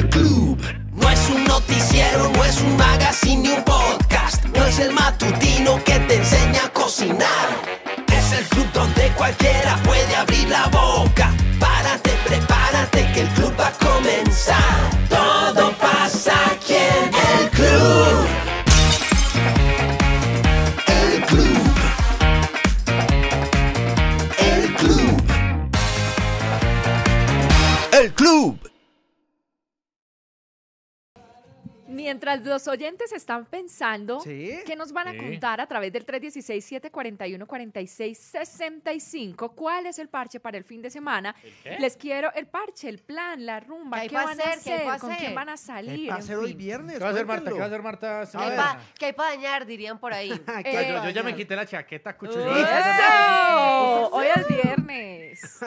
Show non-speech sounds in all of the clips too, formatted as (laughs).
No es un noticiero, no es un una oyentes están pensando que nos van a contar a través del 316-741-4665 cuál es el parche para el fin de semana. Les quiero el parche, el plan, la rumba, qué, van a hacer, qué con quién van a salir. ¿Qué va a hacer hoy viernes? ¿Qué va a hacer Marta? ¿Qué va a hacer Marta? ¿Qué hay para dañar? Dirían por ahí. (laughs) Ah, eh, (laughs) yo, ya me quité la chaqueta, (laughs) Hoy es viernes.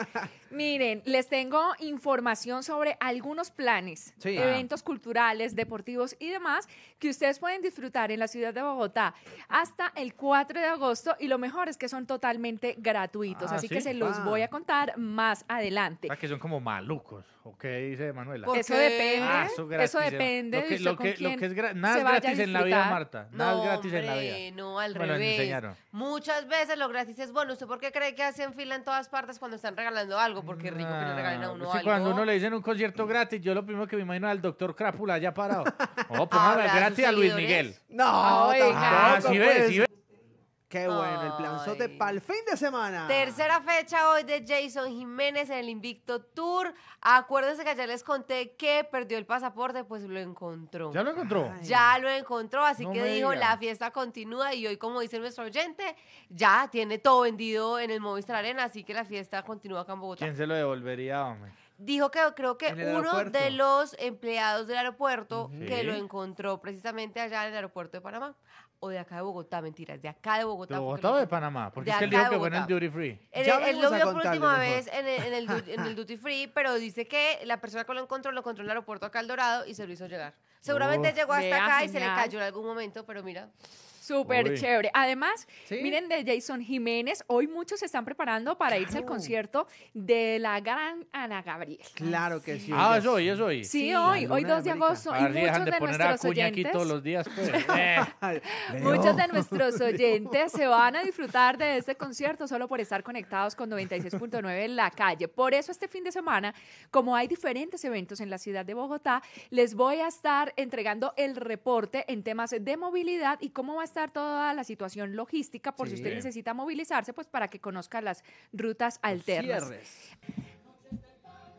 Miren, les tengo información sobre algunos planes, eventos culturales, deportivos y demás que ustedes pueden disfrutar en la ciudad de Bogotá hasta el 4 de agosto y lo mejor es que son totalmente gratuitos, ah, así que se los voy ah. a contar más adelante. que son como malucos. ¿O qué dice Manuela? Eso depende. Ah, eso, depende. Lo es nada es gratis en la vida, Marta. Nada es gratis en la vida. No, al revés. Muchas veces lo gratis es bueno. ¿Usted por qué cree que hacen fila en todas partes cuando están regalando algo? Porque es rico que le regalen a uno sí, algo. Cuando uno le dicen un concierto gratis, yo lo primero que me imagino es al doctor Crápula ya parado. (laughs) Oh, nada, gratis a Luis Miguel. No, no ah, ah, sí ves, sí pues. ve. Qué bueno, el planzote para el fin de semana. Tercera fecha hoy de Jason Jiménez en el Invicto Tour. Acuérdense que ayer les conté que perdió el pasaporte, pues lo encontró. ¿Ya lo encontró? Ya lo encontró, así que dijo, la fiesta continúa y hoy, como dice nuestro oyente, ya tiene todo vendido en el Movistar Arena, así que la fiesta continúa acá en Bogotá. ¿Quién se lo devolvería, hombre? dijo que creo que uno de los empleados del aeropuerto que lo encontró precisamente allá en el aeropuerto de Panamá o de acá de Bogotá, mentiras, de acá de Bogotá. ¿De Bogotá o de Panamá? Porque es que él dijo que fue en el duty free. él, lo vio por última vez en el, duty free, pero dice que la persona que lo encontró lo encontró en el aeropuerto acá al Dorado y se lo hizo llegar. Seguramente llegó hasta acá y se le cayó en algún momento, pero mira. Súper chévere. Además, miren de Jason Jiménez, hoy muchos se están preparando para irse al concierto de la gran Ana Gabriel. Claro ah, que sí. Ah, es hoy, es hoy. Sí, hoy, hoy 2 de, agosto. y muchos de, nuestros oyentes. todos los días, pues. (laughs) muchos de nuestros oyentes se van a disfrutar de este concierto solo por estar conectados con 96.9 en la calle. Por eso este fin de semana, como hay diferentes eventos en la ciudad de Bogotá, les voy a estar entregando el reporte en temas de movilidad y cómo va a estar toda la situación logística por si usted necesita movilizarse, pues para que conozca las rutas alternas.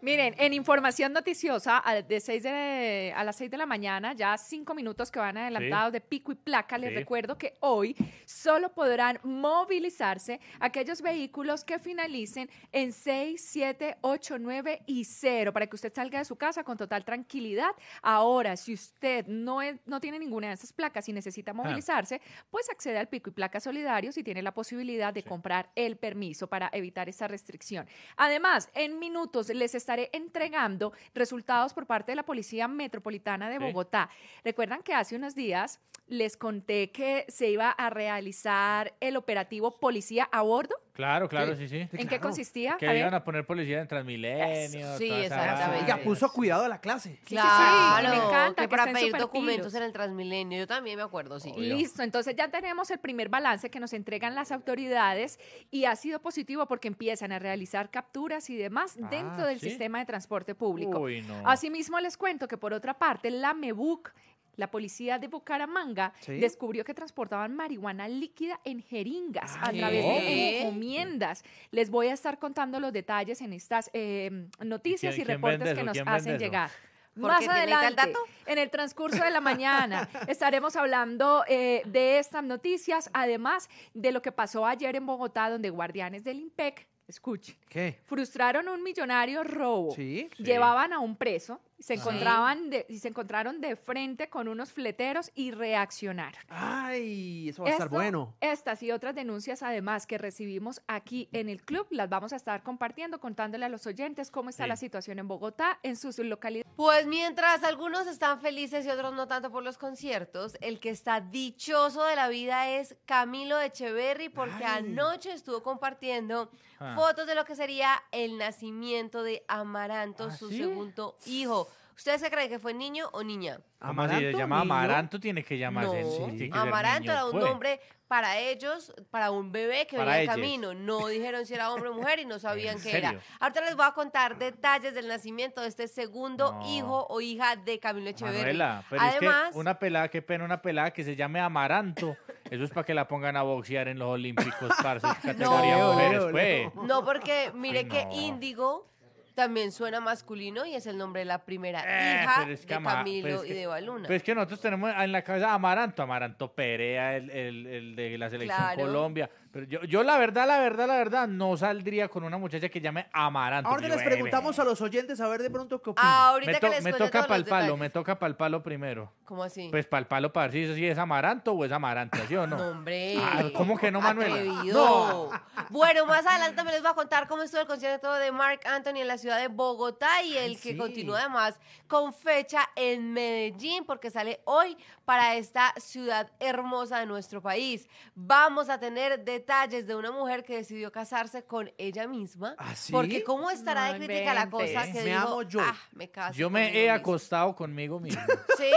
Miren, en información noticiosa, de 6 de, a las 6 de la mañana, ya cinco minutos que van adelantados de pico y placa, les recuerdo que hoy solo podrán movilizarse aquellos vehículos que finalicen en 6, 7, 8, 9 y 0, para que usted salga de su casa con total tranquilidad. Ahora, si usted no, no tiene ninguna de esas placas y necesita ah. movilizarse, pues accede al pico y placa solidario si tiene la posibilidad de comprar el permiso para evitar esa restricción. Además, en minutos les está estaré entregando resultados por parte de la Policía Metropolitana de Bogotá. Recuerdan que hace unos días les conté que se iba a realizar el operativo Policía a Bordo Claro, claro, sí, sí. ¿En qué consistía? Que iban a poner policía en Transmilenio. Sí, exactamente. Ya puso cuidado a la clase. Claro, me encanta. Que, para documentos en el Transmilenio. Yo también me acuerdo, sí. Listo, entonces ya tenemos el primer balance que nos entregan las autoridades y ha sido positivo porque empiezan a realizar capturas y demás ah, dentro del sistema de transporte público. Asimismo, les cuento que por otra parte, la MEBUC la policía de Bucaramanga descubrió que transportaban marihuana líquida en jeringas ah, a través de encomiendas. Les voy a estar contando los detalles en estas eh, noticias y reportes que nos hacen llegar. Más adelante, en el transcurso de la mañana, (laughs) estaremos hablando eh, de estas noticias, además de lo que pasó ayer en Bogotá, donde guardianes del IMPEC, escuche, frustraron un millonario robo, llevaban a un preso, se encontraban y se encontraron de frente con unos fleteros y reaccionaron. Ay, eso va a estar bueno. Estas y otras denuncias además que recibimos aquí en el club las vamos a estar compartiendo, contándole a los oyentes cómo está la situación en Bogotá, en su localidades. Pues mientras algunos están felices y otros no tanto por los conciertos, el que está dichoso de la vida es Camilo Echeverry porque anoche estuvo compartiendo ah. fotos de lo que sería el nacimiento de Amaranto, ¿Ah, su segundo hijo. ¿Ustedes se creen que fue niño o niña? Además, si llama Amaranto, tiene que llamarse. No. Amaranto era un nombre pues. para ellos, para un bebé que venía en camino. No dijeron si era hombre o mujer y no (laughs) sabían qué era. Ahorita les voy a contar detalles del nacimiento de este segundo hijo o hija de Camilo Echeverri. Manuela, pero es una pelada, qué pena, una pelada que se llame Amaranto. Eso es para que la pongan a boxear en los Olímpicos, parce, (laughs) categoría no, mujeres, pues. No, porque mire qué Índigo también suena masculino y es el nombre de la primera eh, hija de Camilo y de Valuna. Pues es que nosotros tenemos en la cabeza Amaranto, Amaranto Perea, el, de la selección Colombia. Pero yo, yo, la verdad, la verdad, la verdad, no saldría con una muchacha que llame Amaranto. Ahora les eh, preguntamos a los oyentes a ver de pronto qué opinan. Ah, ahorita me, toca pal palo, me toca pal palo primero. ¿Cómo así? Pues pal palo para ver si es Amaranto o es Amaranto, ¿sí o no? (laughs) hombre. Ah, ¿Cómo que no, Manuel? No. Bueno, más adelante me les va a contar cómo estuvo el concierto de Mark Anthony en la ciudad de Bogotá y el que continúa además con fecha en Medellín porque sale hoy para esta ciudad hermosa de nuestro país. Vamos a tener detalles de una mujer que decidió casarse con ella misma. ¿Ah, porque cómo estará de crítica la cosa que me yo. Ah, me caso yo me he acostado conmigo mismo. (laughs) ¿Sí?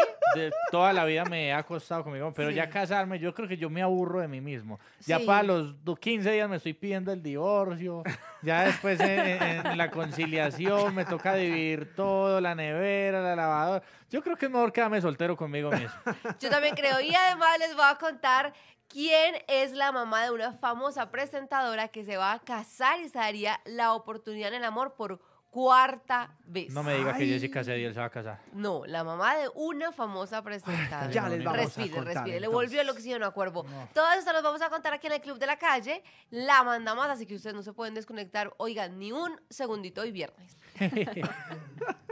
toda la vida me he acostado conmigo, pero ya casarme, yo creo que yo me aburro de mí mismo. Ya para los 15 días me estoy pidiendo el divorcio. Ya después eh, eh, en, la conciliación me toca dividir todo, la nevera, la lavadora. Yo creo que es mejor quedarme soltero conmigo mismo. Yo también creo. Y además les voy a contar quién es la mamá de una famosa presentadora que se va a casar y se daría la oportunidad en el amor por cuarta vez. No me diga que Jessica Cediel se va a casar. No, la mamá de una famosa presentadora. ya les vamos respire, a contar, respire. Le volvió el oxígeno a cuervo. No. Todo esto lo vamos a contar aquí en el Club de la Calle. La mandamos, así que ustedes no se pueden desconectar, oigan, ni un segundito hoy viernes. (laughs)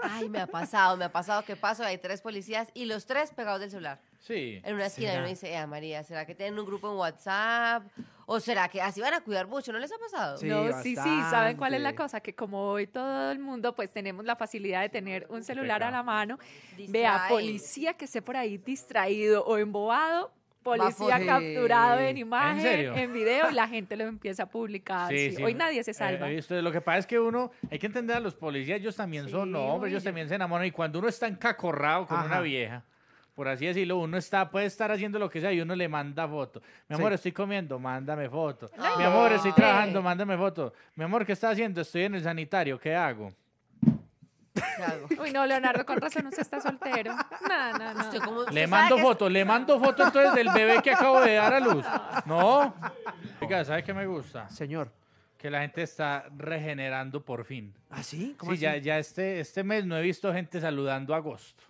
Ay, me ha pasado, me ha pasado ¿Qué pasó? hay tres policías y los tres pegados del celular. En una esquina uno dice, eh, María, ¿será que tienen un grupo en WhatsApp? ¿O será que así van a cuidar mucho? ¿No les ha pasado? Sí, no, sí, sí, ¿saben cuál es la cosa? Que como hoy todo el mundo pues tenemos la facilidad de tener un celular a la mano, vea, policía que esté por ahí distraído o embobado, policía capturado en imagen, ¿En, video, y la gente lo empieza a publicar. Hoy nadie se eh, salva. Eh, lo que pasa es que uno, hay que entender a los policías, ellos también son hombres, ellos también se enamoran, y cuando uno está encacorrado con una vieja, por así decirlo, uno está, puede estar haciendo lo que sea y uno le manda foto. Mi amor, estoy comiendo, mándame foto. Mi amor, estoy trabajando, mándame foto. Mi amor, ¿qué está haciendo? Estoy en el sanitario, ¿qué hago? Uy, no, Leonardo, con razón usted está soltero. No, no, no. le mando foto, le mando foto entonces del bebé que acabo de dar a luz. No. Oiga, ¿sabe qué me gusta? Señor. Que la gente está regenerando por fin. ¿Ah, sí? ¿Cómo sí, ya, ya este, este mes no he visto gente saludando a agosto.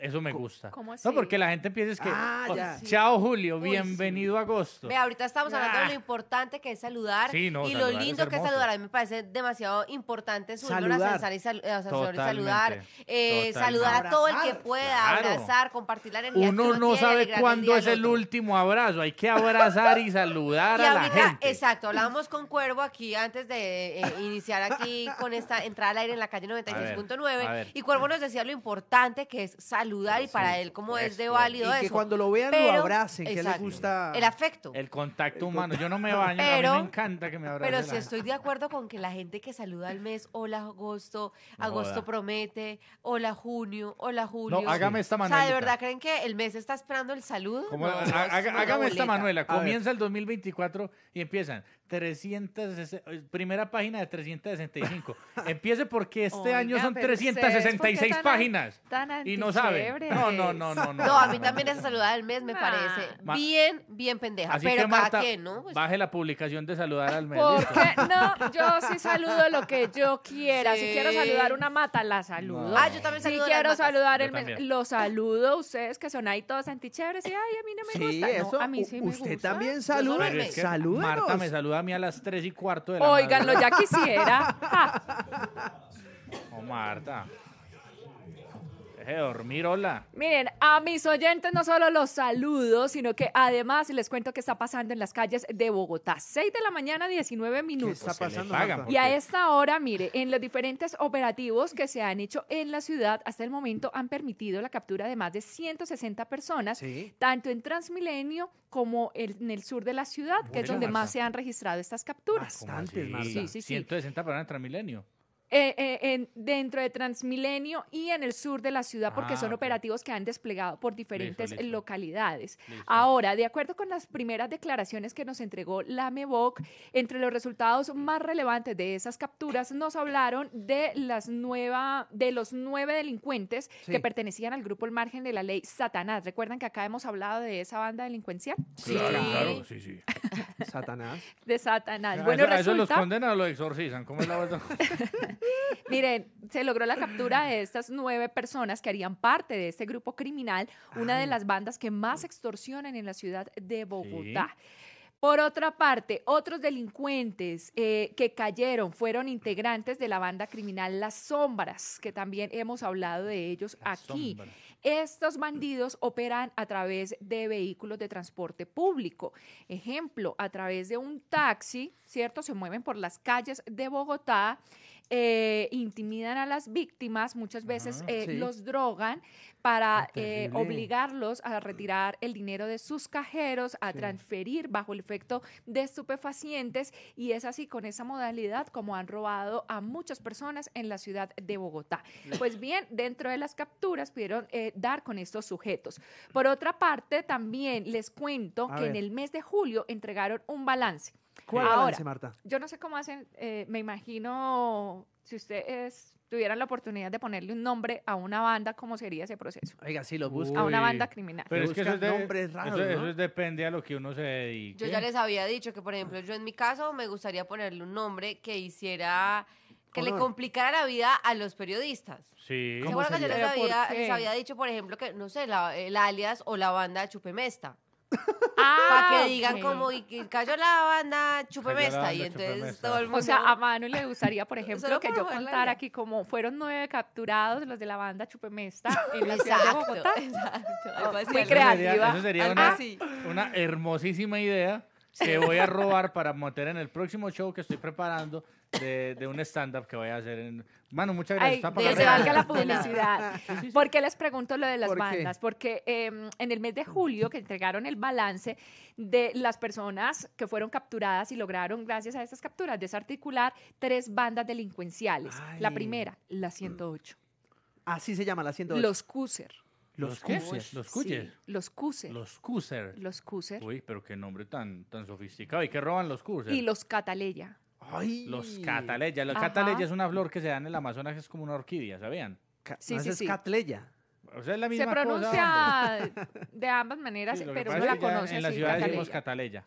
Eso me gusta. ¿Cómo así? No, porque la gente piensa que. Ah, oh, Chao, Julio, bienvenido a agosto. Ve, ahorita estamos hablando de lo ah. importante que es saludar y lo lindo que es saludar. A mí me parece demasiado importante saludar a saludar. Eh, eh saludar a todo el que pueda, abrazar, compartir la energía. Uno, no sabe cuándo es el último abrazo. Hay que abrazar y saludar a la gente. Exacto, hablábamos (laughs) con Cuervo aquí antes de eh, iniciar aquí con esta entrada al aire en la calle 96.9 y Cuervo nos decía lo importante que es saludar saludar y para él cómo es de válido eso. que cuando lo vean lo abracen, que les gusta. El afecto. El contacto humano. Yo no me (laughs) baño, a mí me encanta que me abracen. Pero si estoy de acuerdo con que la gente que saluda al mes, hola agosto, agosto promete, hola junio, hola julio. hágame esta, O sea, ¿de verdad creen que el mes está esperando el saludo? hágame esta Manuela. Comienza el 2024 y empiezan. 360, eh, primera página de 365. (laughs) Empiece porque este año son 366 páginas. y no sabe. No, no, no, no, no. a mí también esa saludada del mes me parece bien, bien pendeja. Así pero que, Marta, pues Baje la publicación de saludar al mes. Porque no, yo sí saludo lo que yo quiera. Si quiero saludar una mata, la saludo. Ah, yo también Si quiero saludar el mes, lo saludo. Ustedes que son ahí todos chéveres Y ay, a mí no me gusta. a mí sí me gusta. Usted también saluda. Marta me saluda a las 3 y cuarto de la Óiganlo, madrugada. ya quisiera. (laughs) Oh, Marta dormir, hola. Miren, a mis oyentes no solo los saludo, sino que además les cuento qué está pasando en las calles de Bogotá. 6 de la mañana, 19 minutos. ¿Qué está pasando? y a esta hora, mire, en los diferentes operativos que se han hecho en la ciudad, hasta el momento han permitido la captura de más de 160 personas, tanto en Transmilenio como en el sur de la ciudad, que es donde más se han registrado estas capturas. Bastantes, sí, sí, sí. 160 personas en Transmilenio. Eh, eh, en, dentro de Transmilenio y en el sur de la ciudad, porque ah, son operativos que han desplegado por diferentes eh, localidades. Ahora, de acuerdo con las primeras declaraciones que nos entregó la MEVOC, entre los resultados más relevantes de esas capturas nos hablaron de las nueva, de los nueve delincuentes que pertenecían al grupo El Margen de la Ley Satanás. ¿Recuerdan que acá hemos hablado de esa banda delincuencial? Sí, claro, sí, sí. (laughs) Satanás. De Satanás. Bueno, eso, los condenan o lo exorcizan? ¿Cómo es la verdad? (laughs) (laughs) Miren, se logró la captura de estas nueve personas que harían parte de este grupo criminal, una de las bandas que más extorsionan en la ciudad de Bogotá. Por otra parte, otros delincuentes eh, que cayeron fueron integrantes de la banda criminal Las Sombras, que también hemos hablado de ellos aquí. Estos bandidos operan a través de vehículos de transporte público. Ejemplo, a través de un taxi, ¿cierto? Se mueven por las calles de Bogotá eh, intimidan a las víctimas, muchas veces ah, eh, los drogan para eh, obligarlos a retirar el dinero de sus cajeros, a transferir bajo el efecto de estupefacientes y es así con esa modalidad como han robado a muchas personas en la ciudad de Bogotá. Pues bien, dentro de las capturas pudieron dar con estos sujetos. Por otra parte, también les cuento que en el mes de julio entregaron un balance ¿Cuál Ahora, Marta? Yo no sé cómo hacen, eh, me imagino si ustedes tuvieran la oportunidad de ponerle un nombre a una banda, ¿cómo sería ese proceso? Oiga, si lo busca A una banda criminal. Pero es que eso es, de, raros, eso, depende a lo que uno se dedique. Yo ya les había dicho que, por ejemplo, yo en mi caso me gustaría ponerle un nombre que hiciera que le complicara la vida a los periodistas. Sí. ¿Cómo que yo les había, dicho, por ejemplo, que, no sé, el alias o la banda Chupemesta para que ah, digan como y cayó la banda, Chupemesta Y entonces todo el mundo. O sea, a Manu le gustaría, por (laughs) ejemplo, que yo contara aquí como fueron nueve capturados los de la banda Chupemesta (laughs) en la ciudad de Bogotá. Exacto. Muy creativa. Sería, eso sería una, una hermosísima idea que voy a (laughs) robar para meter en el próximo show que estoy preparando de, un stand-up que voy a hacer. En... Mano, muchas gracias. que se valga la publicidad. ¿Por qué les pregunto lo de las bandas? Porque em, en el mes de julio que entregaron el balance de las personas que fueron capturadas y lograron, gracias a estas capturas, desarticular tres bandas delincuenciales. La primera, la 108. Así ah, se llama, la 108. Los Cuser. Los Cuser. Los Cuser. los Cuser. Los Cuser. Los Cuser. Uy, pero qué nombre tan, tan sofisticado. ¿Y qué roban los Cuser? Y los Cataleya. Los cataleya los cataleya es una flor que se da en el Amazonas, que es como una orquídea, ¿sabían? sí, es catleya. O sea, es la misma se pronuncia (laughs) de ambas maneras, pero no la conoce. En la ciudad decimos cataleya.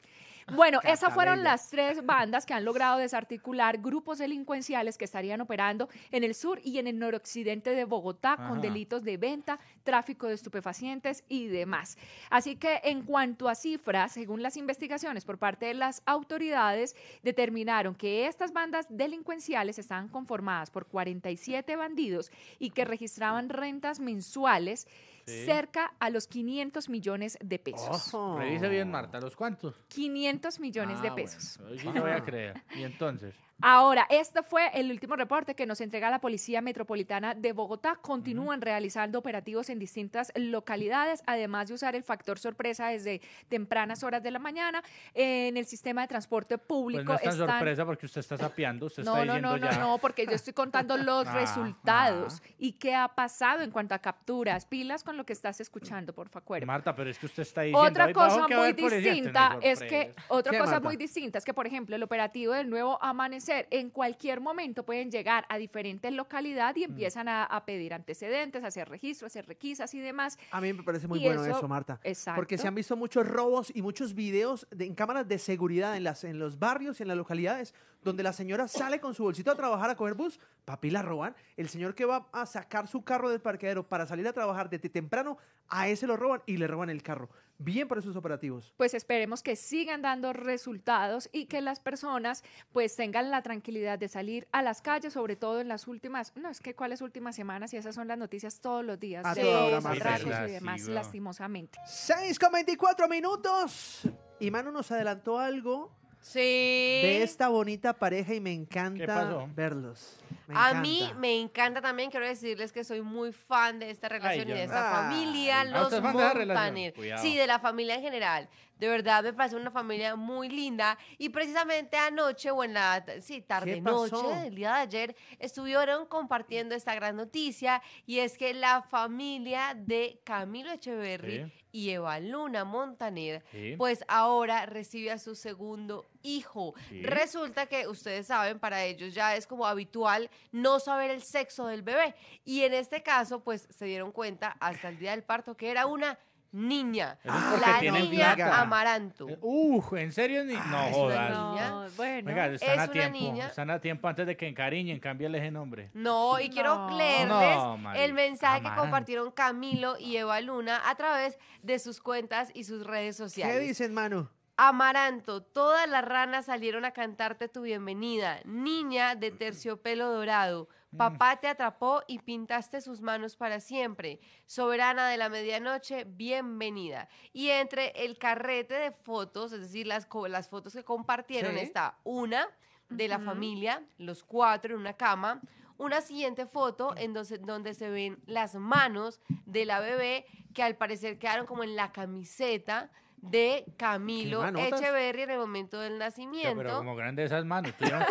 Bueno, esas fueron las tres bandas que han logrado desarticular grupos delincuenciales que estarían operando en el sur y en el noroccidente de Bogotá con delitos de venta, tráfico de estupefacientes y demás. Así que en cuanto a cifras, según las investigaciones por parte de las autoridades, determinaron que estas bandas delincuenciales estaban conformadas por 47 bandidos y que registraban rentas mensuales cerca a los 500 millones de pesos. Revisa bien, Marta, ¿los cuántos? 500 millones de ah, pesos. Bueno, voy a creer. ¿Y entonces? Ahora, este fue el último reporte que nos entrega la Policía Metropolitana de Bogotá. Continúan realizando operativos en distintas localidades, además de usar el factor sorpresa desde tempranas horas de la mañana. en el sistema de transporte pues público. no sorpresa porque usted está sapeando, usted no, está no, no, ya... no, no, porque yo estoy contando los (laughs) resultados y qué ha pasado en cuanto a capturas. Pilas con lo que estás escuchando, por favor. Marta, pero es que usted está diciendo... Otra cosa muy distinta es que... Otra cosa muy distinta es que, por ejemplo, el operativo del nuevo amanecer en cualquier momento pueden llegar a diferentes localidades y empiezan a, pedir antecedentes, a hacer registros, hacer requisas y demás. A mí me parece muy bueno eso, Marta. Exacto. Porque se han visto muchos robos y muchos videos de, en cámaras de seguridad en, las, en los barrios y en las localidades donde la señora sale con su bolsito a trabajar a coger bus, papi la roban. El señor que va a sacar su carro del parqueadero para salir a trabajar desde temprano, a ese lo roban y le roban el carro bien para sus operativos. Pues esperemos que sigan dando resultados y que las personas pues tengan la tranquilidad de salir a las calles, sobre todo en las últimas, no es que cuáles últimas semanas y esas son las noticias todos los días a de y demás, lastimosamente. 6 con 24 minutos. Y Manu nos adelantó algo Sí. de esta bonita pareja y me encanta verlos a mí me encanta también, quiero decirles que soy muy fan de esta relación y de esta familia, los Montaner. Sí, de la familia en general. De verdad, me parece una familia muy linda. Y precisamente anoche, o en la sí, tarde-noche del día de ayer, estuvieron compartiendo esta gran noticia. Y es que la familia de Camilo Echeverry y Eva Luna Montaner, pues ahora recibe a su segundo hijo. Resulta que ustedes saben, para ellos ya es como habitual no saber el sexo del bebé. Y en este caso, pues se dieron cuenta hasta el día del parto que era una niña. la niña Amaranto. Uh, ¿en serio? Ni... no jodas. bueno. están a tiempo. antes de que encariñen, cámbiales el nombre. No, y quiero leerles el mensaje que compartieron Camilo y Eva Luna a través de sus cuentas y sus redes sociales. ¿Qué dicen, mano? Amaranto, todas las ranas salieron a cantarte tu bienvenida. Niña de terciopelo dorado, Mm. Papá te atrapó y pintaste sus manos para siempre. Soberana de la medianoche, bienvenida. Y entre el carrete de fotos, es decir, las, fotos que compartieron, está una de la familia, los cuatro en una cama, una siguiente foto en donde, se ven las manos de la bebé que al parecer quedaron como en la camiseta de Camilo Echeverry en el momento del nacimiento. Pero, como grandes esas manos, tuvieron,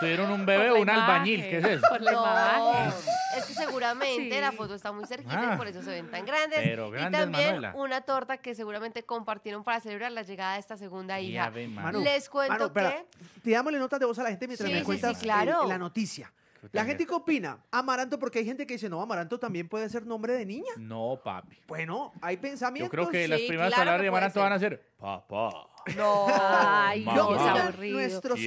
tuvieron, un bebé o un albañil, ¿qué es eso? (laughs) es que seguramente la foto está muy cerquita y ah. por eso se ven tan grandes. Pero grandes y también una torta que seguramente compartieron para celebrar la llegada de esta segunda hija. Les cuento que... Te las notas de voz a la gente mientras sí, me cuentas sí, claro. la noticia. La gente que opina, Amaranto, porque hay gente que dice, no, Amaranto también puede ser nombre de niña. No, papi. Bueno, hay pensamientos. Yo creo que las primeras palabras de Amaranto van a ser papá. No, Ay, no, nuestros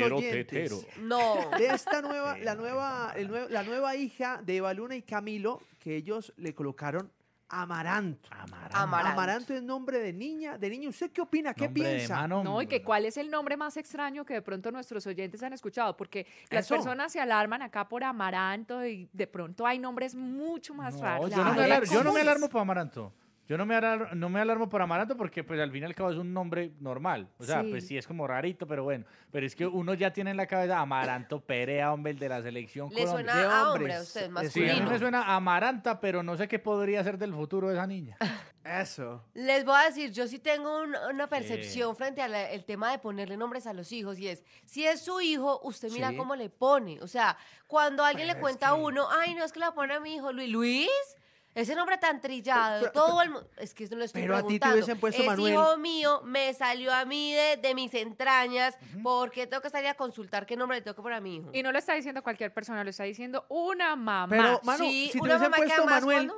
No. De esta nueva, la nueva, la nueva hija de Evaluna y Camilo, que ellos le colocaron Amaranto. Amaranto. Amaranto. es nombre de niña. De niño, ¿usted qué opina? ¿Qué piensa? no, y que cuál es el nombre más extraño que de pronto nuestros oyentes han escuchado, porque las personas se alarman acá por Amaranto y de pronto hay nombres mucho más raros. no yo no me alarmo por Amaranto. Yo no me, alarmo, no me alarmo por Amaranto porque pues al fin y al cabo es un nombre normal. O sea, pues sí es como rarito, pero bueno. Pero es que uno ya tiene en la cabeza Amaranto Perea, hombre, el de la selección ¿Le suena hombre Sí, me suena Amaranta, pero no sé qué podría ser del futuro de esa niña. (laughs) Eso. Les voy a decir, yo sí tengo una percepción frente al tema de ponerle nombres a los hijos y es, si es su hijo, usted mira cómo le pone. O sea, cuando alguien le pues cuenta a uno, ay, no, es que la pone a mi hijo Luis, Luis, ese nombre tan trillado, todo el mundo. Es que no lo estoy pero preguntando. a ti te hubiesen puesto es hijo mío, me salió a mí de, de mis entrañas. porque tengo que salir a consultar qué nombre le tengo a mi hijo? Y no lo está diciendo cualquier persona, lo está diciendo una mamá. Pero, Manu, sí, si te una puesto Manuel.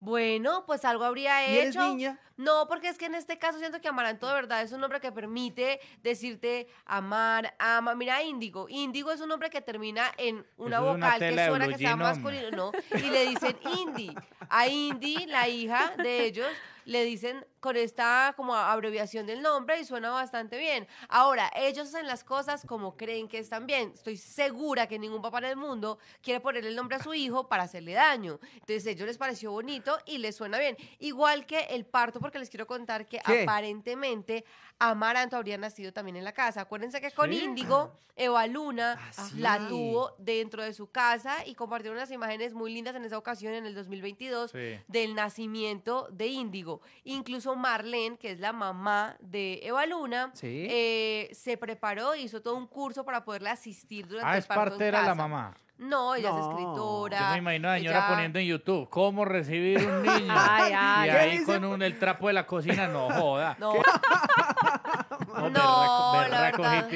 bueno, pues algo habría hecho. ¿Y niña? No, porque es que en este caso siento que Amaranto de verdad es un nombre que permite decirte amar, ama. Mira, Índigo. Índigo es un nombre que termina en una vocal que suena que está masculino, ¿no? Y le dicen Indy. A Indy, la hija de ellos, le dicen con esta como abreviación del nombre y suena bastante bien. Ahora, ellos hacen las cosas como creen que están bien. Estoy segura que ningún papá en el mundo quiere ponerle el nombre a su hijo para hacerle daño. Entonces, a ellos les pareció bonito y les suena bien. Igual que el parto porque les quiero contar que aparentemente Amaranto habría nacido también en la casa. Acuérdense que con Índigo, Eva Luna ah, la tuvo dentro de su casa y compartieron unas imágenes muy lindas en esa ocasión, en el 2022, del nacimiento de Índigo. Incluso Marlene, que es la mamá de Eva Luna, eh, se preparó, hizo todo un curso para poderla asistir ah, durante el parto. es parte en la mamá. No, ella es escritora. Yo me imagino a la señora poniendo en YouTube cómo recibir un (laughs) niño. Ay, ay. y ahí con un, el trapo de la cocina, no joda. No, no, la verdad,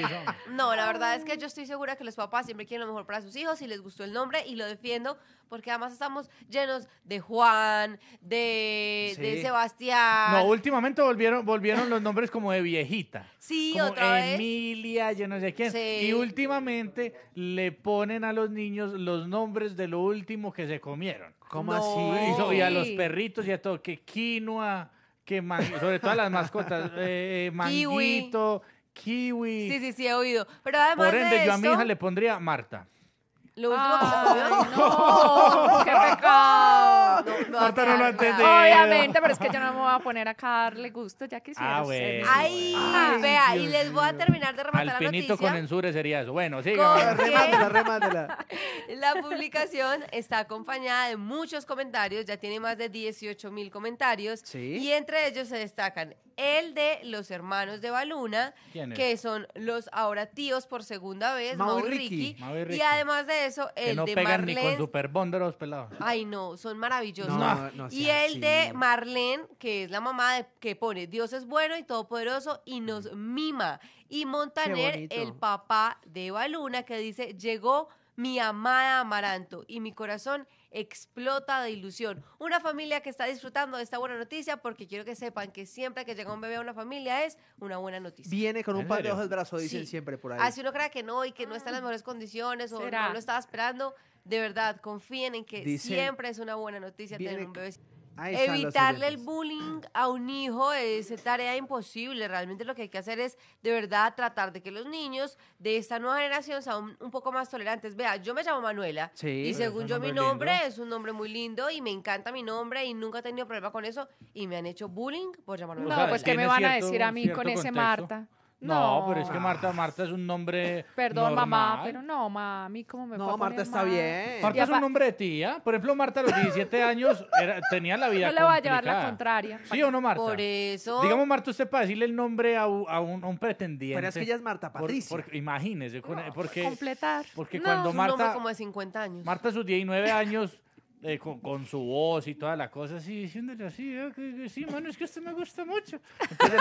no, la verdad es que yo estoy segura que los papás siempre quieren lo mejor para sus hijos y les gustó el nombre y lo defiendo porque además estamos llenos de Juan, de, Sebastián. No, últimamente volvieron, volvieron los nombres como de viejita. Sí, como otra Emilia, yo no sé quién. Y últimamente le ponen a los niños los nombres de lo último que se comieron. ¿Cómo así? Y, a los perritos y a todo, que quinoa que sobre todas las mascotas, (laughs) eh, eh manguito, kiwi. Sí, sí, sí, he oído. Pero además Por ende, yo a mi hija le pondría Marta. Lo último ah. No, qué pecado. No, no Obviamente, pero es que yo no me voy a poner acá a darle gusto, ya quisiera. Ah, Ay, vea, y les voy a terminar de rematar Al la pinito con ensure sería eso. Bueno, sí. Remátela, remátela. (laughs) La publicación está acompañada de muchos comentarios, ya tiene más de 18 mil comentarios. Sí. Y entre ellos se destacan el de los hermanos de Baluna, que son los ahora tíos por segunda vez, Mau, Ricky. y, además de eso, el que no de pegan Ni con pelados. Ay, no, son maravillosos. y el de Marlene, que es la mamá que pone Dios es bueno y todopoderoso y nos mm. mima. Y Montaner, el papá de Baluna, que dice, llegó mi amada Amaranto y mi corazón explota de ilusión. Una familia que está disfrutando de esta buena noticia porque quiero que sepan que siempre que llega un bebé a una familia es una buena noticia. Viene con un par de ojos al brazo, dicen siempre por ahí. Así uno crea que no y que no está en las ah. mejores condiciones o no lo estaba esperando. De verdad, confíen en que siempre es una buena noticia tener un bebé. Evitarle el bullying a un hijo es tarea imposible. Realmente lo que hay que hacer es de verdad tratar de que los niños de esta nueva generación sean un, poco más tolerantes. Vea, yo me llamo Manuela y según yo mi nombre es un nombre muy lindo y me encanta mi nombre y nunca he tenido problema con eso y me han hecho bullying por llamarme No, pues ¿qué me van a decir a mí con ese Marta? No, pero es que Marta, ah. Marta es un nombre. (laughs) Perdón, mamá, pero no, mami, ¿cómo me No, Marta está bien. Marta es un nombre de tía. Por ejemplo, Marta a los 17 (laughs) años tenía la vida. Yo le voy a llevar la contraria. ¿Sí o no, Marta? Por eso. Digamos, Marta, usted para decirle el nombre a, un, pretendiente. Pero es que ella es Marta por- Patricia. imagínese, porque, Completar. porque No, cuando es un como de 50 años. Marta a sus 19 años eh, con, con, su voz y toda la cosa, así, diciéndole así, ah, sí, mano, es que usted me gusta mucho. Entonces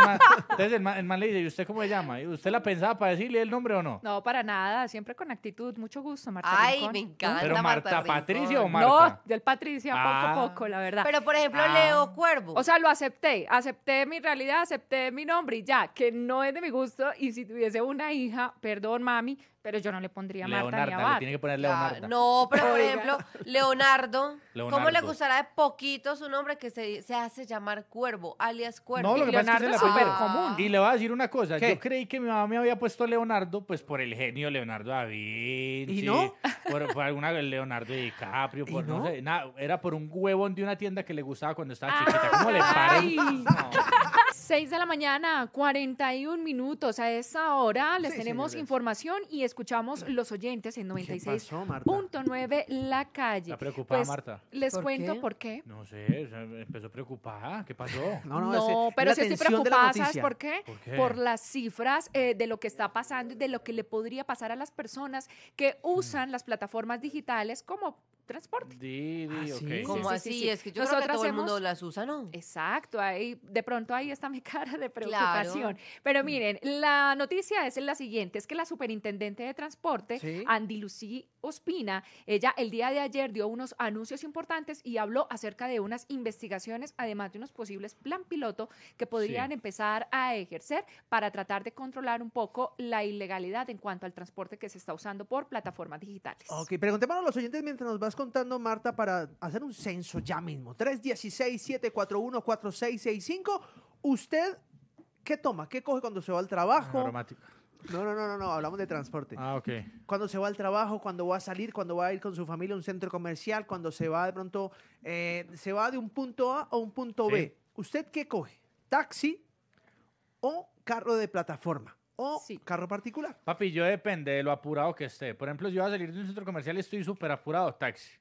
el man, le dice, ¿y usted cómo se llama? ¿Y ¿Usted la pensaba para decirle el nombre o no? No, para nada, siempre con actitud, mucho gusto, Marta Ay, me encanta ¿Pero Marta, Patricia o Marta? No, yo Patricia poco a ah. poco, la verdad. Pero, por ejemplo, ah. Leo Cuervo. O sea, lo acepté, acepté mi realidad, acepté mi nombre y ya, que no es de mi gusto, y si tuviese una hija, perdón, mami, pero yo no le pondría Marta Leonardo, Le tiene que poner Leonardo. no, pero por ejemplo, Leonardo, ¿cómo le gustará de poquito su nombre que se, se hace llamar Cuervo, alias Cuervo? No, lo que Leonardo es que es común. Y le voy a decir una cosa, yo creí que mi mamá me había puesto Leonardo, pues por el genio Leonardo da Vinci. ¿Y no? Por, alguna alguna Leonardo DiCaprio, (laughs) por no? sé, nada, era por un huevón de una tienda que le gustaba cuando estaba chiquita. ¿Cómo le paren? No. de la mañana, 41 minutos. A esa hora les tenemos información y es escuchamos mm. los oyentes en 96.9 La Calle. Está preocupada, pues, Marta. Les cuento por qué. No sé, empezó preocupada. ¿Qué pasó? (laughs) No, no, no pero sí estoy preocupada, ¿sabes por qué? por las cifras eh, de lo que está pasando y de lo que le podría pasar a las personas que mm. usan las plataformas digitales como transporte. Ah, sí, ¿sí? Como así, es que yo creo que todo el mundo las usa, ¿no? Exacto, ahí, de pronto ahí está mi (laughs) cara de preocupación. Pero mm. miren, la noticia es la siguiente, es que la superintendente de transporte, Andy Lucy Ospina, ella el día de ayer dio unos anuncios importantes y habló acerca de unas investigaciones, además de unos posibles plan piloto que podrían empezar a ejercer para tratar de controlar un poco la ilegalidad en cuanto al transporte que se está usando por plataformas digitales. Ok, preguntémonos a los oyentes mientras nos vas contando, Marta, para hacer un censo ya mismo. 316-741-4665. ¿Usted qué toma? ¿Qué coge cuando se va al trabajo? No, no, no, no, no, hablamos de transporte. Ah, ok. Cuando se va al trabajo, cuando va a salir, cuando va a ir con su familia a un centro comercial, cuando se va de pronto, se va de un punto A a un punto B. ¿Usted qué coge? ¿Taxi o carro de plataforma? o carro particular. Papi, yo depende de lo apurado que esté. Por ejemplo, si yo voy a salir de un centro comercial y estoy súper apurado, taxi.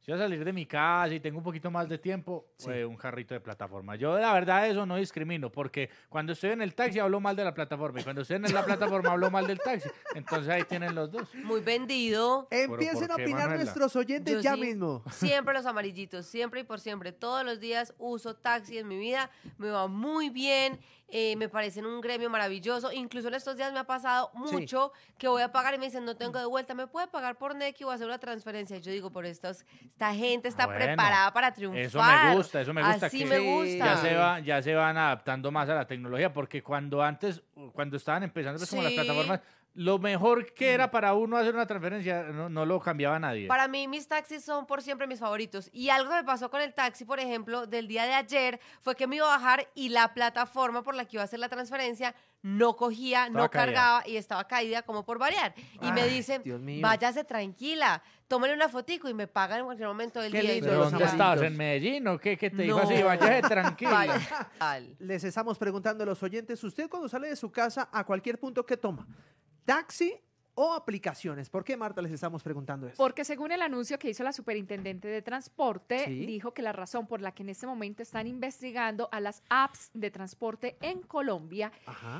Si voy a salir de mi casa y tengo un poquito más de tiempo, sí. Eh, un jarrito de plataforma. Yo la verdad eso no discrimino, porque cuando estoy en el taxi hablo mal de la plataforma y cuando estoy en la plataforma hablo mal del taxi. Entonces ahí tienen los dos. Muy vendido. Em, empiecen a opinar nuestros oyentes ya mismo. (laughs) Siempre los amarillitos, siempre y por siempre. Todos los días uso taxi en mi vida, me va muy bien eh, me parecen un gremio maravilloso. Incluso en estos días me ha pasado mucho que voy a pagar y me dicen, no tengo de vuelta, ¿me puede pagar por Neki o hacer una transferencia? yo digo, por estos, esta gente ah, está preparada para triunfar. Eso me gusta, eso me gusta. Así me gusta. Ya se, van adaptando más a la tecnología, porque cuando antes, cuando estaban empezando pues, las plataformas, lo mejor que era para uno hacer una transferencia no, lo cambiaba nadie. Para mí mis taxis son por siempre mis favoritos. Y algo me pasó con el taxi, por ejemplo, del día de ayer, fue que me iba a bajar y la plataforma por la que iba a hacer la transferencia no cogía, no cargaba y estaba caída como por variar. Y me dicen, váyase tranquila, tómale una fotico y me pagan en cualquier momento del día. ¿Dónde estabas? ¿En Medellín o qué? ¿Qué te dijo así? Váyase (laughs) tranquila. Les estamos preguntando a los oyentes, ¿usted cuando sale de su casa a cualquier punto qué toma? taxi o aplicaciones. ¿Por qué, Marta, les estamos preguntando eso? Porque según el anuncio que hizo la superintendente de transporte, dijo que la razón por la que en este momento están investigando a las apps de transporte en Colombia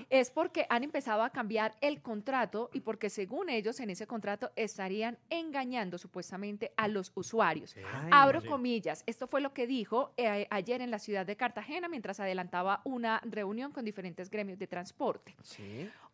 es porque han empezado a cambiar el contrato y porque según ellos en ese contrato estarían engañando supuestamente a los usuarios. Abro comillas, esto fue lo que dijo eh, ayer en la ciudad de Cartagena mientras adelantaba una reunión con diferentes gremios de transporte.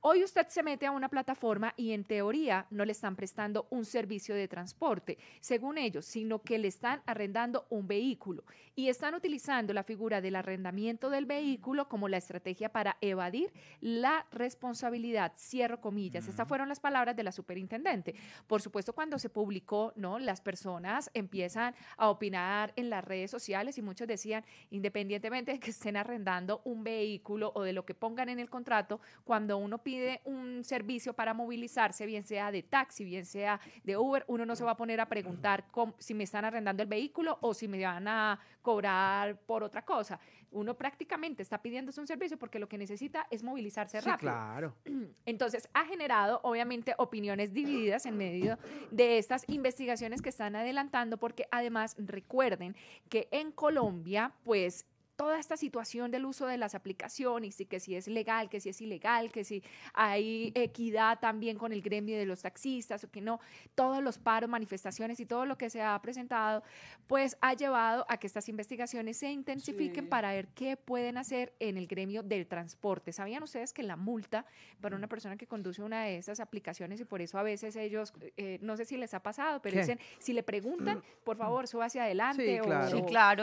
Hoy usted se mete a una plataforma y en teoría no le están prestando un servicio de transporte, según ellos, sino que le están arrendando un vehículo y están utilizando la figura del arrendamiento del vehículo como la estrategia para evadir la responsabilidad. Cierro comillas. Estas fueron las palabras de la superintendente. Por supuesto, cuando se publicó, ¿no? Las personas empiezan a opinar en las redes sociales y muchos decían, independientemente de que estén arrendando un vehículo o de lo que pongan en el contrato, cuando uno pide pide un servicio para movilizarse, bien sea de taxi, bien sea de Uber, uno no se va a poner a preguntar si me están arrendando el vehículo o si me van a cobrar por otra cosa. Uno prácticamente está pidiéndose un servicio porque lo que necesita es movilizarse rápido. Claro. (clears throat) Entonces, ha generado, obviamente, opiniones divididas en medio de estas investigaciones que están adelantando, porque además recuerden que en Colombia, pues toda esta situación del uso de las aplicaciones y que si es legal, que si es ilegal, que si hay equidad también con el gremio de los taxistas o que no, todos los paros, manifestaciones y todo lo que se ha presentado, pues ha llevado a que estas investigaciones se intensifiquen para ver qué pueden hacer en el gremio del transporte. ¿Sabían ustedes que la multa para una mm. persona que conduce una de estas aplicaciones y por eso a veces ellos, eh, no sé si les ha pasado, pero dicen, si le preguntan, (clears throat) por favor, suba hacia adelante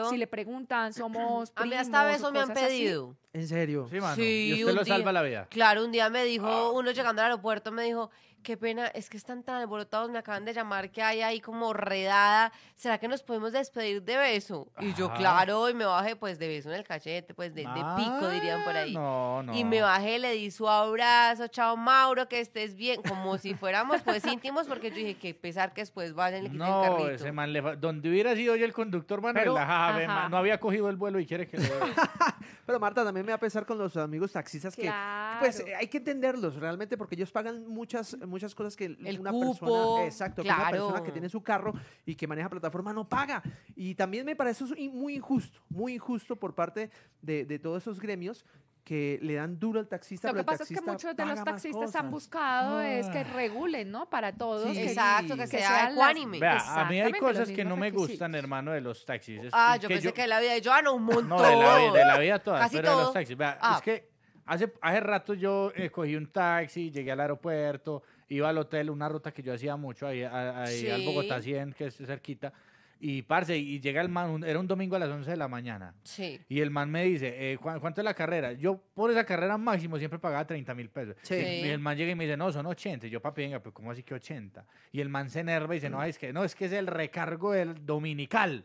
si le preguntan, somos... (clears throat) Ah, a mí hasta eso me han pedido. ¿En serio? Sí, mano. y usted lo salva la vida. Claro, un día me dijo, ah. uno llegando al aeropuerto, me dijo, qué pena, es que están tan alborotados, me acaban de llamar que hay ahí como redada, ¿será que nos podemos despedir de beso? Y yo, claro, y me bajé pues de beso en el cachete, pues de, pico dirían por ahí. No, no. Y me bajé, le di su abrazo, chao Mauro, que estés bien, como si fuéramos pues (laughs) íntimos, porque yo dije que pesar que después vayan en el no, ese man, donde hubiera sido yo el conductor, man, no había cogido el vuelo y quiere que lo (laughs) Pero Marta, también me va a pesar con los amigos taxistas que, pues hay que entenderlos realmente, porque ellos pagan muchas muchas cosas que una persona, exacto, claro. que tiene su carro y que maneja plataforma no paga. Y también me parece muy injusto, muy injusto por parte de, todos esos gremios que le dan duro al taxista. Lo que pasa es que muchos de los taxistas han buscado ah. es que regulen, ¿no? Para todos. que, exacto, que, que sea a mí hay cosas que no me gustan, hermano, de los taxis. Ah, yo pensé que de la vida de Joana un montón. No, de la, vida toda, pero todo. de los taxis. es ah. que hace, hace rato yo eh, cogí un taxi, llegué al aeropuerto, iba al hotel, una ruta que yo hacía mucho, ahí, al Bogotá 100, que es cerquita. Y parce, y llega el man, era un domingo a las 11 de la mañana. Sí. Y el man me dice, eh, ¿cuánto es la carrera? Yo por esa carrera máximo siempre pagaba 30 mil pesos. Sí. Y, el man llega y me dice, no, son 80. Y yo, papi, venga, pues ¿cómo así que 80? Y el man se enerva y dice, no, mm. es que, no, es que es el recargo del dominical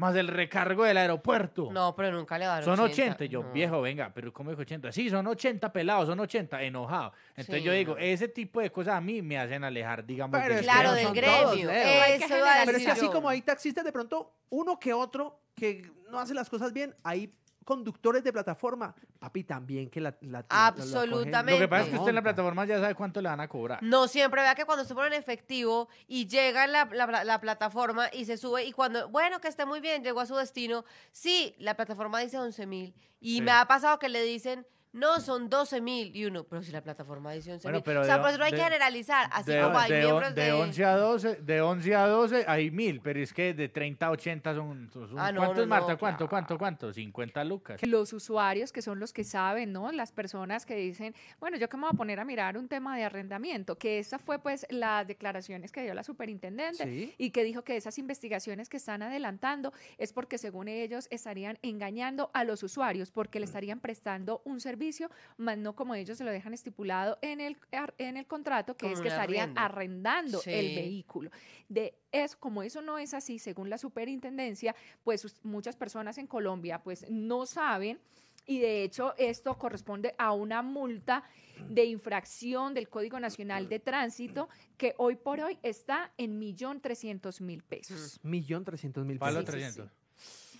más el recargo del aeropuerto. No, pero nunca le daron. Son 80. Yo, viejo, venga, pero ¿cómo dijo 80? Sí, son 80 pelados, son 80, enojados Entonces yo digo, ese tipo de cosas a mí me hacen alejar, digamos. Pero claro, del gremio. pero es que así como hay taxistas, de pronto uno que otro que no hace las cosas bien, ahí conductores de plataforma, papi, también que la... la Absolutamente. lo que pasa es que usted en la plataforma ya sabe cuánto le van a cobrar. No siempre, vea que cuando se pone en efectivo y llega la, la, plataforma y se sube y cuando, bueno, que esté muy bien, llegó a su destino, sí, la plataforma dice 11 mil y me ha pasado que le dicen... No, son 12 mil y uno, pero si la plataforma dice 11 Bueno, o pues no hay que generalizar. Así hay miembros de, 11 a 12, de 11 a 12 hay mil, pero es que de 30 a 80 son... Ah, ¿Cuántos Marta? ¿Cuánto, cuánto, cuánto? 50 lucas. Los usuarios que son los que saben, ¿no? Las personas que dicen, bueno, yo que me voy a poner a mirar un tema de arrendamiento, que esa fue pues las declaraciones que dio la superintendente y que dijo que esas investigaciones que están adelantando es porque según ellos estarían engañando a los usuarios porque le mm. estarían prestando un servicio servicio, más no como ellos se lo dejan estipulado en el, en el contrato, que es que estarían arrendando el vehículo. De eso, como eso no es así, según la superintendencia, pues muchas personas en Colombia pues no saben y de hecho esto corresponde a una multa de infracción del Código Nacional de Tránsito que hoy por hoy está en millón trescientos mil pesos. Millón trescientos mil pesos.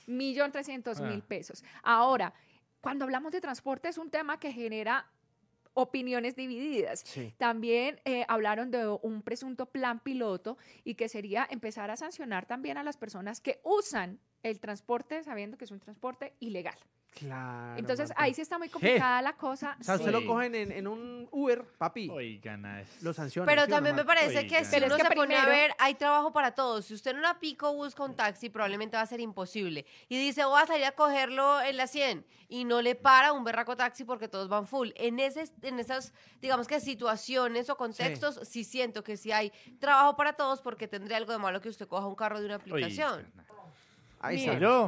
Millón trescientos ah. mil pesos. Ahora, cuando hablamos de transporte es un tema que genera opiniones divididas. También eh, hablaron de un presunto plan piloto y que sería empezar a sancionar también a las personas que usan el transporte sabiendo que es un transporte ilegal. Claro. Entonces ahí sí está muy complicada la cosa. O sea, usted lo cogen en, un Uber, papi. Oigan, lo sancionan. Pero también me parece que si uno se pone a ver, hay trabajo para todos. Si usted en una pico busca un taxi, probablemente va a ser imposible. Y dice, voy a salir a cogerlo en la 100 y no le para un berraco taxi porque todos van full. En, ese, en esas, digamos que situaciones o contextos, sí. siento que sí hay trabajo para todos porque tendría algo de malo que usted coja un carro de una aplicación.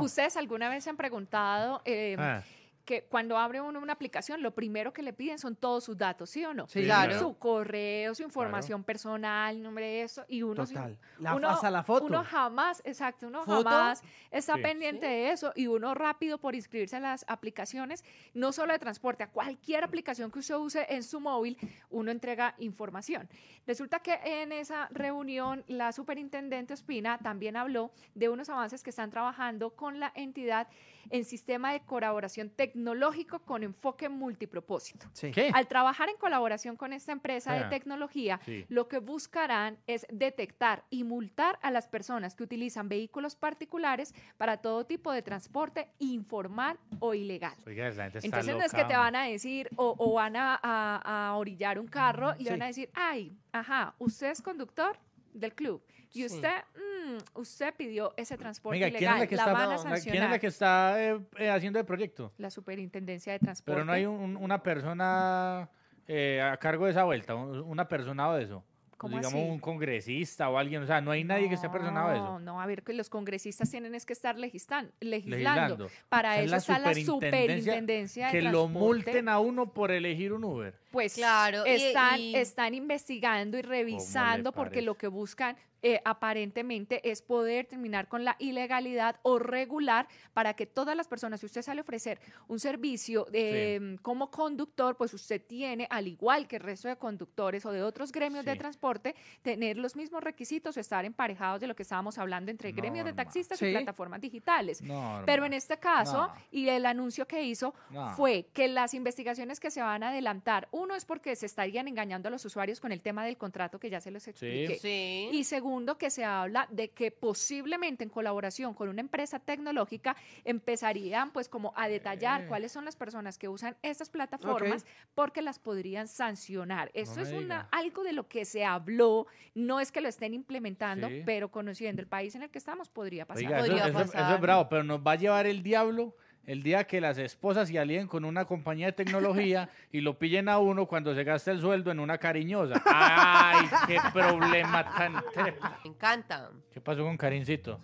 ¿Ustedes alguna vez se han preguntado... Em, ah. que cuando abre uno una aplicación, lo primero que le piden son todos sus datos, ¿sí o no? Su correo, su información personal, nombre de eso, y uno... Total. La, foto. Uno jamás, exacto, uno jamás está pendiente de eso, y uno rápido por inscribirse a las aplicaciones, no solo de transporte, a cualquier aplicación que usted use en su móvil, uno entrega información. Resulta que en esa reunión la superintendente Ospina también habló de unos avances que están trabajando con la entidad en sistema de colaboración tecnológico con enfoque multipropósito. Al trabajar en colaboración con esta empresa de ah, tecnología, lo que buscarán es detectar y multar a las personas que utilizan vehículos particulares para todo tipo de transporte informal o ilegal. Entonces no es que te van a decir o, van a, orillar un carro y van a decir, ay, Ajá, usted es conductor del club y usted, mm, usted pidió ese transporte ilegal. la, van a sancionar. ¿Quién es la que está eh, eh, haciendo el proyecto? La superintendencia de transporte. Pero no hay una persona eh, a cargo de esa vuelta, una persona de eso digamos un congresista o alguien, o sea, no hay nadie que esté personado de eso. No, no, a ver, que los congresistas tienen es que estar legislando. legislando. Para eso está la superintendencia de Que lo multen a uno por elegir un Uber. Pues claro, están, están investigando y revisando porque lo que buscan eh, aparentemente es poder terminar con la ilegalidad o regular para que todas las personas, si usted sale a ofrecer un servicio em, como conductor, pues usted tiene, al igual que el resto de conductores o de otros gremios de transporte, tener los mismos requisitos o estar emparejados de lo que estábamos hablando entre gremios de taxistas y plataformas digitales. Pero en este caso, y el anuncio que hizo fue que las investigaciones que se van a adelantar, uno es porque se estarían engañando a los usuarios con el tema del contrato que ya se los expliqué. Y segundo, que se habla de que posiblemente en colaboración con una empresa tecnológica empezarían pues como a detallar cuáles son las personas que usan estas plataformas porque las podrían sancionar. Eso es algo de lo que se habló, no es que lo estén implementando, pero conociendo el país en el que estamos podría pasar. eso es bravo, pero nos va a llevar el diablo el día que las esposas se alíen con una compañía de tecnología y lo pillen a uno cuando se gasta el sueldo en una cariñosa. ¡Ay, qué problema tan Me encanta. ¿Qué pasó con Karincito?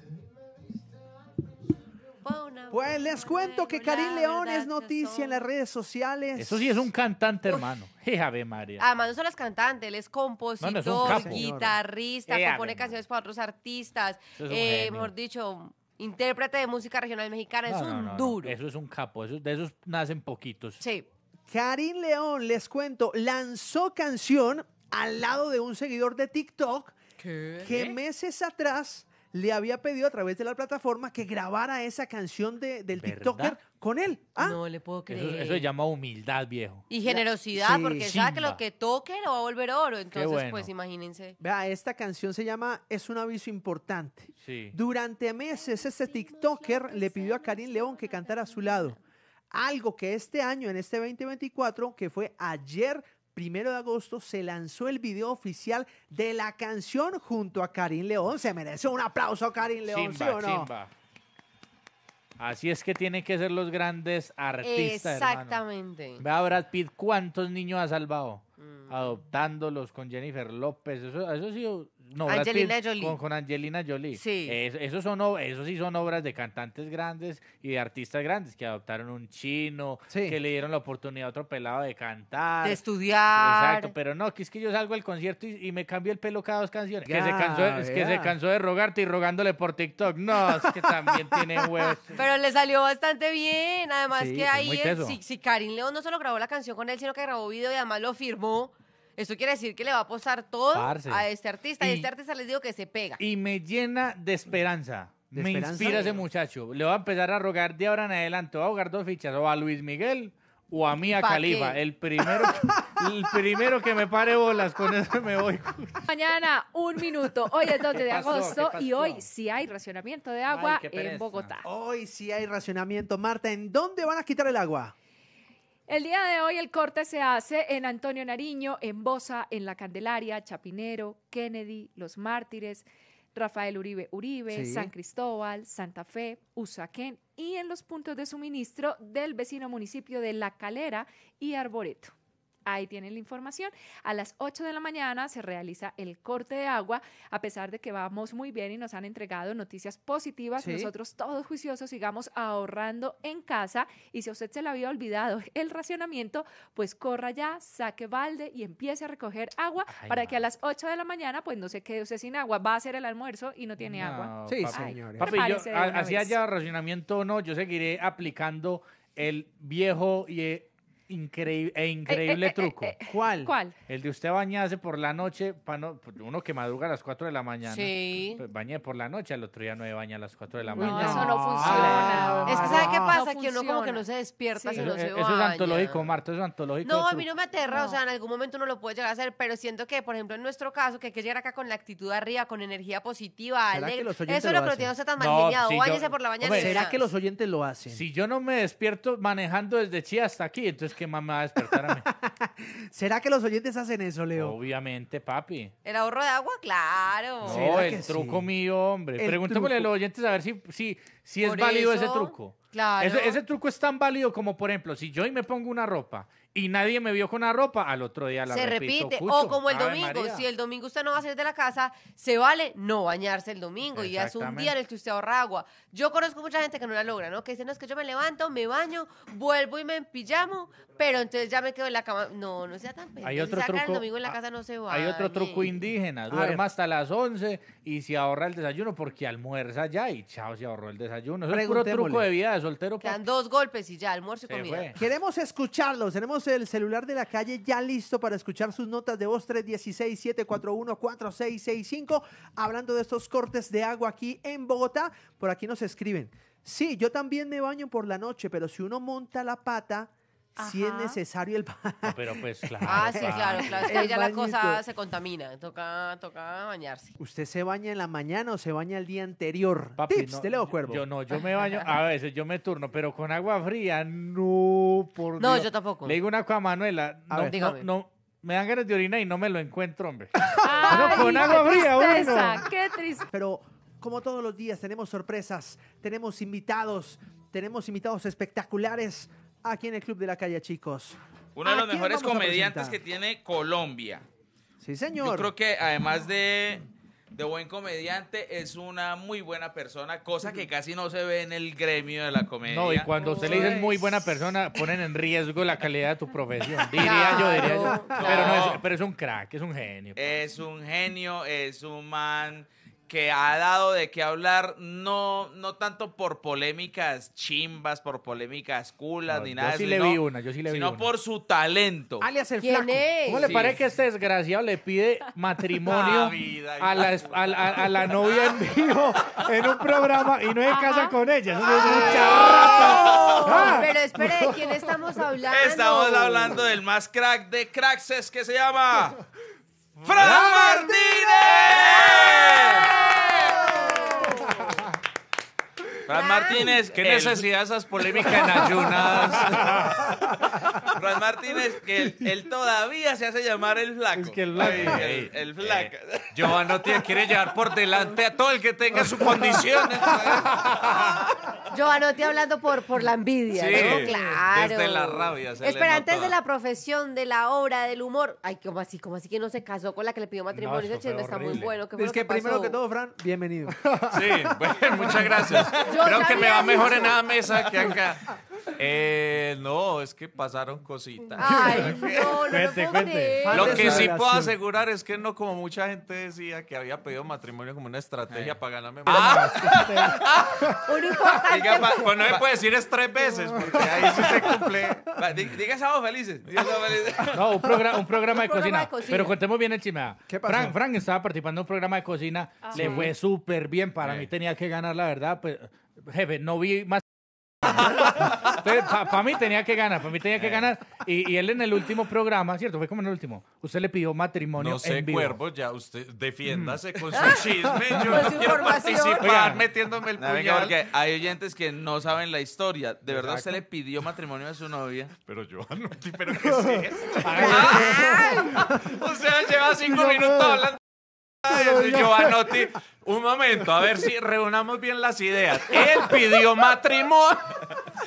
Pues les cuento que Karim León es noticia en las redes sociales. Eso sí es un cantante, hermano. ve María. Además, no solo es cantante, él es compositor, guitarrista, compone canciones para otros artistas. Eh, mejor dicho, intérprete de música regional mexicana, es un duro. Eso es un capo, de esos nacen poquitos. Sí. Karim León, les cuento, lanzó canción al lado de un seguidor de TikTok que meses atrás le había pedido a través de la plataforma que grabara esa canción de, del TikToker con él. ¿Ah? No le puedo creer. Eso, se llama humildad, viejo. Y generosidad, porque sabe que lo que toque lo va a volver oro. Entonces, pues imagínense. Vea, esta canción se llama Es un aviso importante. Durante meses, este TikToker le pidió a Karim León que cantara a su lado. Algo que este año, en este 2024, que fue ayer, primero de agosto se lanzó el video oficial de la canción junto a Karim León. Se merece un aplauso, Karim León, ¿sí o no? Así es que tienen que ser los grandes artistas. Exactamente. Ve a Brad Pitt cuántos niños ha salvado. Mm. adoptándolos con Jennifer López. Eso, sí, no, Con, Angelina Jolie. Sí. eso, son, sí son obras de cantantes grandes y de artistas grandes que adoptaron un chino, que le dieron la oportunidad a otro pelado de cantar. De estudiar. Exacto, pero no, que es que yo salgo al concierto y, me cambio el pelo cada dos canciones. que, se cansó, es que se cansó de rogarte y rogándole por TikTok. No, es que también (laughs) tiene huevos. Pero le salió bastante bien. Además que ahí, si, si Karin León no solo grabó la canción con él, sino que grabó video y además lo firmó eso Esto quiere decir que le va a posar todo a este artista. Y, este artista les digo que se pega. Y me llena de esperanza. me inspira ese muchacho. Le va a empezar a rogar de ahora en adelante. Voy a ahogar dos fichas. O a Luis Miguel o a Mía Califa. El primero, el primero que me pare bolas, con eso me voy. Mañana, un minuto. Hoy es 2 de agosto y hoy si hay racionamiento de agua en Bogotá. Hoy si hay racionamiento. Marta, ¿en dónde van a quitar el agua? El día de hoy el corte se hace en Antonio Nariño, en Bosa, en La Candelaria, Chapinero, Kennedy, Los Mártires, Rafael Uribe Uribe, San Cristóbal, Santa Fe, Usaquén y en los puntos de suministro del vecino municipio de La Calera y Arboreto. Ahí tienen la información. A las 8 de la mañana se realiza el corte de agua, a pesar de que vamos muy bien y nos han entregado noticias positivas. Nosotros todos juiciosos sigamos ahorrando en casa y si a usted se le había olvidado (laughs) el racionamiento, pues corra ya, saque balde y empiece a recoger agua para que a las 8 de la mañana pues no se quede usted sin agua. Va a hacer el almuerzo y no tiene agua. Sí, señores. Papi, así haya racionamiento o no, yo seguiré aplicando el viejo y eh, e eh, eh, increíble, increíble eh, truco. ¿Cuál? ¿Cuál? El de usted bañarse por la noche, pues, uno que madruga a las 4 de la mañana. Sí. Bañe por la noche, al otro día no se baña a las 4 de la mañana. eso no funciona. es que ¿sabe qué pasa? que uno como que no se despierta, se no se Eso es antológico, Marta, eso es antológico. No, a mí no me aterra, o sea, en algún momento uno lo puede llegar a hacer, pero siento que, por ejemplo, en nuestro caso, que hay que llegar acá con la actitud arriba, con energía positiva, alegre. Eso lo que tan mal por la mañana. ¿Será que los oyentes lo hacen? Si yo no me despierto manejando desde Chía hasta aquí, entonces que mamá mí? (laughs) ¿Será que los oyentes hacen eso, Leo? Obviamente, papi. ¿El ahorro de agua? Claro. No, el truco mío, hombre. Pregúntame a los oyentes a ver si, si, si es válido ese truco. Claro. Ese, truco es tan válido como, por ejemplo, si yo hoy me pongo una ropa y nadie me vio con la ropa, al otro día la Se repite. o como el domingo, si el domingo usted no va a salir de la casa, se vale no bañarse el domingo y es un día en el que usted ahorra agua. Yo conozco mucha gente que no la logra, ¿no? Que dicen, no, es que yo me levanto, me baño, vuelvo y me empillamo, pero entonces ya me quedo en la cama. No, no sea tan pendejo. Hay otro truco. El domingo en la ah, casa no se Hay otro truco indígena. Duerma hasta las 11 y se ahorra el desayuno porque almuerza ya y chao, se ahorró el desayuno es truco de vida de soltero. Quedan dos golpes y ya, almuerzo y comida. Queremos escucharlos. Tenemos el celular de la calle ya listo para escuchar sus notas de voz 316-741-4665. Hablando de estos cortes de agua aquí en Bogotá, por aquí nos escriben. Sí, yo también me baño por la noche, pero si uno monta la pata si es necesario el baño. Pero pues (laughs) claro. Ah, sí, claro, claro. Es que ya la cosa se contamina. Toca, toca bañarse. ¿Usted se baña en la mañana o se baña el día anterior? Papi, no, te leo cuervo. Yo no, yo me baño, a veces yo me turno, pero con agua fría, no, por No, yo tampoco. Le digo una cosa a Manuela. no, me dan ganas de orina y no me lo encuentro, hombre. (laughs) Ah, con agua fría, bueno. Qué triste. Pero como todos los días tenemos sorpresas, tenemos invitados, tenemos invitados espectaculares aquí en el Club de la Calle, chicos. Uno de los mejores comediantes que tiene Colombia. Sí, señor. Yo creo que además de, buen comediante, es una muy buena persona, cosa que casi no se ve en el gremio de la comedia. No, y cuando se le dice muy pues- buena persona, ponen en riesgo la calidad de tu profesión. Diría yo, diría yo. Pero, pero es un crack, es un genio. Es un genio, es un man que ha dado de qué hablar, no, no tanto por polémicas chimbas, por polémicas culas, ni nada. Yo sí sino, le vi una, yo sí le vi sino por su talento. Alias el flaco. ¿Cómo le parece que este desgraciado le pide (laughs) matrimonio a, la, novia en vivo en un programa y no se casa con ella? Eso es ah. Pero espere, ¿de quién estamos (laughs) hablando? Estamos hablando del más crack de cracks que se llama... (laughs) ¡Fran Martínez! Fran Martínez, ¿qué necesidad esas polémicas en ayunas? (laughs) Fran Martínez, que él, todavía se hace llamar el flaco. que el flaco. el, eh, quiere llevar por delante a todo el que tenga su condición. (laughs) Joanotti hablando por, por la envidia, ¿no? Claro. Desde la rabia. Espera, antes de la profesión, de la obra, del humor. Ay, como así, como así que no se casó con la que le pidió matrimonio. está muy bueno. es que, primero que todo, Fran, bienvenido. Sí, muchas gracias. (laughs) Creo que me va mejor en la mesa que acá. Eh, no, es que pasaron cositas. Ay, (laughs) no, lo, que sí puedo asegurar es que no como mucha gente decía que había pedido matrimonio como una estrategia eh. para ganarme más. Ah. pues no me puede decir es tres veces, porque ahí sí se cumple. Dígase a vos, felices. (laughs) No, un, programa, de cocina. Pero contemos bien el chisme. Frank, estaba participando en un programa de cocina. Ah. Le fue súper bien. Para mí eh. tenía que ganar, la verdad. Pues, jefe, no vi más. para mí tenía que ganar, para mí tenía que eh. ganar. Y, él en el último programa, ¿cierto? Fue como en el último. Usted le pidió matrimonio. No sé, ya usted defiéndase con su mm. chisme. (laughs) Yo quiero participar metiéndome el porque hay oyentes que no saben la historia. ¿De verdad usted le pidió matrimonio a su novia? Pero yo pero ¿qué es esto? (laughs) (laughs) O lleva cinco minutos hablando yo un momento, a ver si reunamos bien las ideas. Él pidió matrimonio.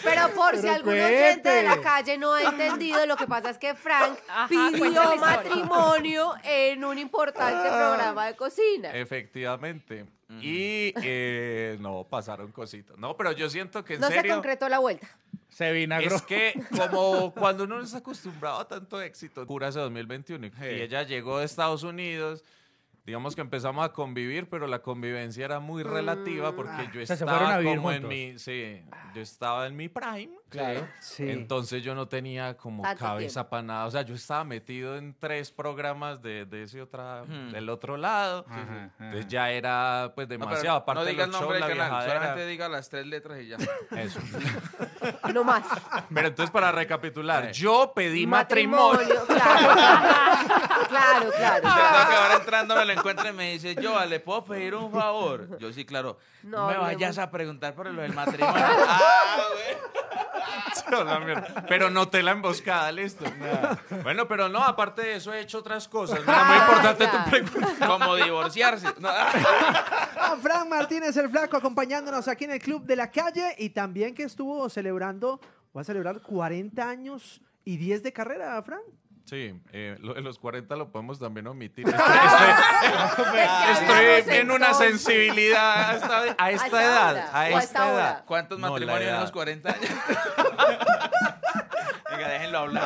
Pero por si algún gente de la calle no ha entendido, lo que pasa es que Frank pidió matrimonio en un importante ah. programa de cocina. Efectivamente. Y eh, no, pasaron cositas. No, pero yo siento que no se concretó la vuelta. Se vinagró. Es que como cuando uno no está acostumbrado a tanto éxito, cura 2021. Y ella llegó de Estados Unidos digamos que empezamos a convivir, pero la convivencia era muy relativa mm, porque ah. yo estaba como en mi, sí, yo estaba en mi prime Claro. Entonces yo no tenía como cabeza para nada. O sea, yo estaba metido en tres programas de, de ese otra, del otro lado. Entonces ya era pues demasiado. No, Aparte no diga nombre del canal, solamente diga las tres letras y ya. Eso. (laughs) no más. Pero entonces para recapitular, eh. yo pedí matrimonio. (laughs) Claro, claro, claro. que ahora entrando me lo encuentro y me dice, yo, ¿le puedo pedir un favor? Yo sí, claro. No, me vayas a preguntar por lo del (laughs) matrimonio. ah, güey. (laughs) pero no te la emboscada, listo. Bueno, pero no, aparte de eso he hecho otras cosas. muy ah, importante tu pregunta. Como divorciarse. (laughs) Fran Martínez, el flaco, acompañándonos aquí en el Club de la Calle y también que estuvo celebrando, va a celebrar 40 años y 10 de carrera, Fran. Sí, eh, lo los 40 lo podemos también omitir. (laughs) Estoy, en una sensibilidad a esta, edad. a esta edad. ¿Cuántos matrimonios en los 40 años? (laughs) déjenlo hablar,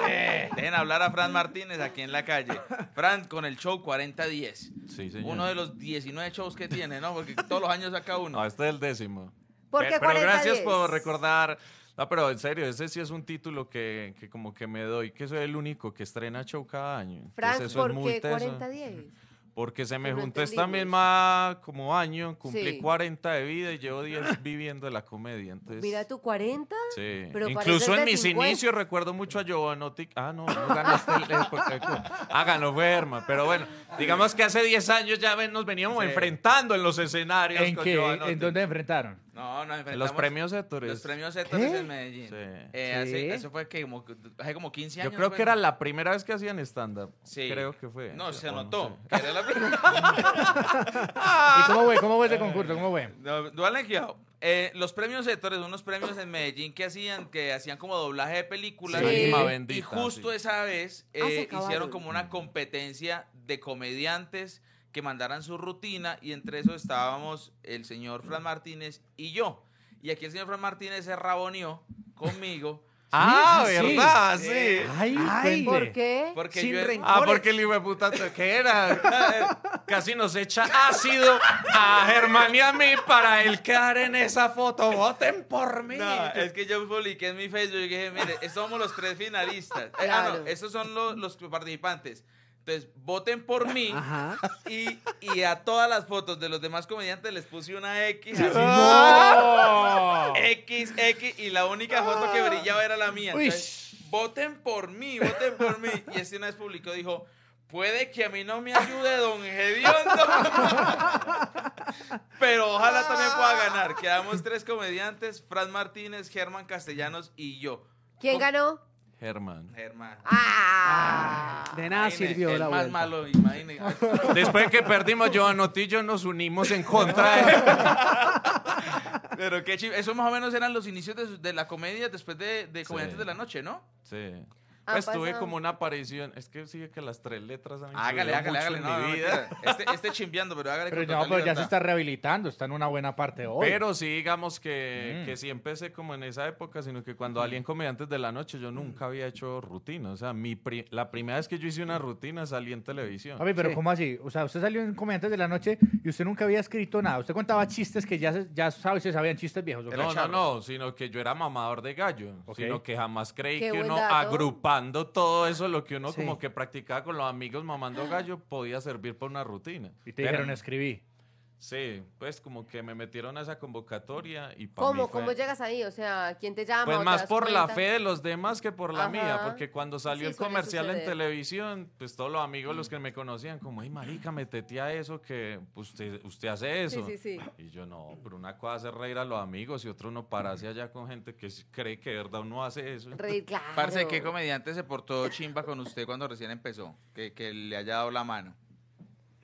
por (laughs) eh, hablar a Fran Martínez aquí en la calle. Fran, con el show 4010. Sí, señor. Uno de los 19 shows que tiene, ¿no? Porque todos los años saca uno. No, ah, este es el décimo. ¿Por qué pero, pero gracias por recordar no, pero en serio, ese sí es un título que, como que me doy, que soy el único que estrena show cada año. Frank, Entonces, ¿por 40 10? Porque se me juntó esta misma como año, cumplí 40 de vida y llevo 10 (laughs) viviendo la comedia. Entonces, Mira tu 40. Sí. Incluso en mis inicios recuerdo mucho a Giovanotti. Ah, no, no ganaste el Ah, ganó Verma. Pero bueno, digamos que hace 10 años ya nos veníamos enfrentando en los escenarios. ¿En, qué, ¿En dónde enfrentaron? No, nos enfrentamos. Los premios Héctores. Los premios Héctores en Medellín. Eh, sí. eso fue que como, hace como 15 años. Yo creo que era la primera vez que hacían stand-up. Sí. Creo que fue. No, se anotó. que era la primera. (laughs) ¿Y cómo fue? ¿Cómo fue ese concurso? ¿Cómo fue? (laughs) No, no eh, los premios Héctores, unos premios en Medellín que hacían, que hacían como doblaje de películas. Sí. Y, bendita, y justo esa vez ah, eh, hicieron como una competencia de comediantes que mandaran su rutina y entre eso estábamos el señor Fran Martínez y yo. Y aquí el señor Fran Martínez se raboneó conmigo. (laughs) ah, ¿verdad? Sí. ¿Por qué? yo Ah, porque el hijo de puta que era. (laughs) Casi nos echa ácido a Germán y a mí para el quedar en esa foto. Voten por mí. No, es que yo publiqué en mi Facebook y dije, mire, somos los tres finalistas. Eh, ah, no, esos son los, los participantes. Entonces, voten por mí. Y, a todas las fotos de los demás comediantes les puse una X. X, X. Y la única foto que brillaba era la mía. voten por mí, voten por mí. Y este una vez publicó, dijo, puede que a mí no me ayude don Gediondo. (laughs) Pero ojalá también pueda ganar. Quedamos tres comediantes, Fran Martínez, Germán Castellanos y yo. ¿Quién ganó? Germán. Germán. Ah. ah, de nada sirvió el más malo, (laughs) Después que perdimos Joan Otillo, nos unimos en contra. De... él. (laughs) Pero qué chido. Eso más o menos eran los inicios de, la comedia después de, de Comediantes de la Noche, ¿no? Sí. Ah, Estuve pues como una aparición. Es que sigue que las tres letras han Hágale, hágale, hágale. En mi vida. Este, este chimbeando, pero hágale. Pero no, pero ya se está rehabilitando, está en una buena parte hoy. Pero sí, digamos que, mm. que sí empecé como en esa época, sino que cuando salí en Comediantes de la Noche yo nunca mm. había hecho rutina. O sea, mi la primera vez que yo hice una rutina salí en televisión. A pero ¿cómo así? O sea, usted salió en Comediantes de la Noche y usted nunca había escrito nada. Usted contaba chistes que ya, ya sabe, se sabían chistes viejos. No, no, no, sino que yo era mamador de gallo. Sino que jamás creí que uno agrupa todo eso, lo que uno como que practicaba con los amigos mamando ah. gallo, podía servir para una rutina. Y te Pero, dijeron, escribí. Sí, pues como que me metieron a esa convocatoria y... ¿Cómo? ¿Cómo llegas ahí? O sea, ¿quién te llama? Pues más por la fe de los demás que por la mía, porque cuando salió el comercial en televisión, pues todos los amigos, los mm. que me conocían, como, ay, marica, metete a eso, que usted, usted hace eso. y yo, no, pero una cosa hace reír a los amigos y otro no, pararse allá con gente que cree que de verdad uno hace eso. Reír, claro. Parce, ¿qué comediante se portó chimba con usted cuando recién empezó? Que, que le haya dado la mano.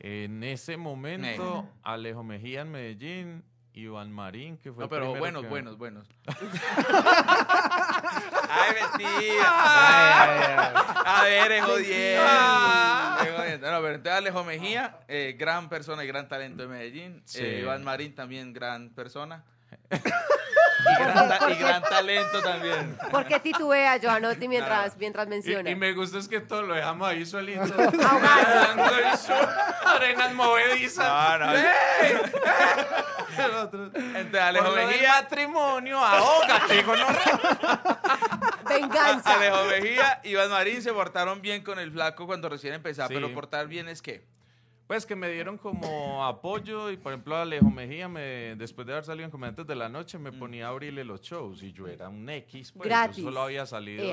En ese momento, Alejo Mejía en Medellín, Iván Marín, que fue. el No, pero bueno buenos, buenos, buenos, (laughs) ay, mentira. a ver, es jodiendo. No, pero entonces Alejo Mejía, eh, gran persona y gran talento de Medellín. Eh, Iván Marín también gran persona. (laughs) Y gran, talento también. ¿Por qué titubea Joanotti mientras, mientras menciona? Y, me gusta es que todo lo dejamos ahí solito. (laughs) en su arenas movedizas. ¡Ey! El Alejo Por Mejía, matrimonio, ahógate con Venganza. Alejo Mejía y Iván Marín se portaron bien con el flaco cuando recién empezaba, pero portar bien es que pues que me dieron como apoyo y por ejemplo Alejo Mejía, me, después de haber salido en Comediantes de la Noche, me mm. ponía a abrirle los shows y yo era un X, pues Gratis. yo solo había salido.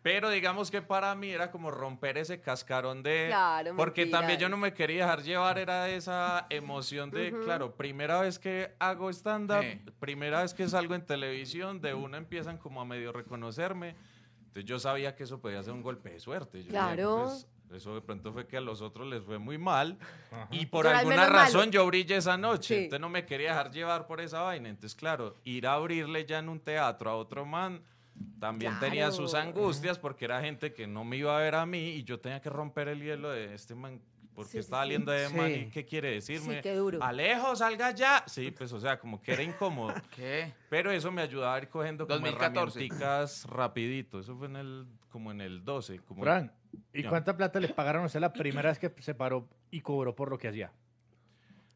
Pero digamos que para mí era como romper ese cascarón de... porque también yo no me quería dejar llevar, era esa emoción de, claro, primera vez que hago stand-up, primera vez que salgo en televisión, de una empiezan como a medio reconocerme. Entonces yo sabía que eso podía ser un golpe de suerte. claro. Pues, eso de pronto fue que a los otros les fue muy mal y por alguna razón yo brillé esa noche. Usted no me quería dejar llevar por esa vaina. Entonces, claro, ir a abrirle ya en un teatro a otro man también tenía sus angustias porque era gente que no me iba a ver a mí y yo tenía que romper el hielo de este man porque estaba está saliendo de man qué quiere decirme. qué duro. Alejo, salga ya. Sí, pues o sea, como que era incómodo. (laughs) ¿Qué? Pero eso me ayudaba a ir cogiendo como 2014. rapidito. Eso fue en el como en el 12, como ¿Y cuánta plata les pagaron? a usted la primera vez que se paró y cobró por lo que hacía.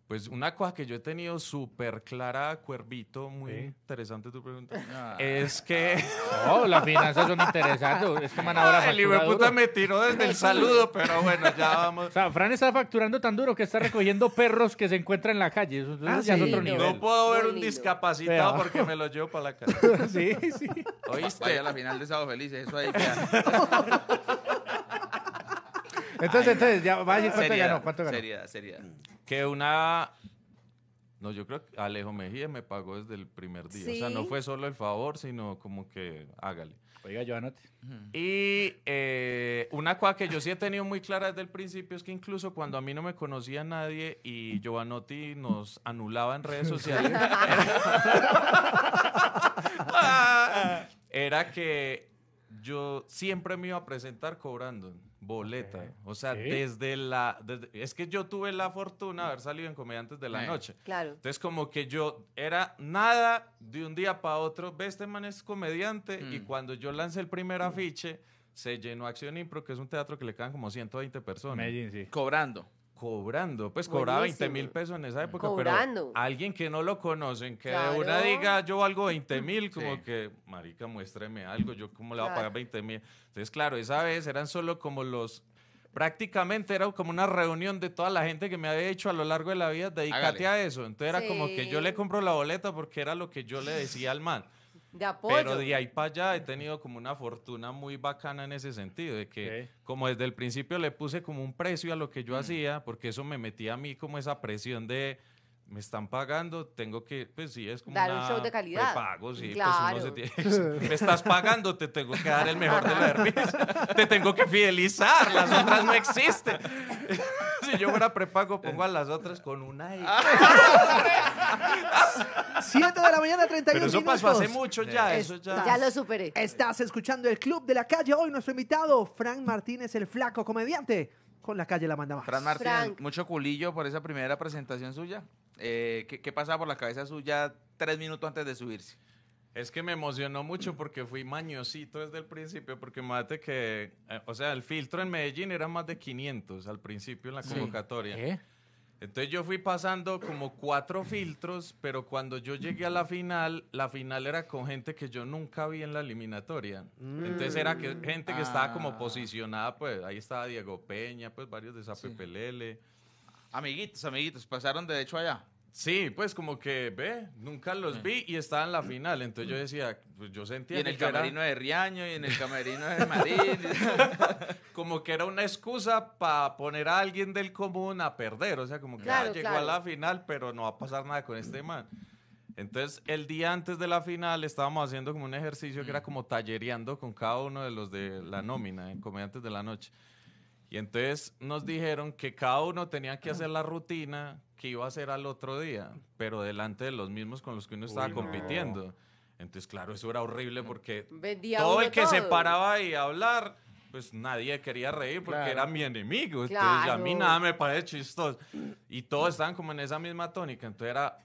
Pues una cosa que yo he tenido súper clara, Cuervito, muy interesante tu pregunta, ah. es que... Ah. Oh, las finanzas son interesantes. man ahora El hijo puta me tiró desde el saludo, pero bueno, ya vamos. O sea, Fran está facturando tan duro que está recogiendo perros que se encuentran en la calle. Eso, ah, ya otro nivel. No puedo ver un discapacitado porque me lo llevo para la (laughs) calle. sí, sí. ¿Oíste? Vaya la final de Sábado Feliz eso ahí queda. (laughs) Entonces, entonces, ya cuánto ganó, cuánto mm. Que una. No, yo creo que Alejo Mejía me pagó desde el primer día. O sea, no fue solo el favor, sino como que hágale. Oiga, yo Y eh, una cosa que yo sí he tenido muy clara desde el principio es que incluso cuando a mí no me conocía nadie y Giovanotti nos anulaba en redes (laughs) sociales, (laughs) era que yo siempre me iba a presentar cobrando. Boleta. O sea, desde la. es que yo tuve la fortuna de haber salido en Comediantes de la eh, Noche. Claro. Entonces, como que yo era nada de un día para otro. Ve, este man es comediante. Y mm. cuando yo lancé el primer mm. afiche, se llenó Acción Impro, que es un teatro que le caen como 120 personas. Cobrando cobrando, pues cobraba 20 mil pesos en esa época, pero alguien que no lo conocen, que una diga yo valgo 20 mil, como que, marica, muéstreme algo, yo cómo le voy a pagar 20 mil. Entonces, claro, esa vez eran solo como los, prácticamente era como una reunión de toda la gente que me había hecho a lo largo de la vida, dedícate a eso. Entonces era como que yo le compro la boleta porque era lo que yo le decía al man. De apoyo. Pero de ahí para allá he tenido como una fortuna muy bacana en ese sentido, de que como desde el principio le puse como un precio a lo que yo mm. hacía, porque eso me metía a mí como esa presión de me están pagando, tengo que, pues sí, es como dar un show de calidad. pago, sí, pues claro. (laughs) (laughs) me estás pagando, te tengo que dar el mejor de la hermisa, te tengo que fidelizar, las otras no existen. (laughs) si yo fuera prepago, pongo a las otras con una E. 7 de la mañana, 31 Pero eso pasó hace mucho ya, eh, eso ya. Ya lo superé. Estás escuchando el Club de la Calle. Hoy nuestro invitado, Frank Martínez, el flaco comediante. Con la calle la manda más. Fran Martínez, mucho culillo por esa primera presentación suya. Eh, ¿Qué pasaba por la cabeza suya tres minutos antes de subirse? Es que me emocionó mucho mm. porque fui mañosito desde el principio, porque imagínate que, eh, o sea, el filtro en Medellín era más de 500 al principio en la convocatoria. ¿Qué? Entonces yo fui pasando como cuatro filtros, pero cuando yo llegué a la final, la final era con gente que yo nunca vi en la eliminatoria. Entonces era que, mm. gente que estaba como ah. posicionada, pues ahí estaba Diego Peña, pues varios de esa Amiguitos, amiguitos, pasaron de hecho allá. Sí, pues como que ve, nunca los eh. vi y estaba en la mm. final. Entonces yo decía, pues yo sentía. Y en el camarino camerino de Riaño y en el camerino de Marín. (laughs) como que era una excusa para poner a alguien del común a perder. O sea, como que ah, llegó a la final, pero no va a pasar nada con este man. Entonces, el día antes de la final estábamos haciendo como un ejercicio que era mm. como tallereando con cada uno de los de la mm. nómina, en Comediantes de la Noche. Y entonces nos dijeron que cada uno tenía que hacer la rutina que iba a hacer al otro día, pero delante de los mismos con los que uno estaba compitiendo. Entonces, claro, eso era horrible porque todo el que se paraba ahí a hablar, pues nadie quería reír porque era mi enemigo. Entonces, a mí nada me parece chistoso. Y todos estaban como en esa misma tónica. Entonces, era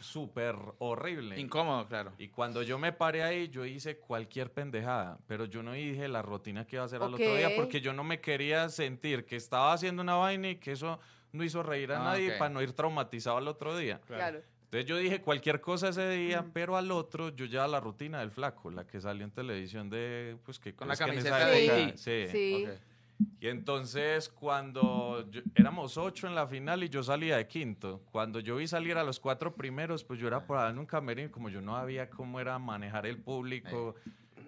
súper horrible. Incómodo, claro. Y cuando yo me paré ahí, yo hice cualquier pendejada, pero yo no dije la rutina que iba a hacer al otro día porque yo no me quería sentir que estaba haciendo una vaina y que eso no hizo reír a ah, nadie para no ir traumatizado al otro día. Entonces yo dije cualquier cosa ese día, pero al otro yo ya la rutina del flaco, la que salió en televisión de, pues que con la camiseta Sí. sí. Y entonces cuando éramos ocho en la final y yo salía de quinto, cuando yo vi salir a los cuatro primeros, pues yo era por dar en un camerino, como yo no sabía cómo era manejar el público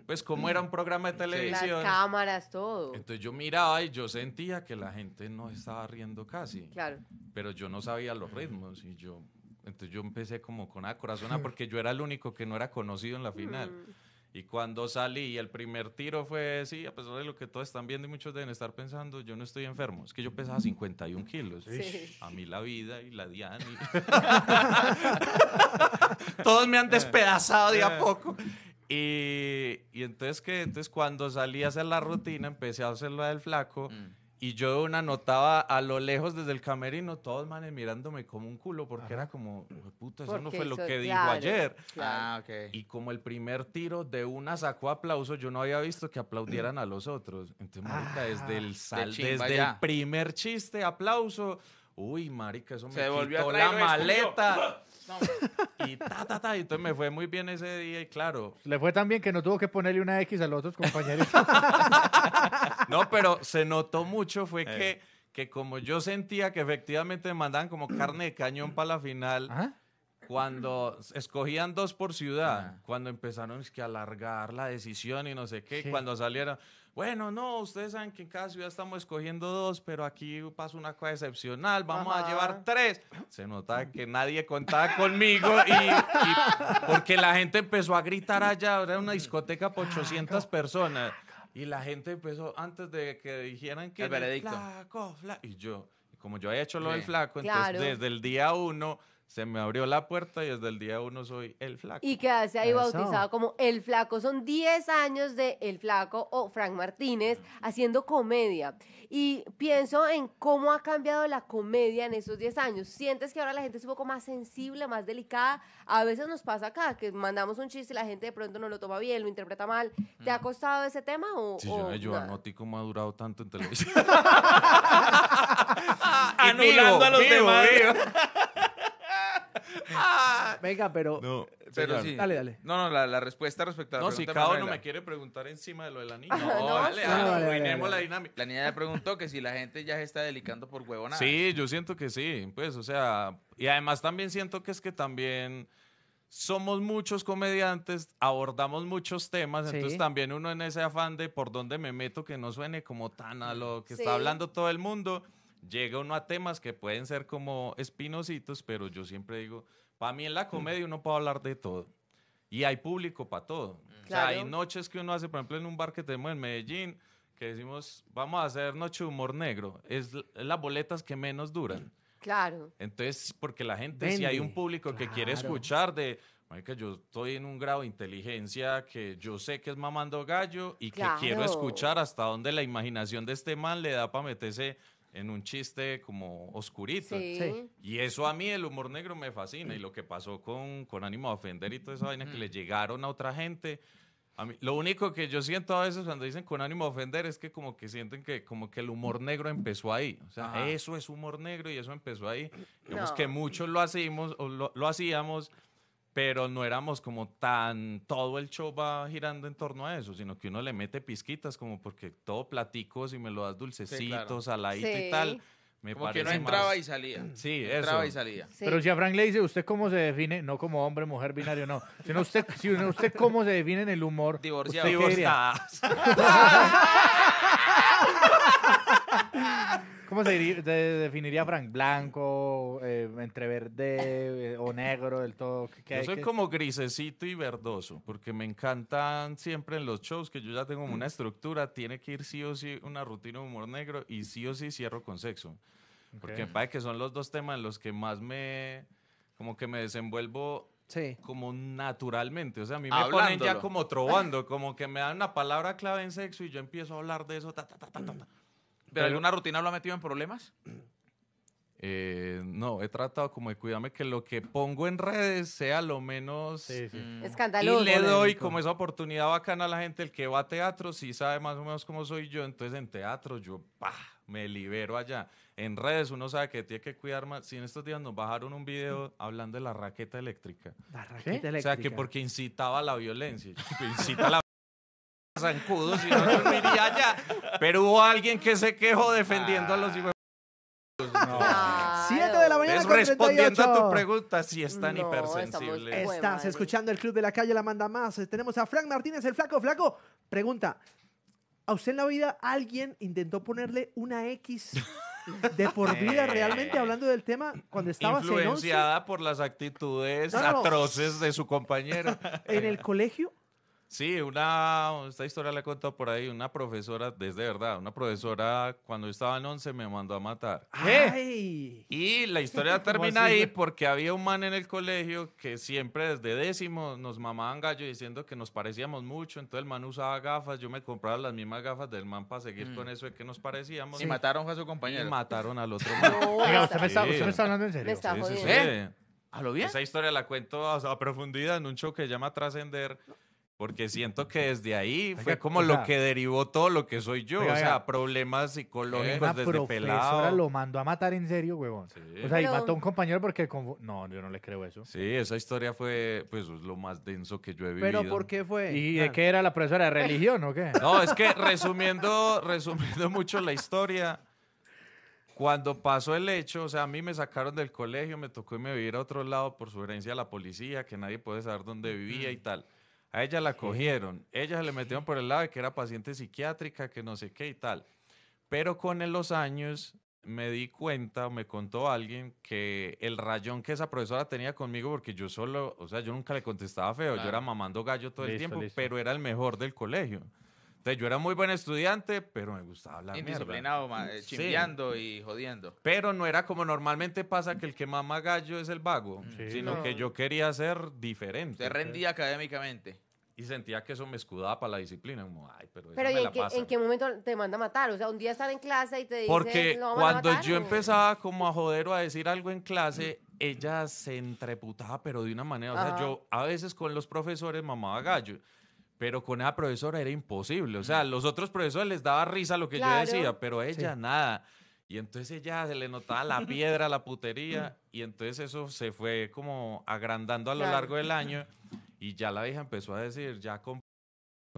pues como era un programa de televisión. cámaras, todo. Entonces yo miraba y yo sentía que la gente no estaba riendo casi. Claro. Pero yo no sabía los ritmos y yo, entonces yo empecé como con una corazón (laughs) porque yo era el único que no era conocido en la final. Mm. Y cuando salí, el primer tiro fue, sí, a pesar de lo que todos están viendo y muchos deben estar pensando, yo no estoy enfermo. Es que yo pesaba 51 kilos. Sí. A mí la vida y la Diana. (laughs) (laughs) todos me han despedazado de a eh. poco. Y, y entonces, que entonces cuando salí a hacer la rutina, empecé a hacerlo del flaco. Mm. Y yo una notaba a lo lejos desde el camerino, todos manes mirándome como un culo, porque era como, puta, eso no fue lo que dijo ayer. Ah, Y como el primer tiro de una sacó aplauso, yo no había visto que aplaudieran a los otros. Entonces, marica, desde ah. el sal, desde el primer chiste, aplauso. Uy, marica, eso me quitó la maleta. (laughs) Y ta, entonces me fue muy bien ese día y claro. Le fue tan bien que no tuvo que ponerle una X a los otros compañeros. (laughs) no, pero se notó mucho fue eh. que, que como yo sentía que efectivamente me mandaban como carne de cañón para la final. Cuando escogían dos por ciudad, cuando empezaron es que alargar la decisión y no sé qué, ¿Qué? cuando salieron, bueno, no, ustedes saben que en cada ciudad estamos escogiendo dos, pero aquí pasa una cosa excepcional, vamos a llevar tres. Se nota que nadie contaba conmigo y, porque la gente empezó a gritar allá, era una discoteca por 800 personas y la gente empezó antes de que dijeran que el veredicto. Flaco, flaco, y yo, como yo había hecho lo del flaco, entonces desde el día uno se me abrió la puerta y desde el día uno soy el flaco. Y quedarse ahí bautizado como el flaco. Son 10 años de el flaco o Frank Martínez haciendo comedia. Y pienso en cómo ha cambiado la comedia en esos 10 años. Sientes que ahora la gente es un poco más sensible, más delicada. A veces nos pasa acá que mandamos un chiste y la gente de pronto no lo toma bien, lo interpreta mal. ¿Te ha costado ese tema o, sí, yo, anoté cómo ha durado tanto en televisión. (laughs) Anulando a los demás. (laughs) Ah. Venga, pero. Eh, pero sí. Dale, dale. No, no, la, respuesta respecto a la No, si cada no me quiere preguntar encima de lo de (laughs) la niña. No, dale, arruinemos la dinámica. La niña ya preguntó que si la gente ya se está delicando por huevonada. Sí, yo siento que sí. Pues, o sea. Y además también siento que es que también somos muchos comediantes, abordamos muchos temas, entonces también uno en ese afán de por dónde me meto que no suene como tan a lo que está hablando todo el mundo, llega uno a temas que pueden ser como espinositos, pero yo siempre digo, para mí en la mm. comedia uno puede hablar de todo. Y hay público para todo. hay noches que uno hace, por ejemplo, en un bar que tenemos en Medellín, que decimos, vamos a hacer noche de humor negro. Es, las boletas que menos duran. Claro. Entonces, porque la gente, si hay un público que quiere escuchar de, que yo estoy en un grado de inteligencia que yo sé que es mamando gallo y que quiero escuchar hasta dónde la imaginación de este man le da para meterse en un chiste como oscurito. Sí. Y eso a mí el humor negro me fascina. Y lo que pasó con, con Ánimo a Ofender y toda esa vaina que le llegaron a otra gente. A mí, lo único que yo siento a veces cuando dicen con ánimo a ofender es que como que sienten que como que el humor negro empezó ahí. O sea, eso es humor negro y eso empezó ahí. Digamos que muchos lo hacíamos, o lo hacíamos pero no éramos como tan, todo el show va girando en torno a eso, sino que uno le mete pizquitas como porque todo platico, si me lo das dulcecitos, sí, y tal. Me no entraba (clears throat) y salía. Sí, Entraba y salía. Pero si a Frank le dice, ¿usted cómo se define? No como hombre, mujer, binario, no. Sino usted, si usted cómo se define en el humor. Divorciado. Divorciado. (laughs) (laughs) ¿Cómo se definiría Frank? ¿Blanco, eh, entre verde eh, o negro del todo? yo soy como grisecito y verdoso, porque me encantan siempre en los shows que yo ya tengo una estructura, tiene que ir sí o sí una rutina de humor negro y sí o sí cierro con sexo. Porque me parece que son los dos temas en los que más me, como que me desenvuelvo como naturalmente. O sea, a mí me ponen ya como trobando, como que me dan una palabra clave en sexo y yo empiezo a hablar de eso. Pero, alguna rutina lo ha metido en problemas? Eh, no, he tratado como de cuidarme que lo que pongo en redes sea lo menos mm. escandaloso. Y le doy como esa oportunidad bacana a la gente, el que va a teatro sí sabe más o menos cómo soy yo, entonces en teatro yo me libero allá. En redes uno sabe que tiene que cuidar más. Si en estos días nos bajaron un video mm. hablando de la raqueta eléctrica. La raqueta eléctrica. O sea, que porque incitaba la violencia. incita la zancudos y no iría allá. Pero hubo alguien que se quejó defendiendo a los hijos. No. de la mañana. Con respondiendo a tu pregunta, si están tan hipersensible. Estás escuchando el Club de la Calle La Manda Más. Eh, tenemos a Frank Martínez, el flaco. Flaco, pregunta. ¿A usted en la vida alguien intentó ponerle una X de por (laughs) vida realmente hablando del tema cuando estaba Influenciada por las actitudes atroces de su compañero. En el colegio Sí, una, esta historia la he contado por ahí, una profesora, desde verdad, una profesora cuando estaba en 11 me mandó a matar. ¡Ay! Y la historia (laughs) termina ahí porque había un man en el colegio que siempre desde décimo nos mamaban gallo diciendo que nos parecíamos mucho, entonces el man usaba gafas, yo me compraba las mismas gafas del man para seguir mm. con eso de que nos parecíamos. Y mataron a su compañero. Y mataron al otro (laughs) man. Oiga, usted, me está, me está, hablando en serio. Me está jodiendo. ¿Eh? ¿A lo bien? Esa historia la cuento a, profundidad en un show que se llama Trascender. Porque siento que desde ahí fue como lo que derivó todo lo que soy yo. o sea, problemas psicológicos desde pelado. lo mandó a matar en serio, huevón. O sea, y mató a un compañero porque... No, yo no le creo eso. Sí, esa historia fue, pues, lo más denso que yo he vivido. ¿Pero por qué fue? ¿Y de ah. qué era la profesora? ¿De religión o qué? (laughs) No, es que resumiendo, resumiendo mucho la historia, cuando pasó el hecho, o sea, a mí me sacaron del colegio, me tocó irme a vivir a otro lado por su herencia a la policía, que nadie puede saber dónde vivía y mm. tal. A ella la cogieron, ella le metieron por el lado de que era paciente psiquiátrica, que no sé qué y tal. Pero con los años me di cuenta, me contó alguien, que el rayón que esa profesora tenía conmigo, porque yo solo, o sea, yo nunca le contestaba feo, yo era mamando gallo todo el tiempo, pero era el mejor del colegio yo era muy buen estudiante, pero me gustaba hablar. Indisciplinado, eh, chimbeando y jodiendo. Pero no era como normalmente pasa que el que mama gallo es el vago, mm. sino que yo quería ser diferente. Te rendía académicamente. Y sentía que eso me escudaba para la disciplina. pero, en, qué, momento te manda a matar? O sea, un día estar en clase y te dice. Porque cuando yo empezaba como a joder o a decir algo en clase, ella se entreputaba, pero de una manera. O sea, yo a veces con los profesores mamaba gallo. Pero con esa profesora era imposible. O sea, los otros profesores les daba risa lo que yo decía, pero a ella nada. Y entonces ella se le notaba la piedra, la putería, y entonces eso se fue como agrandando a lo largo del año. Y ya la vieja empezó a decir, ya con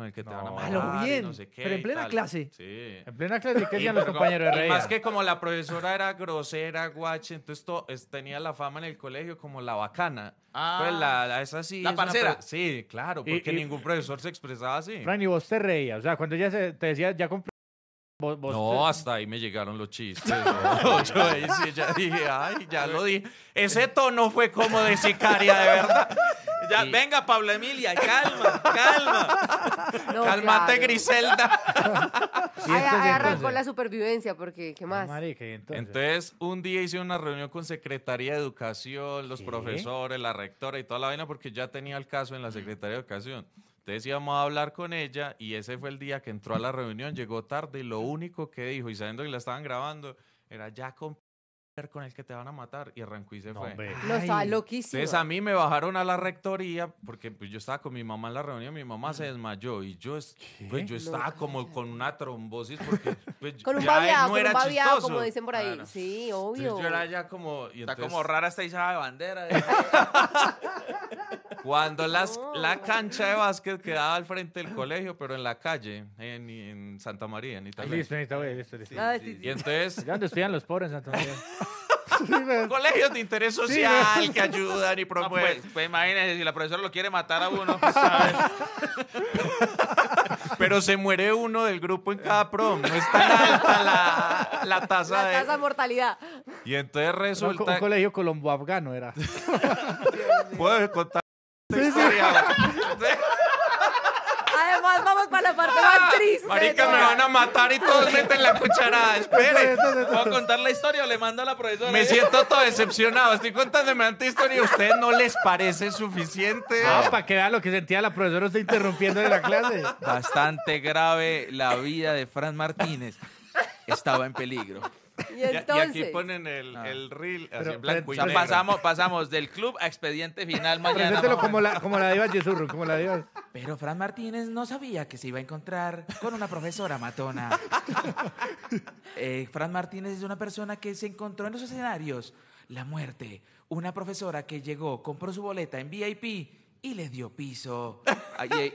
el que te van a matar. bien. No sé qué, pero en plena clase. Sí. En plena clase, ¿qué decían los compañeros de Más que como la profesora era grosera, guache, entonces tenía la fama en el colegio como la bacana. Pues ah. Pues la, esa sí. La es sí, claro, porque ningún profesor se expresaba así. Fran, y vos te reías. O sea, cuando ella te decía, ya compré. no, hasta ahí me llegaron los chistes. (laughs) Yo ya dije, ay, ya lo dije. Ese tono fue como de sicaria, de verdad venga, Pablo Emilia, calma, calma. (laughs) Calmate, Griselda. (laughs) Ahí arrancó la supervivencia, porque ¿qué más? entonces? un día hice una reunión con Secretaría de Educación, los profesores, la rectora y toda la vaina, porque ya tenía el caso en la Secretaría de Educación. Entonces íbamos a hablar con ella y ese fue el día que entró a la reunión, llegó tarde y lo único que dijo, y sabiendo que la estaban grabando, era ya, con con el que te van a matar. Y arrancó y se fue. Lo estaba loquísimo. Entonces a mí me bajaron a la rectoría porque pues, yo estaba con mi mamá en la reunión, mi mamá se desmayó y yo, pues, yo estaba como con una trombosis porque pues, con un ya no era un como dicen por ahí. Ah, sí, obvio. yo era ya como... Está como rara esta hija de bandera. (laughs) ¿eh? Cuando las, la cancha de básquet quedaba al frente del colegio, pero en la calle, en, Santa María, en Italia. Listo, en Italia, listo, listo. Ah, y entonces... ¿Dónde estudian los pobres en Santa María? (laughs) Colegios de interés social que ayudan y ah, pues, promueven. pues, imagínense, si la profesora lo quiere matar a uno, (laughs) saben. Pero se muere uno del grupo en cada prom. No es tan alta la, la tasa de. La tasa de mortalidad. Y entonces resulta. un, colegio colombo-afgano era. (laughs) Puedo contar. (laughs) Además, vamos para la parte más ah, triste. Marica, me van a matar y todos (laughs) meten la cucharada. Espere. a contar la historia o le mando a la profesora? Me siento todo decepcionado. Estoy contándome ante historia y a ustedes no les parece suficiente. Ah, para que vean lo que sentía la profesora, está interrumpiendo de la clase. Bastante grave la vida de Fran Martínez. Estaba en peligro. (laughs) Y, entonces, aquí ponen el, ah. el reel así blanco Pasamos, pasamos del club a expediente final (laughs) mañana. como la, como la diva como la Pero Fran Martínez no sabía que se iba a encontrar con una profesora matona. (laughs) eh, Fran Martínez es una persona que se encontró en los escenarios la muerte. Una profesora que llegó, compró su boleta en VIP y le dio piso.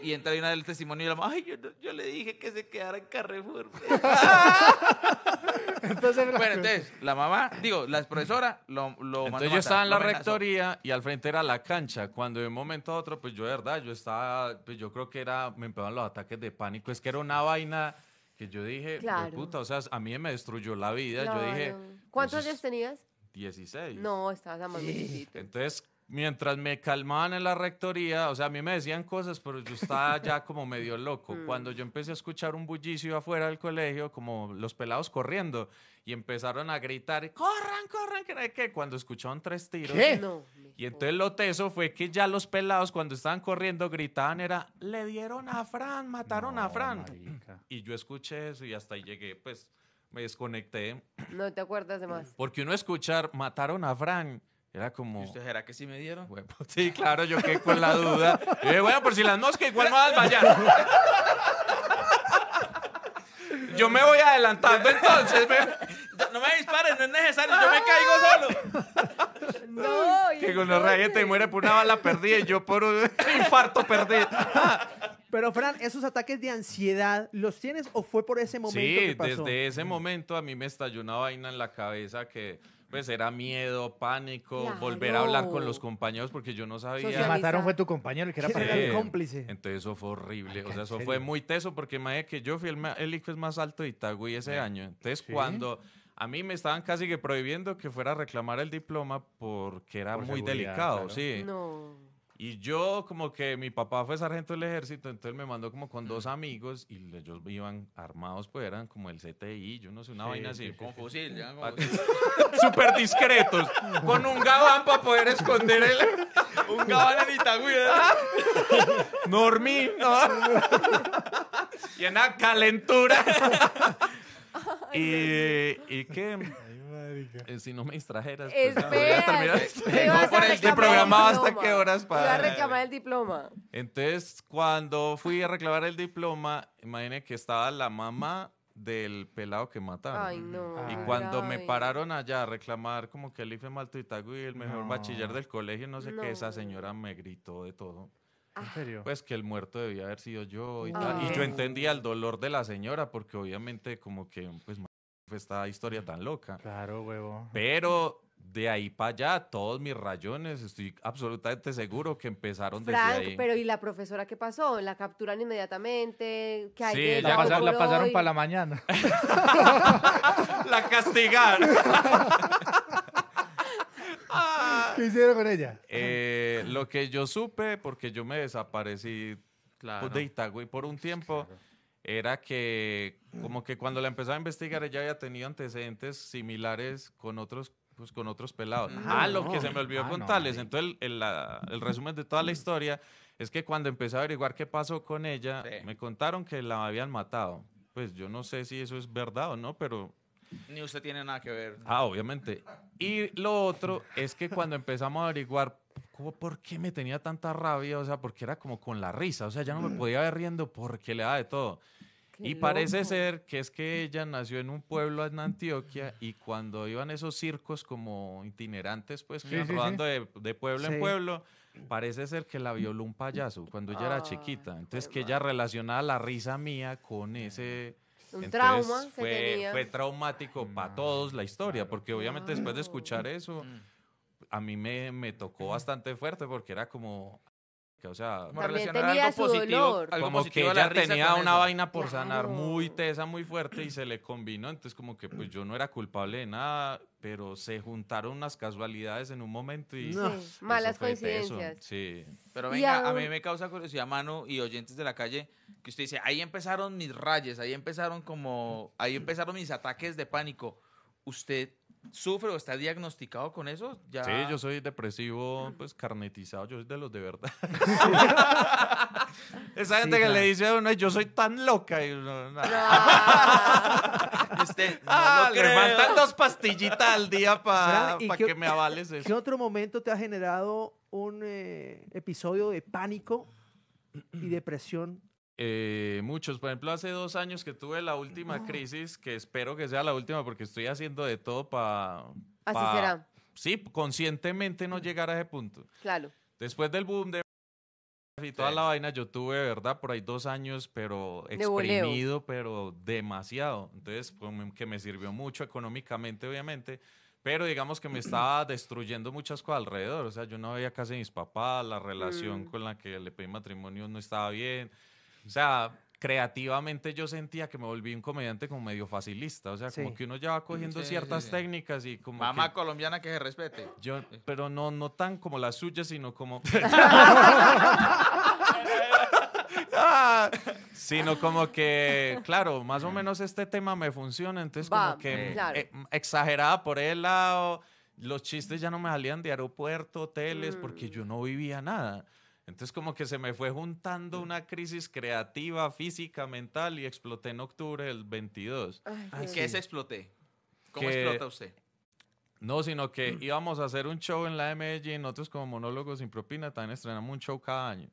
Y, y entra una del testimonio y la mamá, ay, yo, le dije que se quedara en Carrefour. (laughs) entonces, bueno, entonces, la mamá, digo, la profesora lo, lo Entonces yo estaba en la rectoría y al frente era la cancha. Cuando de un momento a otro, pues yo de verdad, yo estaba, pues yo creo que era, me empezaron los ataques de pánico. Es que era una vaina que yo dije, puta, o sea, a mí me destruyó la vida. Yo dije... ¿Cuántos pues, años tenías? 16. No, estabas más sí. Entonces, mientras me calmaban en la rectoría, o sea, a mí me decían cosas, pero yo estaba ya (laughs) como medio loco. Mm. Cuando yo empecé a escuchar un bullicio afuera del colegio, como los pelados corriendo, y empezaron a gritar, corran, corran, que qué, cuando escucharon tres tiros. ¿Qué? y entonces lo teso fue que ya los pelados cuando estaban corriendo gritaban era, le dieron a Fran, mataron a Fran. (laughs) Y yo escuché eso y hasta ahí llegué, pues me desconecté. No te acuerdas de (clears throat) más. Porque uno escuchar, mataron a Fran era como. ¿Y usted será que sí me dieron? Pues, sí, claro, yo quedé con la duda. (laughs) bueno, por si las moscas, igual me vas a Yo me voy adelantando entonces. (laughs) No me disparen, no es necesario, yo me caigo solo. (laughs) No, que con los rayos te muere por una bala perdida y yo por un infarto perdido. Pero Fran, ¿esos ataques de ansiedad los tienes o fue por ese momento? Sí, que pasó? desde ese momento a mí me estalló una vaina en la cabeza que pues era miedo, pánico, volver a hablar con los compañeros porque yo no sabía. se mataron fue tu compañero, el que era, para el cómplice. Entonces eso fue horrible, o sea, eso fue muy teso porque imagínate que yo fui el, hijo más alto de Itagüí ese año. Entonces cuando a mí me estaban casi que prohibiendo que fuera a reclamar el diploma porque era muy delicado, sí. No. Y yo, como que mi papá fue sargento del ejército, entonces me mandó como con dos amigos y ellos iban armados, pues eran como el CTI, yo no sé, una vaina así. con fusil, ya. (laughs) Súper discretos, con un gabán para poder esconder el. un gabán en Itagüí. (laughs) Normí, ¿no? y en la calentura. (laughs) y, y que eh, si no me distrajeras, pues, Espera, te (laughs) programa hasta qué horas para. reclamar el diploma. Entonces, cuando fui a reclamar el diploma, imaginé que estaba la mamá del pelado que mataron. Ay, no. Y cuando me pararon allá a reclamar como que el IFE Malto y el mejor bachiller del colegio, no sé qué, esa señora me gritó de todo. Ah. En serio. Pues que el muerto debía haber sido yo y tal. Y yo entendía el dolor de la señora, porque obviamente como que, pues, esta historia tan loca. Claro, huevo. Pero de ahí para allá, todos mis rayones, estoy absolutamente seguro que empezaron de desde ahí. pero ¿y la profesora qué pasó? ¿La capturan inmediatamente? ¿Qué sí, la, pasaron, para la mañana. (laughs) la castigaron. ¿Qué hicieron con ella? Eh, lo que yo supe, porque yo me desaparecí pues, de Itagüí por un tiempo era que mm. como que cuando la empezaba a investigar ella había tenido antecedentes similares con otros pues con otros pelados. Ah, ah lo que se me olvidó ah, contarles. Entonces, el, el, resumen de toda la mm. historia es que cuando empecé a averiguar qué pasó con ella, me contaron que la habían matado. Pues yo no sé si eso es verdad o no, pero ni usted tiene nada que ver. Ah, obviamente. Y lo otro es que cuando empezamos a averiguar por qué me tenía tanta rabia, o sea, porque era como con la risa, o sea, ya no me podía ver riendo porque le da de todo. y parece ser que es que ella nació en un pueblo en Antioquia y cuando iban esos circos como itinerantes, pues que iban rodando De, pueblo en pueblo, parece ser que la violó un payaso cuando ella era ah, chiquita. Entonces que ella relacionaba la risa mía con ese... Un trauma. Fue, fue traumático para mm. todos la historia, porque obviamente después de escuchar eso... Mm a mí me, tocó bastante fuerte porque era como, que, o sea, su dolor. como que ella tenía una vaina por sanar muy tesa, muy fuerte y se le combinó, entonces como que pues yo no era culpable de nada, pero se juntaron unas casualidades en un momento y no. malas coincidencias. Sí. Pero venga, a mí me causa curiosidad, mano y oyentes de la calle, que usted dice, ahí empezaron mis rayes, ahí empezaron como ahí empezaron mis ataques de pánico. ¿Usted sufre o está diagnosticado con eso, Sí, yo soy depresivo, pues carnetizado, yo soy de los de verdad. (laughs) Esa gente que le dice a uno, yo soy tan loca. Y (laughs) este, ah, le faltan dos pastillitas al día para que me avales eso. ¿Qué otro momento te ha generado un eh, episodio de pánico y depresión eh, muchos, por ejemplo, hace dos años que tuve la última crisis, que espero que sea la última porque estoy haciendo de todo para... Así será. Sí, conscientemente no llegar a ese punto. Claro. Después del boom de... Y toda la vaina yo tuve, ¿verdad? Por ahí dos años, pero exprimido, pero demasiado. Entonces, que me sirvió mucho económicamente, obviamente, pero digamos que me estaba destruyendo muchas cosas alrededor. O sea, yo no veía casi a mis papás, la relación mm. con la que le pedí matrimonio no estaba bien. O sea, creativamente yo sentía que me volví un comediante como medio facilista, o sea, como que uno ya va cogiendo ciertas técnicas y como mamá colombiana que se respete. pero no no tan como la suya, sino como (laughs) (laughs) sino como que, claro, más o menos este tema me funciona, entonces como que eh, eh, por el lado, los chistes ya no me salían de aeropuerto, hoteles, porque mm. yo no vivía nada. Entonces como que se me fue juntando mm. una crisis creativa, física, mental y exploté en octubre del 22. ¿Y ah, ¿Qué es exploté? ¿Cómo explota usted? No, sino que mm. íbamos a hacer un show en la de nosotros como monólogos sin propina también estrenamos un show cada año.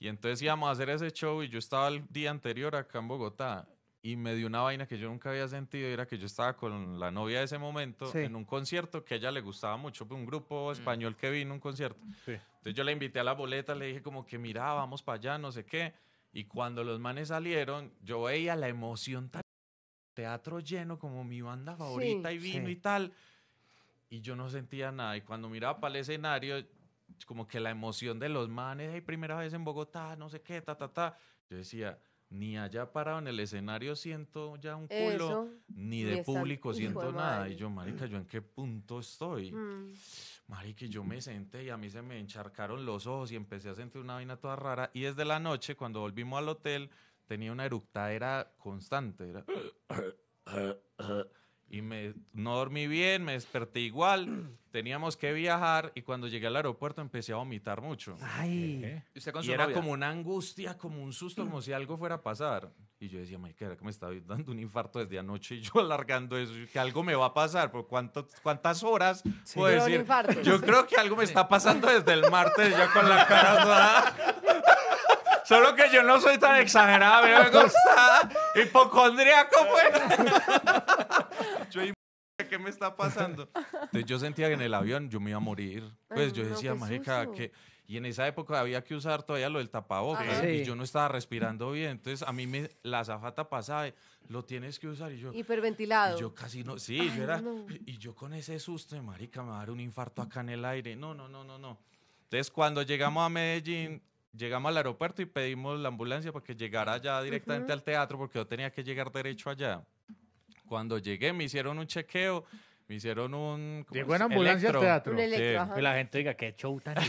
Y entonces íbamos a hacer ese show y yo estaba el día anterior acá en Bogotá y me dio una vaina que yo nunca había sentido, era que yo estaba con la novia de ese momento en un concierto que a ella le gustaba mucho, pues, un grupo mm. español que vino a un concierto. Sí. Entonces yo la invité a la boleta, le dije como que mira, vamos para allá, no sé qué. Y cuando los manes salieron, yo veía la emoción tan teatro lleno como mi banda favorita y vino y tal. Y yo no sentía nada. Y cuando miraba para el escenario, como que la emoción de los manes, primera vez en Bogotá, no sé qué, ta, ta, ta. Yo decía, ni allá parado en el escenario siento ya un culo, ni de público siento nada. Y yo, marica, ¿yo en qué punto estoy? Mm. Marica, yo me senté y a mí se me encharcaron los ojos y empecé a sentir una vaina toda rara. Y desde la noche, cuando volvimos al hotel, tenía una eructadera constante. Era... (clears throat) (clears throat) (clears throat) y me, no dormí bien, me desperté igual, (clears throat) teníamos que viajar y cuando llegué al aeropuerto empecé a vomitar mucho. Ay. Eh". ¿Y, era como una angustia, como un susto, como si algo fuera a pasar. Y yo decía, Mike, ¿era que me estaba dando un infarto desde anoche y yo (laughs) alargando eso? Que algo me va a pasar, ¿por cuántas horas puede puedo decir? yo creo que algo me está pasando desde el martes ya con la cara toda... (laughs) Solo que yo no soy tan exagerada, me gusta hipocondríaco, pues. (laughs) Yo ¿qué me está pasando? Entonces yo sentía que en el avión yo me iba a morir. Pues yo decía, marica, mágica, que... Y en esa época había que usar todavía lo del tapabocas. Y yo no estaba respirando bien. Entonces a mí me, la azafata pasaba, lo tienes que usar. Y yo. Hiperventilado. yo casi no. Sí, yo era. Y yo con ese susto de marica me va a dar un infarto acá en el aire. No, no, no, no, no. Entonces cuando llegamos a Medellín, llegamos al aeropuerto y pedimos la ambulancia para que llegara ya directamente al teatro porque yo tenía que llegar derecho allá. Cuando llegué me hicieron un chequeo, me hicieron un... Llegó en ambulancia al teatro. que la gente diga, qué show tan... (laughs)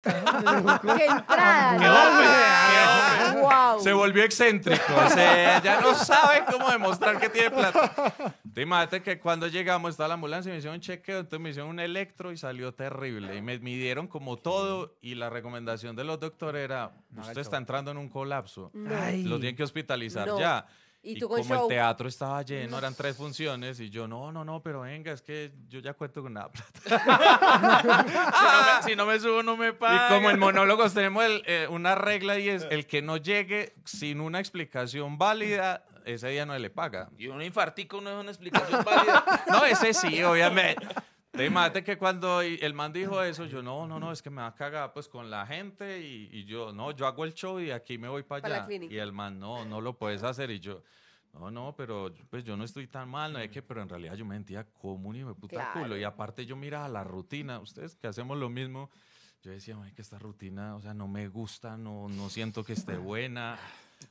¡Qué entrada! ¡Qué Se volvió excéntrico. O sea, ya no sabe cómo demostrar que tiene plata. Te imagínate que cuando llegamos estaba la ambulancia y me hicieron un chequeo, entonces me hicieron un electro y salió terrible. Y me midieron como todo y la recomendación de los doctores era, usted está entrando en un colapso. Los tienen que hospitalizar ya. Y, como el teatro estaba lleno, eran tres funciones, y yo, no, no, no, pero venga, es que yo ya cuento con nada plata. (laughs) si, no me, subo, no me pagan. Y como en monólogos tenemos eh, una regla y es eh. el que no llegue sin una explicación válida, ese día no le paga. Y un infartico no es una explicación válida. (laughs) no, ese sí, obviamente. Te imagínate que cuando el man dijo eso, yo no, no, no, es que me va a cagar pues con la gente y, yo, no, yo hago el show y aquí me voy para, allá. Y el man, no, no lo puedes hacer. Y yo, no, no, pero pues yo no estoy tan mal, no es que, pero en realidad yo me sentía común y me puta culo. Y aparte yo miraba la rutina, ustedes que hacemos lo mismo, yo decía, ay, que esta rutina, o sea, no me gusta, no, no siento que esté buena.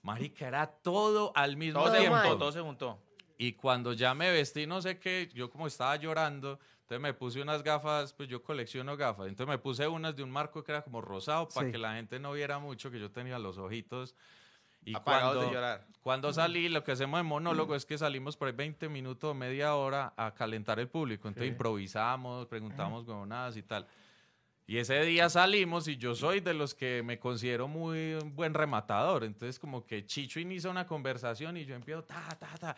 Marica, era todo al mismo todo tiempo. todo se juntó. Y cuando ya me vestí, no sé qué, yo como estaba llorando, entonces me puse unas gafas, pues yo colecciono gafas, entonces me puse unas de un marco que era como rosado para que la gente no viera mucho que yo tenía los ojitos. Y cuando, Cuando salí, lo que hacemos en monólogo es que salimos por ahí 20 minutos, media hora a calentar el público. Entonces improvisamos, preguntamos nada y tal. Y ese día salimos y yo soy de los que me considero muy buen rematador. Entonces como que Chicho inicia una conversación y yo empiezo ta, ta, ta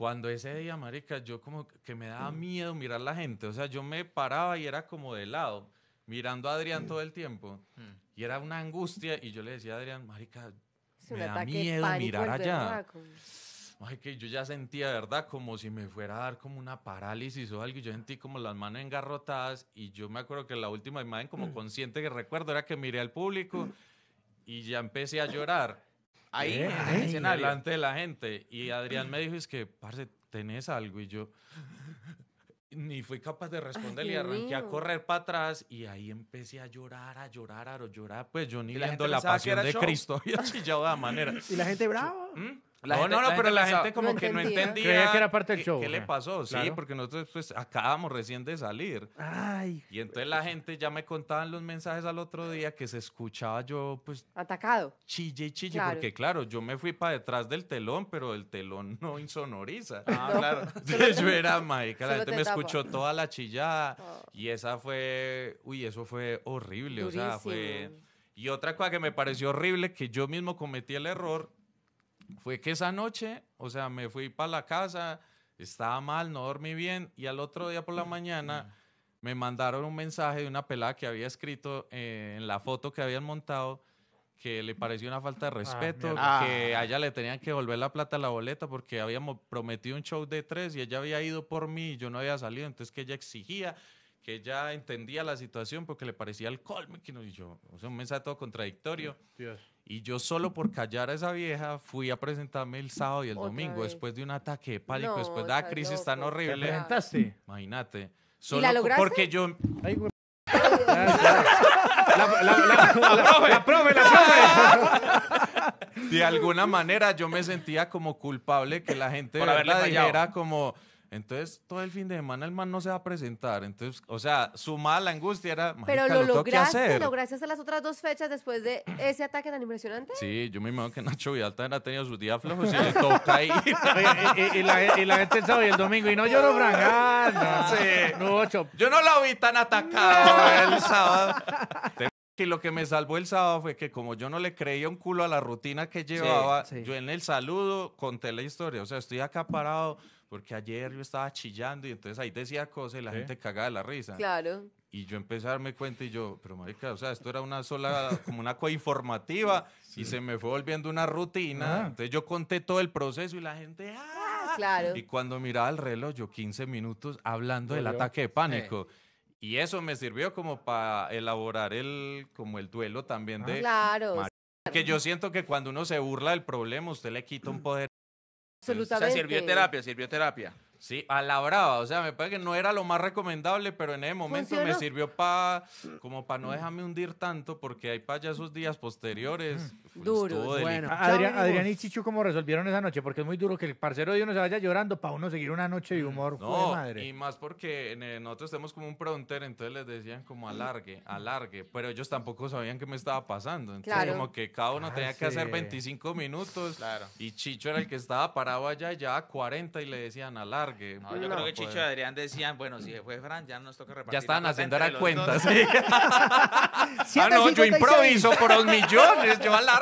cuando ese día, marica, yo como que me daba mm. miedo mirar la gente. O sea, yo me paraba y era como de lado, mirando a Adrián mm. todo el tiempo. Mm. Y era una angustia. Y yo le decía a Adrián, marica, me da miedo mirar allá. Ay, que yo ya sentía, ¿verdad? Como si me fuera a dar como una parálisis o algo. Yo sentí como las manos engarrotadas. Y yo me acuerdo que la última imagen como consciente que recuerdo era que miré al público y ya empecé a llorar. Ahí, eh, en el Delante de la gente. Y Adrián me dijo, es que, parce, tenés algo. Y yo ni fui capaz de responderle y arranqué a correr para atrás y ahí empecé a llorar, a llorar, a llorar. Pues yo ni viendo la, pasión de Cristo (laughs) había chillado de la manera. Y la gente brava. ¿Mm? no, no, pero la gente como que no entendía. Creía que era parte del show. ¿Qué, le pasó? Sí, porque nosotros pues, acabamos recién de salir. Ay. Y entonces la gente ya me contaban los mensajes al otro día que se escuchaba yo, pues. Atacado. Chille y chille, porque claro, yo me fui para detrás del telón, pero el telón (laughs) no insonoriza. Ah, claro. (laughs) yo era la gente me escuchó toda la chillada. (laughs) Oh. Y esa fue. Uy, eso fue horrible. O sea, fue. Y otra cosa que me pareció horrible, que yo mismo cometí el error fue que esa noche, o sea, me fui para la casa, estaba mal, no dormí bien y al otro día por la mañana me mandaron un mensaje de una pelada que había escrito eh, en la foto que habían montado que le pareció una falta de ah, respeto, que ah. a ella le tenían que volver la plata a la boleta porque habíamos prometido un show de tres y ella había ido por mí y yo no había salido, entonces que ella exigía, que ella entendía la situación porque le parecía alcohol, y yo, o sea, un mensaje todo contradictorio. Dios. Y yo solo por callar a esa vieja fui a presentarme el sábado y el domingo después de un ataque de pánico, después de ah, crisis tan horrible. ¿Te presentaste? Imagínate. Solo porque yo... Em la, la- la- la- (laughs) De alguna manera yo me sentía como culpable que la gente la dijera como, entonces, todo el fin de semana el man no se va a presentar. Entonces, o sea, su mala angustia era. Pero lo, lograste, lo lograste hasta las otras dos fechas después de ese ataque tan impresionante. Sí, yo me imagino que Nacho Vidal también ha tenido sus días flojos y le (laughs) toca ahí. y, la, gente el sábado y el domingo, y no lloro, Frank. no, sí. no ocho. Yo no lo vi tan atacado el sábado. Y lo que me salvó el sábado fue que como yo no le creía un culo a la rutina que llevaba, yo en el saludo conté la historia. O sea, estoy acá parado porque ayer yo estaba chillando y entonces ahí decía cosas y la gente cagaba de la risa. Claro. Y yo empecé a darme cuenta y yo, pero marica, o sea, esto era una sola, como una coinformativa informativa (laughs) y se me fue volviendo una rutina. Ah. Entonces yo conté todo el proceso y la gente, ¡ah! ah claro. Y cuando miraba el reloj, yo 15 minutos hablando del ataque de pánico. Y eso me sirvió como para elaborar el, como el duelo también ah. de... Claro. Que yo siento que cuando uno se burla del problema, usted le quita un poder Absolutamente. O sea, sirvió terapia, sirvió terapia. Sí, a la brava. O sea, me parece que no era lo más recomendable, pero en ese momento me sirvió para como para no dejarme hundir tanto, porque hay para ya esos días posteriores. Mm. Pues, duro. Bueno, Adrián, y Chicho, ¿cómo resolvieron esa noche? Porque es muy duro que el parcero de uno se vaya llorando para uno seguir una noche de humor. No, madre. y más porque en eh, nosotros tenemos como un prontero, entonces les decían como alargue, alargue, pero ellos tampoco sabían qué me estaba pasando. Entonces, claro. como que cada uno tenía que hacer 25 minutos. Claro. Y Chicho era el que estaba parado allá, ya 40 y le decían alargue yo creo que Chicho y Adrián decían, bueno, si fue Fran, ya nos toca repartir. Ya estaban haciendo las cuentas. ¿sí? (laughs) Ah, no, yo improviso por los millones,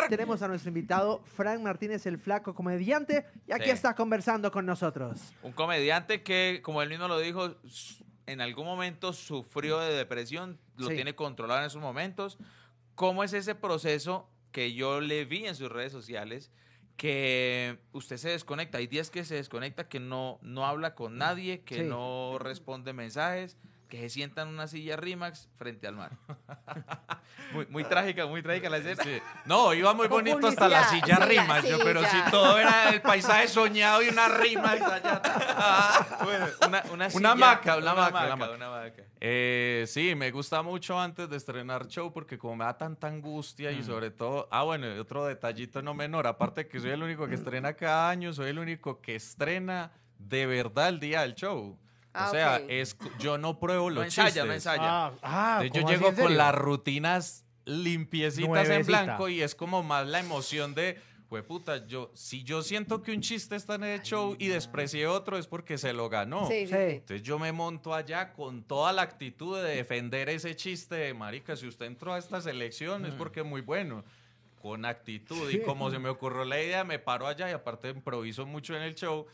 Tenemos a nuestro invitado, Fran Martínez, el flaco comediante, y aquí está conversando con nosotros. Un comediante que, como él mismo lo dijo, en algún momento sufrió de depresión, lo tiene controlado en esos momentos. ¿Cómo es ese proceso que yo le vi en sus redes sociales? que usted se desconecta. Hay días que se desconecta, que no, no habla con mm, nadie, que no responde mensajes, que se sientan en una silla Rimax frente al mar. (laughs) muy, trágica, muy trágica la eh, escena. No, iba muy bonito hasta la silla Rimax, yo, pero si todo era el paisaje soñado y una Rimax allá. (laughs) una, maca, una, maca, eh, sí, me gusta mucho antes de estrenar show porque como me da tanta angustia y mm. sobre todo, ah bueno, otro detallito no menor, aparte que soy el único que estrena cada año, soy el único que estrena de verdad el día del show o ah, sea, es, yo no pruebo los ensaya, chistes. ensaya. Ah, ah, yo llego con las rutinas limpiecitas en blanco y es como más la emoción de, pues puta, yo, si yo siento que un chiste está en el show y desprecié otro es porque se lo ganó. Entonces yo me monto allá con toda la actitud de defender ese chiste de, marica, si usted entró a esta selección es mm. porque es muy bueno con actitud. Y como se me ocurrió la idea, me paro allá y aparte improviso mucho en el show.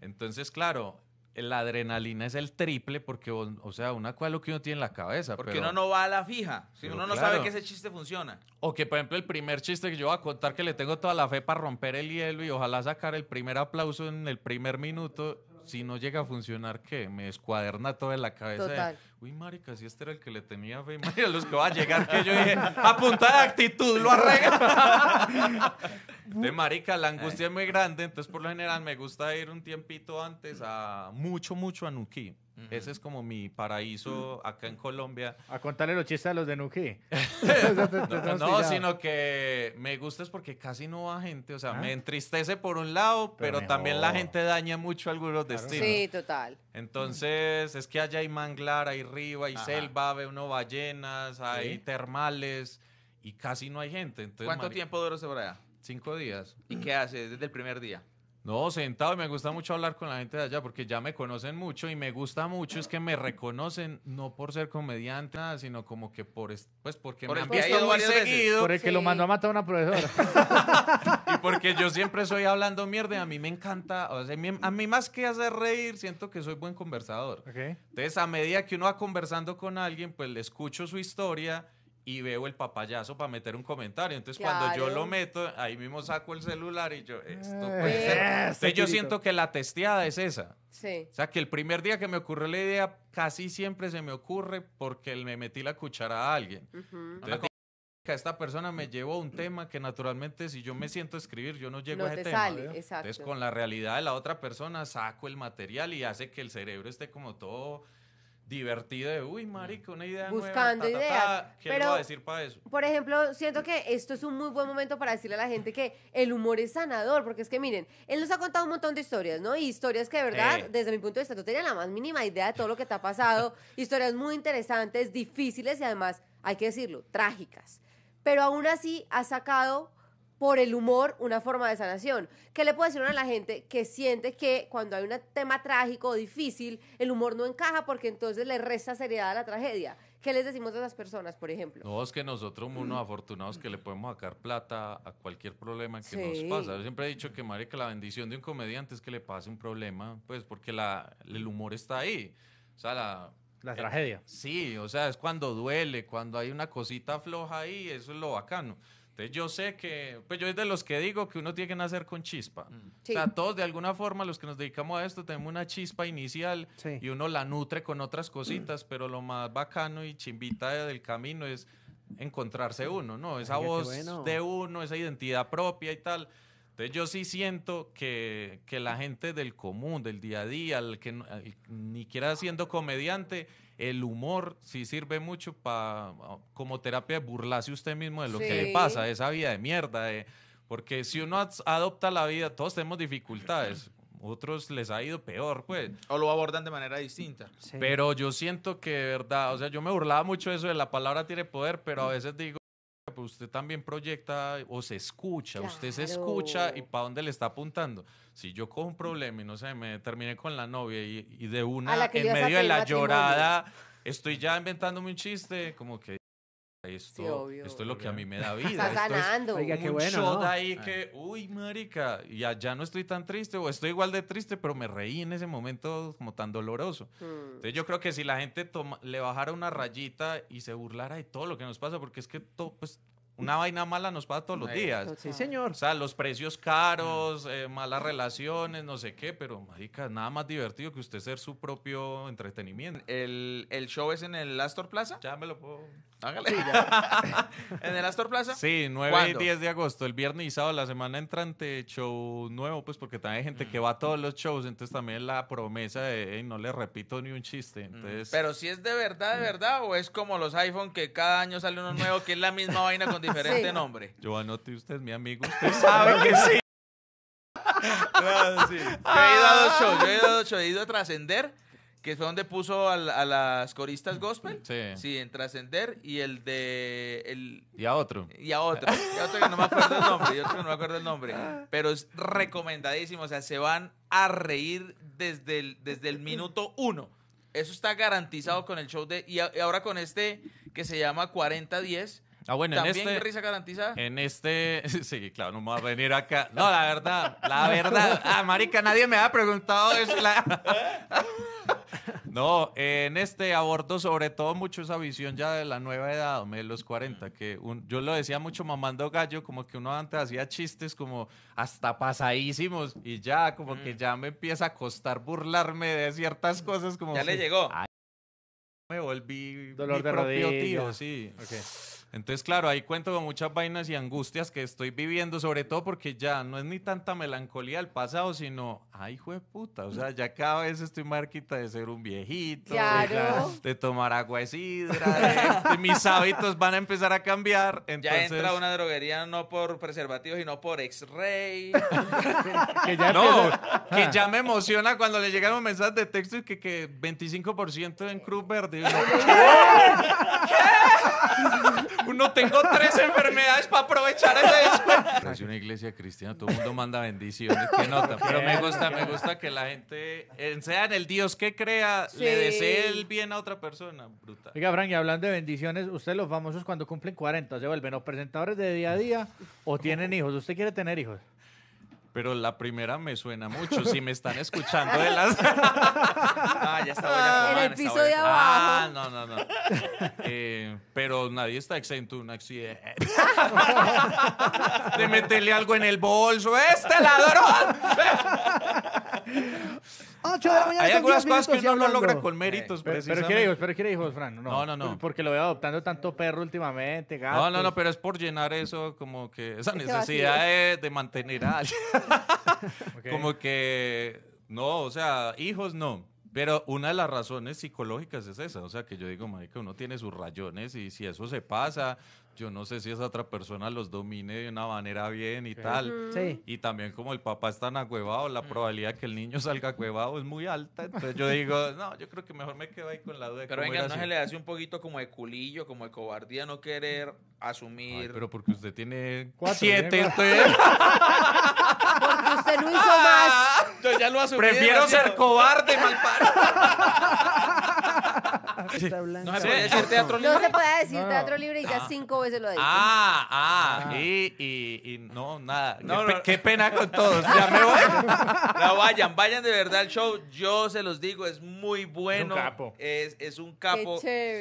Entonces, claro, la adrenalina es el triple porque, o sea, una cosa es lo que uno tiene en la cabeza. Porque uno no va a la fija. Si uno no sabe que ese chiste funciona. O que, por ejemplo, el primer chiste que yo voy a contar que le tengo toda la fe para romper el hielo y ojalá sacar el primer aplauso en el primer minuto si no llega a funcionar, ¿qué? Me descuaderna toda la cabeza. Total. Uy, marica, si este era el que le tenía fe, (laughs) María, los que va a llegar, que yo dije, a de actitud, lo arregla. (laughs) de marica, la angustia es muy grande, entonces por lo general me gusta ir un tiempito antes a mucho, mucho a Nuki. Ese es como mi paraíso mm. acá en Colombia. A contarle los chistes a los de Nuki. (laughs) (laughs) no, sino que me gusta es porque casi no va gente. O sea, me ah. entristece por un lado, pero, también la gente daña mucho algunos destinos. Sí, total. Entonces, es que allá hay manglar, hay río, hay selva, ve uno ballenas, hay termales y casi no hay gente. ¿Cuánto tiempo duró ese por Cinco días. ¿Y qué hace desde el primer día? No, sentado, y me gusta mucho hablar con la gente de allá porque ya me conocen mucho y me gusta mucho es que me reconocen no por ser comediante, sino como que por pues porque me han visto seguido. que lo mandó a matar a una profesora. (laughs) y porque yo siempre soy hablando mierda y a mí me encanta, o sea, a mí más que hacer reír, siento que soy buen conversador. Entonces, a medida que uno va conversando con alguien, pues le escucho su historia y veo el papayazo para meter un comentario. Entonces, cuando yo lo meto, ahí mismo saco el celular y yo, esto eh, Entonces, yo siento que la testeada es esa. Sí. O sea, que el primer día que me ocurrió la idea, casi siempre se me ocurre porque me metí la cuchara a alguien. Uh esta persona me llevó a un tema que naturalmente si yo me siento a escribir, yo no llego a ese tema. Entonces, con la realidad de la otra persona saco el material y hace que el cerebro esté como todo divertido de, uy, marico una idea Buscando nueva, Buscando ideas. ¿Qué Pero, le a decir para eso? Por ejemplo, siento que esto es un muy buen momento para decirle a la gente que el humor es sanador, porque es que miren, él nos ha contado un montón de historias, ¿no? Y historias que de verdad, desde mi punto de vista, tú tenías la más mínima idea de todo lo que te ha pasado, (laughs) historias muy interesantes, difíciles y además, hay que decirlo, trágicas. Pero aún así ha sacado por el humor una forma de sanación. ¿Qué le puedo decir a la gente que siente que cuando hay un tema trágico o difícil, el humor no encaja porque entonces le resta seriedad a la tragedia? ¿Qué les decimos a esas personas, por ejemplo? No, es que nosotros, unos afortunados, que le podemos sacar plata a cualquier problema que nos pasa. Yo siempre he dicho que, María, que la bendición de un comediante es que le pase un problema, pues porque la, el humor está ahí. O la, la eh, tragedia. Sí, o sea, es cuando duele, cuando hay una cosita floja ahí, eso es lo bacano. Entonces yo sé que, pues yo es de los que digo que uno tiene que nacer con chispa. Mm. O sea, todos de alguna forma los que nos dedicamos a esto tenemos una chispa inicial y uno la nutre con otras cositas, pero lo más bacano y chimbita del camino es encontrarse uno, ¿no? Esa voz de uno, esa identidad propia y tal. Entonces yo sí siento que, que la gente del común, del día a día, el que siendo comediante, el humor sí sirve mucho para como terapia de burlarse usted mismo de lo que le pasa, de esa vida de mierda, porque si uno adopta la vida, todos tenemos dificultades. Otros les ha ido peor, pues. O lo abordan de manera distinta. Pero yo siento que, de verdad, o sea, yo me burlaba mucho eso de la palabra tiene poder, pero a mm. veces digo, pues usted también proyecta o se escucha, usted se escucha y para dónde le está apuntando. Si yo cojo un problema mm. y no sé, me terminé con la novia y, de una, en medio de la llorada, estoy ya inventándome un chiste, como que esto, esto es lo que a mí me da vida. Oiga, qué bueno, ahí ah. que, uy, marica, ya, no estoy tan triste o estoy igual de triste, pero me reí en ese momento como tan doloroso. Mm. Entonces yo creo que si la gente le bajara una rayita y se burlara de todo lo que nos pasa, porque es que todo, pues, una vaina mala nos pasa todos los días. Sí, señor. O sea, los precios caros, mm. eh, malas relaciones, no sé qué, pero, marica, nada más divertido que usted ser su propio entretenimiento. El, el show es en el Astor Plaza. Ya me lo puedo... Hágale. (laughs) ¿En el Astor Plaza? Sí, 9 y 10 de agosto, el viernes y sábado, la semana entrante, show nuevo, pues porque también hay gente que mm. va a todos los shows, entonces también la promesa de no le repito ni un chiste. Mm. Entonces, Pero si es de verdad, de verdad, o es como los iPhone que cada año sale uno nuevo, que es la misma (laughs) vaina con diferente nombre. Yo anoté, usted mi amigo. Usted (laughs) sabe que sí. Yo he ido a dos shows, yo he ido a dos shows, he ido a Trascender, que fue donde puso a, las coristas gospel. Sí. Sí, en Trascender y el de... El, y a otro. Y a otro. Y a otro que no me acuerdo el nombre, Yo no me acuerdo el nombre. Pero es recomendadísimo, o sea, se van a reír desde el, desde el minuto uno. Eso está garantizado con el show de... y ahora con este que se llama 4010 Ah, bueno, en este. risa garantiza? En este. (laughs) Sí, claro, no me va a venir acá. No, la verdad, la verdad. Ah, marica, nadie me ha preguntado eso. (laughs) No, en este abordo sobre todo mucho esa visión ya de la nueva edad, de los 40, que yo lo decía mucho mamando gallo, como que uno antes hacía chistes como hasta pasadísimos y ya como que mm. ya me empieza a costar burlarme de ciertas mm. cosas como... Ya le llegó. me volví dolor de propio tío, sí. Okay. Entonces, claro, ahí cuento con muchas vainas y angustias que estoy viviendo, sobre todo porque ya no es ni tanta melancolía del pasado, sino, ay, hijo puta, o sea, ya cada vez estoy marquita de ser un viejito, de, tomar agua de sidra, mis hábitos van a empezar a cambiar. ya entra una droguería no por preservativos, sino por X-ray. (laughs) (laughs) que ya no, que ya me emociona cuando le llegan un mensaje de texto y que, que 25% en Cruz Verde. ¿Qué? ¿Qué? uno tengo tres enfermedades para aprovechar ese descuento. Es una iglesia cristiana, todo el mundo manda bendiciones, qué nota. Pero me gusta, me gusta que la gente, sea en el Dios que crea, le desee el bien a otra persona. Brutal. Oiga, Frank, y hablando de bendiciones, usted los famosos cuando cumplen 40 se vuelven o presentadores de día a día o tienen hijos. ¿Usted quiere tener hijos? pero la primera me suena mucho. Si me están escuchando de las. (laughs) ah, ya está ah, en el piso de abajo. Ah, no, no, no. Eh, pero nadie está exento de un accidente. de meterle algo en el bolso. ¡Este ladrón! Hay algunas cosas que uno no logra con méritos, pero, pero quiere hijos, pero quiere hijos, Fran. No, no, no, Porque lo veo adoptando tanto perro últimamente, gato. No, no, no, pero es por llenar eso, como que esa necesidad de, mantener a (laughs) Como que, no, o sea, hijos no. Pero una de las razones psicológicas es esa, o sea, que yo digo, que uno tiene sus rayones y si eso se pasa, yo no sé si esa otra persona los domine de una manera bien y tal. Y también como el papá está tan acuevado, la mm. probabilidad de que el niño salga acuevado es muy alta. Entonces yo digo, (laughs) no, yo creo que mejor me quedo ahí con la duda. Pero venga, no se le hace un poquito como de culillo, como de cobardía no querer asumir. pero porque usted tiene siete, entonces... ¿eh? (laughs) porque usted no hizo más. Yo ya lo asumí. Prefiero ser cobarde, malpara. (laughs) (laughs) No se puede decir teatro libre. y ya ah. cinco veces lo ha dicho. Ah, ah, ah. y, no, nada. qué, pena con todos. Ya me voy. No, vayan, vayan de verdad al show. Yo se los digo, es muy bueno. Es un capo. Es, un capo.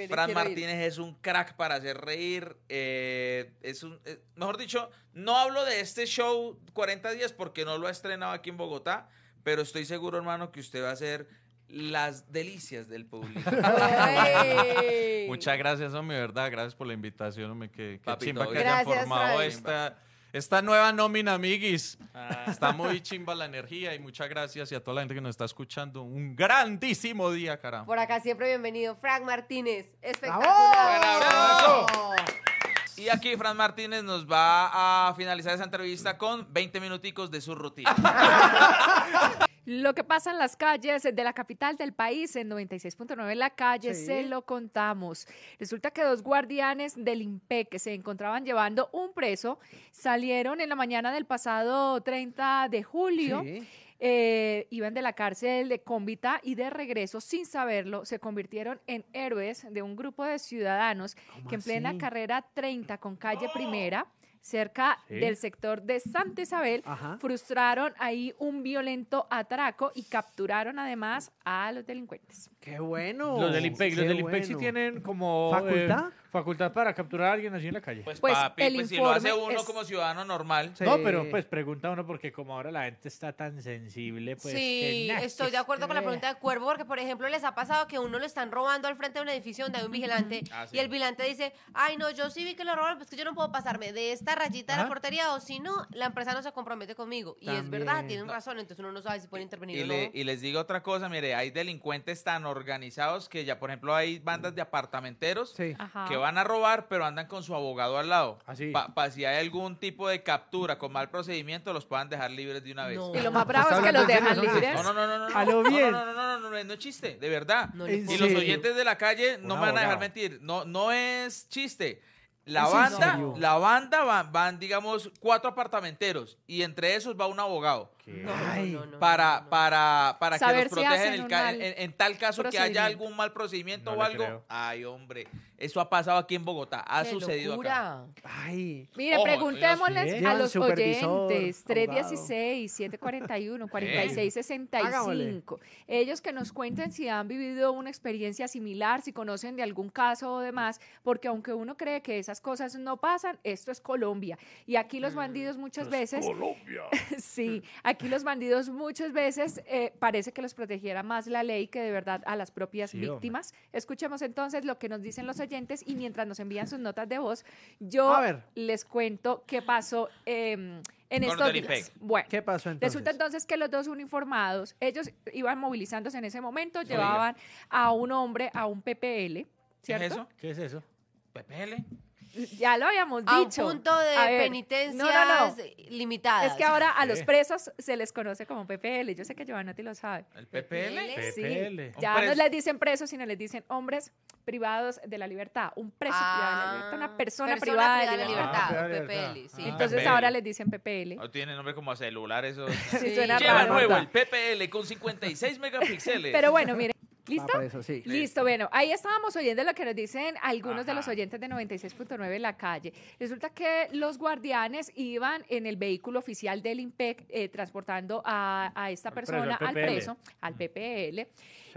Fran Martínez es un crack para hacer reír. Eh, es un, eh, mejor dicho, no hablo de este show 40 días porque no lo ha estrenado aquí en Bogotá, pero estoy seguro, hermano, que usted va a ser las delicias del público. (laughs) Muchas gracias, hombre, verdad. Gracias por la invitación, hombre. Qué, chimba que formado esta, esta nueva nómina, amiguis. Ah. Está muy chimba la energía y muchas gracias y a toda la gente que nos está escuchando. Un grandísimo día, caramba. Por acá siempre bienvenido, Frank Martínez. Espectacular. Y aquí Frank Martínez nos va a finalizar esa entrevista con 20 minuticos de su rutina. (laughs) Lo que pasa en las calles de la capital del país, en 96.9 La Calle, se lo contamos. Resulta que dos guardianes del IMPEC que se encontraban llevando un preso salieron en la mañana del pasado 30 de julio. Eh, iban de la cárcel de Cómbita y de regreso, sin saberlo, se convirtieron en héroes de un grupo de ciudadanos que en plena carrera 30 con calle primera cerca del sector de Santa Isabel, frustraron ahí un violento atraco y capturaron además a los delincuentes. ¡Qué bueno! Los del IPEC, los del sí tienen como... Eh, ¿Facultad? facultad para capturar a alguien así en la calle. Pues, pues papi, pues, si lo hace uno como ciudadano normal. No, pero pues pregunta uno porque como ahora la gente está tan sensible, pues... Sí, estoy de acuerdo con la pregunta de Cuervo porque, por ejemplo, les ha pasado que uno lo están robando al frente de un edificio donde hay un vigilante ah, y el vigilante dice, ay, no, yo sí vi que lo robaron, pues que yo no puedo pasarme de esta rayita de la portería o si no, la empresa no se compromete conmigo. Y es verdad, tienen razón, entonces uno no sabe si puede intervenir y, o no. y les digo otra cosa, mire, hay delincuentes tan organizados que ya, por ejemplo, hay bandas de apartamenteros que van a robar, pero andan con su abogado al lado. Así. Ah, Para si hay algún tipo de captura con mal procedimiento, los puedan dejar libres de una vez. Y lo más bravo es que los dejan libres. No, no, no, no. a lo bien. No, no, es chiste, de verdad. y los oyentes de la calle no me van a dejar mentir. No, no es chiste. La banda, la banda van, van, digamos, cuatro apartamenteros y entre esos va un abogado. para para, para que nos protejan en, tal caso que haya algún mal procedimiento o algo. Ay, hombre. Eso ha pasado aquí en Bogotá, ha Qué sucedido locura. Ay. Mire, preguntémosles a los oyentes, 316-741-4665. (laughs) Ellos que nos cuenten si han vivido una experiencia similar, si conocen de algún caso o demás, porque aunque uno cree que esas cosas no pasan, esto es Colombia. Y aquí los mm, bandidos muchas veces... Colombia. (laughs) sí, aquí los bandidos muchas veces eh, parece que los protegiera más la ley que de verdad a las propias víctimas. Escuchemos entonces lo que nos dicen los y mientras nos envían sus notas de voz, yo les cuento qué pasó. Em, en estos días. Bueno, ¿Qué pasó Resulta entonces que los dos uniformados, ellos iban movilizándose en ese momento, llevaban a un hombre a un PPL, ¿cierto? eso? ¿Qué es eso? PPL. Ya lo habíamos dicho. Un punto de penitencia penitencias Es que ahora a los presos se les conoce como PPL. Yo sé que Giovanna ti lo sabe. ¿El PPL? Sí. Ya no les dicen presos, sino les dicen hombres privados de la libertad. Un preso privado de la ah, libertad, una persona, privada, de la libertad. Entonces ahora les dicen PPL. tiene nombre como a celular eso. (laughs) sí, nuevo el PPL con 56 megapíxeles. Pero bueno, miren. Ah, ¿Listo? Listo, bueno, ahí estábamos oyendo lo que nos dicen algunos de los oyentes de 96.9 en la calle. Resulta que los guardianes iban en el vehículo oficial del IMPEC eh, transportando a, esta persona, al, preso, al PPL,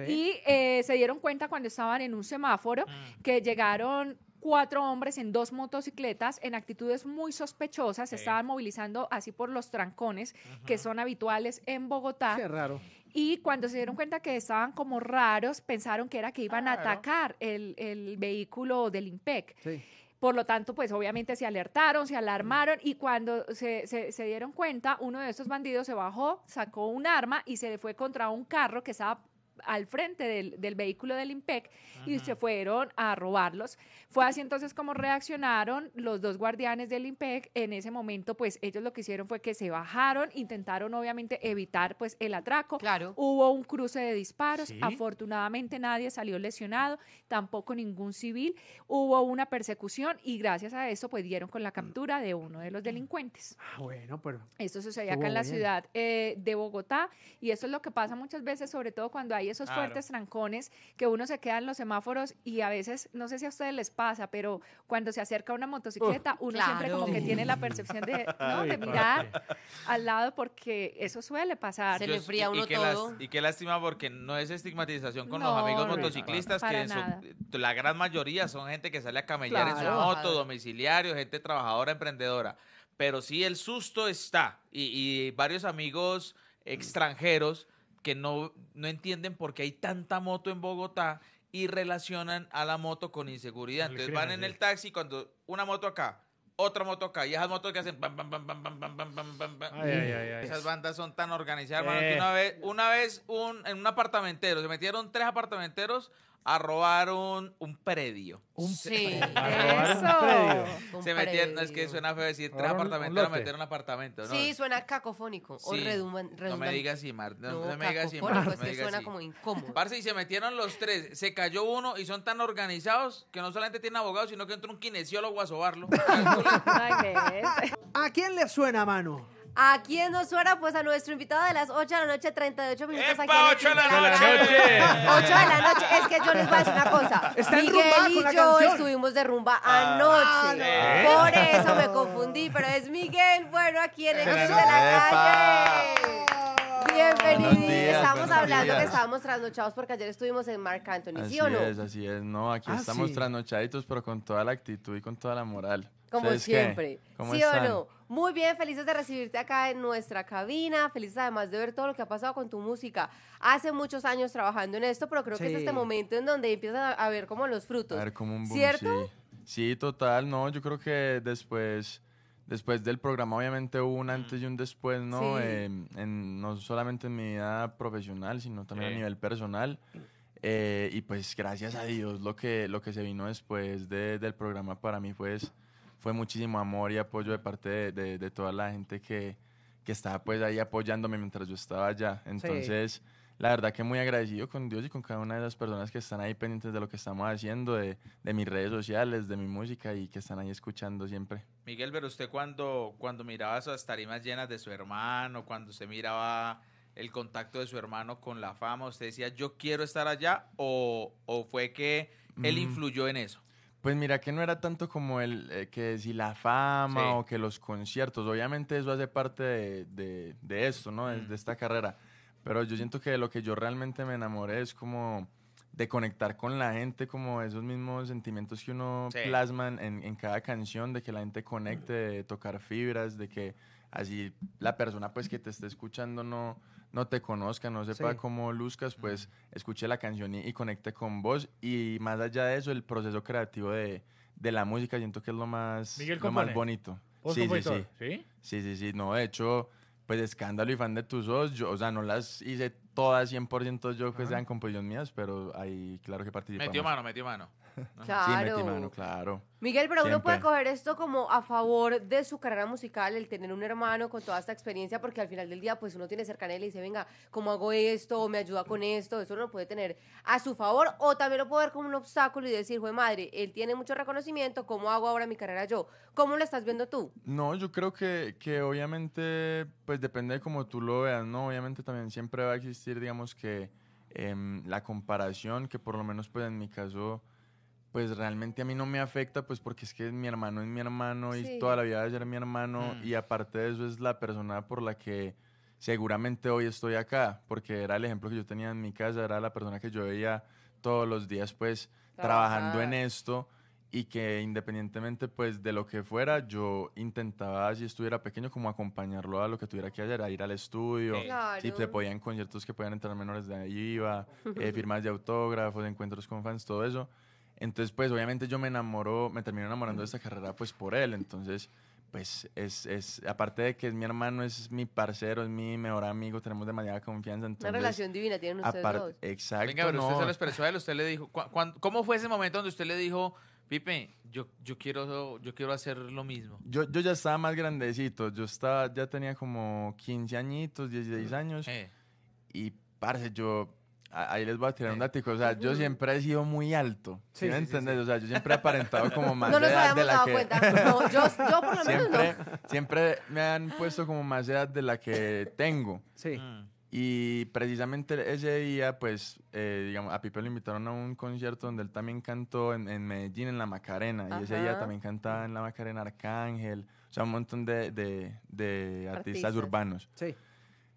y eh, se dieron cuenta cuando estaban en un semáforo mm. que llegaron cuatro hombres en dos motocicletas en actitudes muy sospechosas, se estaban movilizando así por los trancones que son habituales en Bogotá. Qué raro. Y cuando se dieron cuenta que estaban como raros, pensaron que era que iban a atacar el, vehículo del IMPEC. Por lo tanto, pues obviamente se alertaron, se alarmaron y cuando se, se, dieron cuenta, uno de estos bandidos se bajó, sacó un arma y se le fue contra un carro que estaba al frente del, vehículo del IMPEC y se fueron a robarlos. Fue así entonces como reaccionaron los dos guardianes del IMPEC. En ese momento, pues ellos lo que hicieron fue que se bajaron, intentaron obviamente evitar pues el atraco. Claro. Hubo un cruce de disparos. Afortunadamente nadie salió lesionado, tampoco ningún civil. Hubo una persecución y gracias a eso pues dieron con la mm. captura de uno de los delincuentes. Ah, bueno, pero... Esto sucedió acá en la ciudad eh, de Bogotá y eso es lo que pasa muchas veces, sobre todo cuando hay esos fuertes trancones que uno se queda en los semáforos y a veces, no sé si a ustedes les pasa, pero cuando se acerca una motocicleta, uno siempre como que tiene la percepción de, (laughs) mirar al lado porque eso suele pasar. Se le fría uno y, todo. y qué lástima porque no es estigmatización con los amigos motociclistas, que la gran mayoría son gente que sale a camellar en su moto, domiciliario, gente trabajadora, emprendedora. Pero sí, el susto está. y, y varios amigos extranjeros que no, no entienden por qué hay tanta moto en Bogotá y relacionan a la moto con inseguridad. Entonces van en el taxi cuando una moto acá, otra moto acá. Y esas motos que hacen Esas bandas son tan organizadas, eh. una vez, una vez un, en un apartamentero, se metieron tres apartamenteros a robar un predio. Un sí, eso. predio. Se metieron, no es que suena feo decir tres apartamentos, metieron un apartamento. ¿no? Sí, suena cacofónico o redundante. No me digas así, Marta No, me digas así, Es que suena como incómodo. Parce, y se metieron los tres. Se cayó uno y son tan organizados que no solamente tienen abogados, sino que entra un kinesiólogo a sobarlo. (laughs) ¿A quién le suena, mano? ¿A quién nos suena? pues a nuestro invitado de las 8 de la noche, 38 minutos ¡Epa, aquí. 8 de la noche! 8 de la noche. Es que yo les voy a decir una cosa. Miguel y yo estuvimos de rumba anoche. Ah, Por eso me confundí, pero es Miguel, bueno, aquí en el de la calle. Bienvenidos. estamos hablando que estábamos trasnochados porque ayer estuvimos en Mark Anthony, ¿sí o no? Así es, así es. No, aquí ah, estamos trasnochaditos, pero con toda la actitud y con toda la moral. Como siempre. ¿Sí o no? Muy bien, felices de recibirte acá en nuestra cabina, felices además de ver todo lo que ha pasado con tu música. Hace muchos años trabajando en esto, pero creo que es este momento en donde empiezas a ver como los frutos. A ver, como un boom, ¿Cierto? sí, total, no, yo creo que después Después del programa, obviamente hubo un antes y un después, ¿no? Sí. Em, no solamente en mi vida profesional, sino también a nivel personal. Eh, y pues gracias a Dios lo que, lo que se vino después del programa para mí fue muchísimo amor y apoyo de parte de, toda la gente que, que, estaba pues ahí apoyándome mientras yo estaba allá. Entonces la verdad que muy agradecido con Dios y con cada una de las personas que están ahí pendientes de lo que estamos haciendo, de, mis redes sociales, de mi música y que están ahí escuchando siempre. Miguel, pero usted cuando, cuando miraba esas tarimas llenas de su hermano, cuando usted miraba el contacto de su hermano con la fama, usted decía, yo quiero estar allá o, fue que él mm. influyó en eso? Pues mira que no era tanto como el eh, que si la fama o que los conciertos, obviamente eso hace parte de, de, esto, ¿no? de esta carrera pero yo siento que lo que yo realmente me enamoré es como de conectar con la gente, como esos mismos sentimientos que uno plasma en, cada canción, de que la gente conecte, de tocar fibras, de que así la persona pues que te esté escuchando no, no te conozca, no sepa cómo luzcas, pues escuche la canción y, conecte con vos. Y más allá de eso, el proceso creativo de, de la música, siento que es lo más, más bonito. sí, sí, sí. Sí, sí, sí. No, de hecho, pues Escándalo y Fan de Tus Ojos, yo, o sea, no las hice todas 100% yo pues, sean composiciones mías, pero ahí claro que participé. Metió mano, metió mano. (laughs) Claro. Sí, metió mano, claro. Miguel, pero uno puede coger esto como a favor de su carrera musical, el tener un hermano con toda esta experiencia, porque al final del día, pues uno tiene cercanía y dice, venga, ¿cómo hago esto? me ayuda con esto? Eso uno lo puede tener a su favor, o también lo puede ver como un obstáculo y decir, jue madre, él tiene mucho reconocimiento, ¿cómo hago ahora mi carrera yo? ¿Cómo lo estás viendo tú? No, yo creo que, que obviamente, pues depende de cómo tú lo veas, ¿no? Obviamente también siempre va a existir digamos que em, la comparación, que por lo menos pues en mi caso, pues realmente a mí no me afecta, pues porque es que mi hermano es mi hermano y toda la vida va a ser mi hermano mm. y aparte de eso es la persona por la que seguramente hoy estoy acá, porque era el ejemplo que yo tenía en mi casa, era la persona que yo veía todos los días pues trabajando en esto y que independientemente pues de lo que fuera, yo intentaba, si estuviera pequeño, como acompañarlo a lo que tuviera que hacer, a ir al estudio, claro. si se podían conciertos que podían entrar menores de ahí iba, eh, (laughs) firmas de autógrafos, encuentros con fans, todo eso. Entonces pues obviamente yo me enamoró, me termino enamorando de esta carrera pues por él, entonces pues es, es, aparte de que es mi hermano, es mi parcero, es mi mejor amigo, tenemos demasiada confianza. Entonces, Una relación divina tienen ustedes dos. Exacto. Venga, pero usted se lo expresó a él, usted le dijo, ¿cómo fue ese momento donde usted le dijo, Pipe, yo, yo, quiero, yo quiero hacer lo mismo. Yo, yo ya estaba más grandecito, yo estaba, ya tenía como 15 añitos, 16 años. Eh. Y parce, yo ahí les voy a tirar un eh. dato. O sea, yo siempre he sido muy alto. ¿Sí, sí o sea, yo siempre he aparentado como (laughs) más edad de la que. Cuenta. No, yo, yo por lo menos siempre, Siempre me han puesto como más edad de la que tengo. Sí. Mm. Y precisamente ese día, pues, eh, digamos, a Pipe lo invitaron a un concierto donde él también cantó en, Medellín, en La Macarena. Y ese día también cantaba en La Macarena Arcángel, o sea, un montón de, artistas, urbanos. Sí.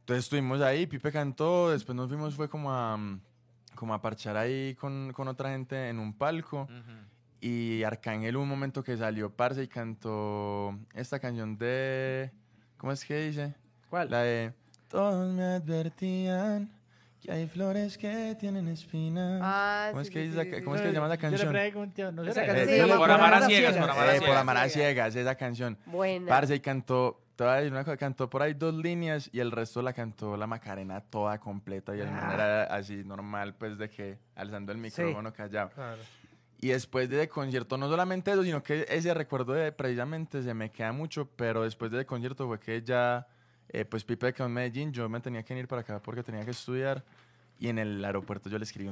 Entonces estuvimos ahí, Pipe cantó, después nos fuimos, fue como a, mm, como a parchar ahí con, otra gente en un palco. Y Arcángel, un momento que salió, parse, y cantó esta canción de. ¿Cómo es que dice? ¿Cuál? La de. Todos me advertían que hay flores que tienen espinas. Ah, ¿Cómo, es que se llama la canción? Eh, por amar a ciegas, por amar ciegas. esa canción. Parce, y cantó, cantó por ahí dos líneas y el resto la cantó la Macarena toda completa y de ah. manera así normal, pues de que alzando el micrófono callado. Claro. Y después de concierto, no solamente eso, sino que ese recuerdo de precisamente se me queda mucho, pero después de concierto fue que ya eh, pues Pipe quedó en Medellín, yo me tenía que ir para acá porque tenía que estudiar y en el aeropuerto yo le escribí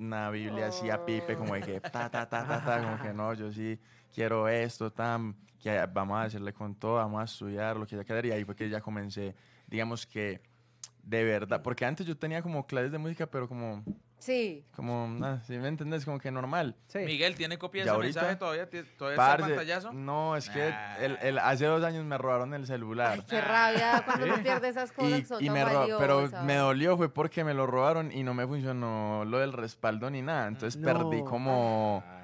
una biblia así a Pipe como de que oh. ta, ta, ta, ta, ta, como que no, yo sí quiero esto, tan, que vamos a hacerle con todo, vamos a estudiar, lo que ya quedaría y ahí fue que ya comencé, digamos que de verdad, porque antes yo tenía como clases de música, pero como Sí. Como, nada, ah, si me entendés, como que normal. Sí. Miguel, ¿tiene copia de ese ahorita, mensaje todavía? ¿Todavía ese pantallazo? No, es que ah. el, el, hace dos años me robaron el celular. qué rabia cuando ¿Sí? uno esas cosas. Y, me pero me dolió fue porque me lo robaron y no me funcionó lo del respaldo ni nada. Entonces perdí como... Ah.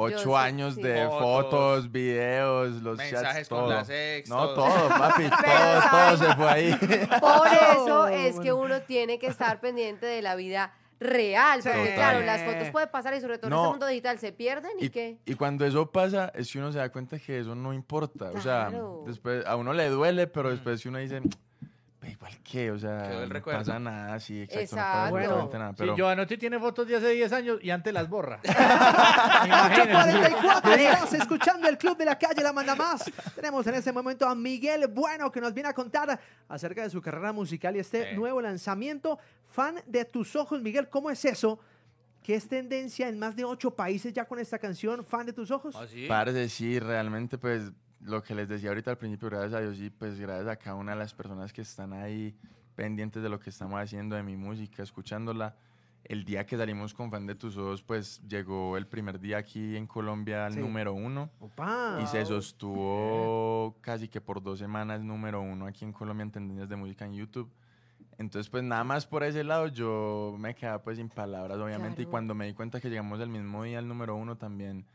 ocho años de fotos, videos, los mensajes chats, todo. con las ex, No, todo, papi, (laughs) todo, todo se fue ahí. Por eso es que uno tiene que estar pendiente de la vida real, porque claro, las fotos pueden pasar y sobre todo en este mundo digital se pierden y, qué. Y cuando eso pasa, es que uno se da cuenta que eso no importa. O sea, después a uno le duele, pero mm. después si uno dice, Igual que, o sea, no pasa nada, sí, exacto. No pasa nada. Pero... tiene fotos de hace 10 años y antes las borra. 44 (laughs) escuchando el Club de la Calle La Manda Más. Tenemos en este momento a Miguel Bueno que nos viene a contar acerca de su carrera musical y este nuevo lanzamiento. Fan de tus ojos, Miguel, ¿cómo es eso? ¿Qué es tendencia en más de 8 países ya con esta canción? Fan de tus ojos. ¿Ah, Parece, sí, realmente, pues lo que les decía ahorita al principio, gracias a Dios y pues gracias a cada una de las personas que están ahí pendientes de lo que estamos haciendo, de mi música, escuchándola. El día que salimos con Fan de Tus Ojos, pues llegó el primer día aquí en Colombia al número uno. Opa. Y se sostuvo casi que por dos semanas número uno aquí en Colombia en tendencias de música en YouTube. Entonces, pues nada más por ese lado yo me quedaba pues sin palabras, obviamente. Y cuando me di cuenta que llegamos el mismo día al número uno también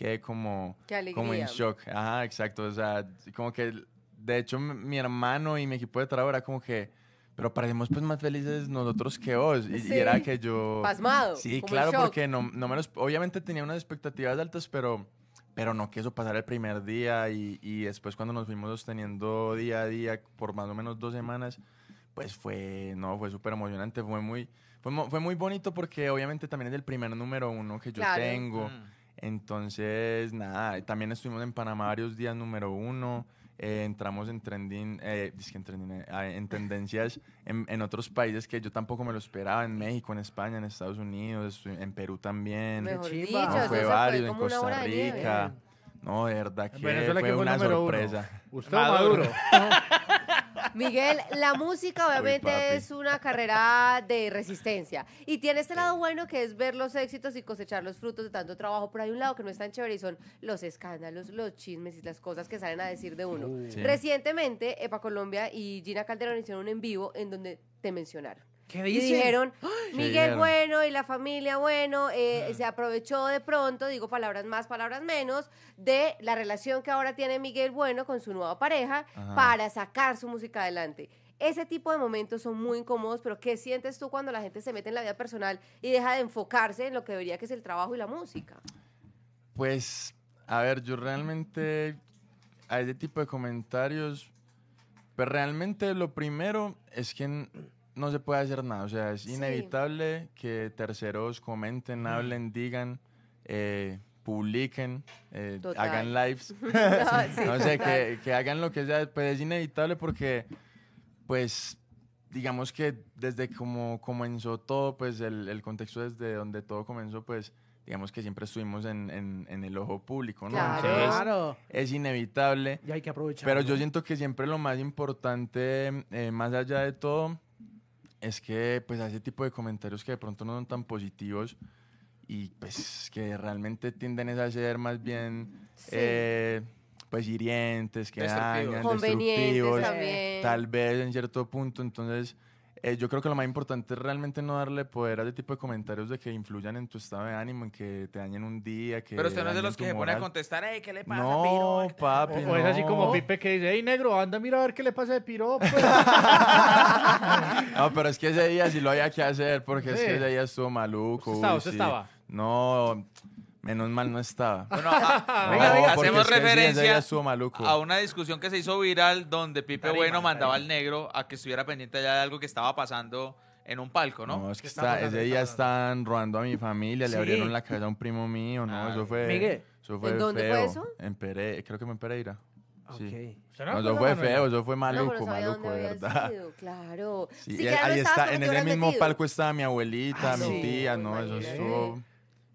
...que como, como en shock. Ajá, exacto. O sea, como que, de hecho, mi hermano y mi equipo de trabajo era como que, pero parecemos pues más felices nosotros que vos. Y, era que yo... Pasmado. Sí, claro, porque no, no obviamente tenía unas expectativas altas, pero, pero no quiso pasar el primer día y, y después cuando nos fuimos sosteniendo día a día por más o menos dos semanas, pues fue, no, fue súper emocionante, fue muy, fue, fue, muy bonito porque obviamente también es el primer número uno que yo tengo. Mm. Entonces, nada, también estuvimos en Panamá varios días número uno. Eh, entramos en trending, eh, en, trending eh, ah, en, tendencias en, otros países que yo tampoco me lo esperaba, en México, en España, en Estados Unidos, en Perú también. dicho, no, fue en Costa Rica. no, de verdad que fue, una sorpresa. Usted Maduro. (laughs) Miguel, la música obviamente es una carrera de resistencia. Y tiene este lado bueno que es ver los éxitos y cosechar los frutos de tanto trabajo. Pero hay un lado que no es tan chévere y son los escándalos, los chismes y las cosas que salen a decir de uno. Recientemente, Epa Colombia y Gina Calderón hicieron un en vivo en donde te mencionaron. Y dijeron, (gasps) ah, Miguel Bueno y la familia Bueno eh, se aprovechó de pronto, digo palabras más, palabras menos, de la relación que ahora tiene Miguel Bueno con su nueva pareja para sacar su música adelante. Ese tipo de momentos son muy incómodos, pero ¿qué sientes tú cuando la gente se mete en la vida personal y deja de enfocarse en lo que debería que es el trabajo y la música? Pues, a ver, yo realmente a ese tipo de comentarios, pero pues, realmente lo primero es que en, no se puede hacer nada. O sea, es inevitable que terceros comenten, hablen, digan, eh, publiquen, eh, hagan lives. (laughs) (laughs) no, sé, que, hagan lo que sea. Pues es inevitable porque, pues, digamos que desde como comenzó todo, pues el, contexto desde donde todo comenzó, pues digamos que siempre estuvimos en, el ojo público, ¿no? Claro. es inevitable. Y hay que aprovechar. Pero yo siento que siempre lo más importante, eh, más allá de todo, es que pues ese tipo de comentarios que de pronto no son tan positivos y pues que realmente tienden a ser más bien eh, pues hirientes, que dañan, destructivos, también. tal vez en cierto punto, entonces eh, yo creo que lo más importante es realmente no darle poder a ese tipo de comentarios de que influyan en tu estado de ánimo, en que te dañen un día, que... Pero usted no es de los que se pone a contestar, Ey, ¿qué le pasa, no, Piro? (laughs) papi, O es así como Pipe que dice, hey, negro, anda a a ver qué le pasa de Piro. (laughs) Pues. no, pero es que ese día sí lo había que hacer, porque ese día estuvo maluco. ¿Usted estaba? estaba? No... Menos mal no estaba. (laughs) Ah, hacemos referencia a una discusión que se hizo viral donde Pipe Bueno mandaba al negro a que estuviera pendiente allá de algo que estaba pasando en un palco, ¿no? No, es que Está ese día robando a mi familia, le abrieron la cabeza a un primo mío, no, ah, eso fue. Miguel. Eso fue ¿En dónde fue eso? En Pereira, creo que fue en Pereira. Ah, eso fue feo, eso fue maluco, maluco, de verdad. claro. Sí, ahí está, en ese mismo palco estaba mi abuelita, mi tía, no, eso estuvo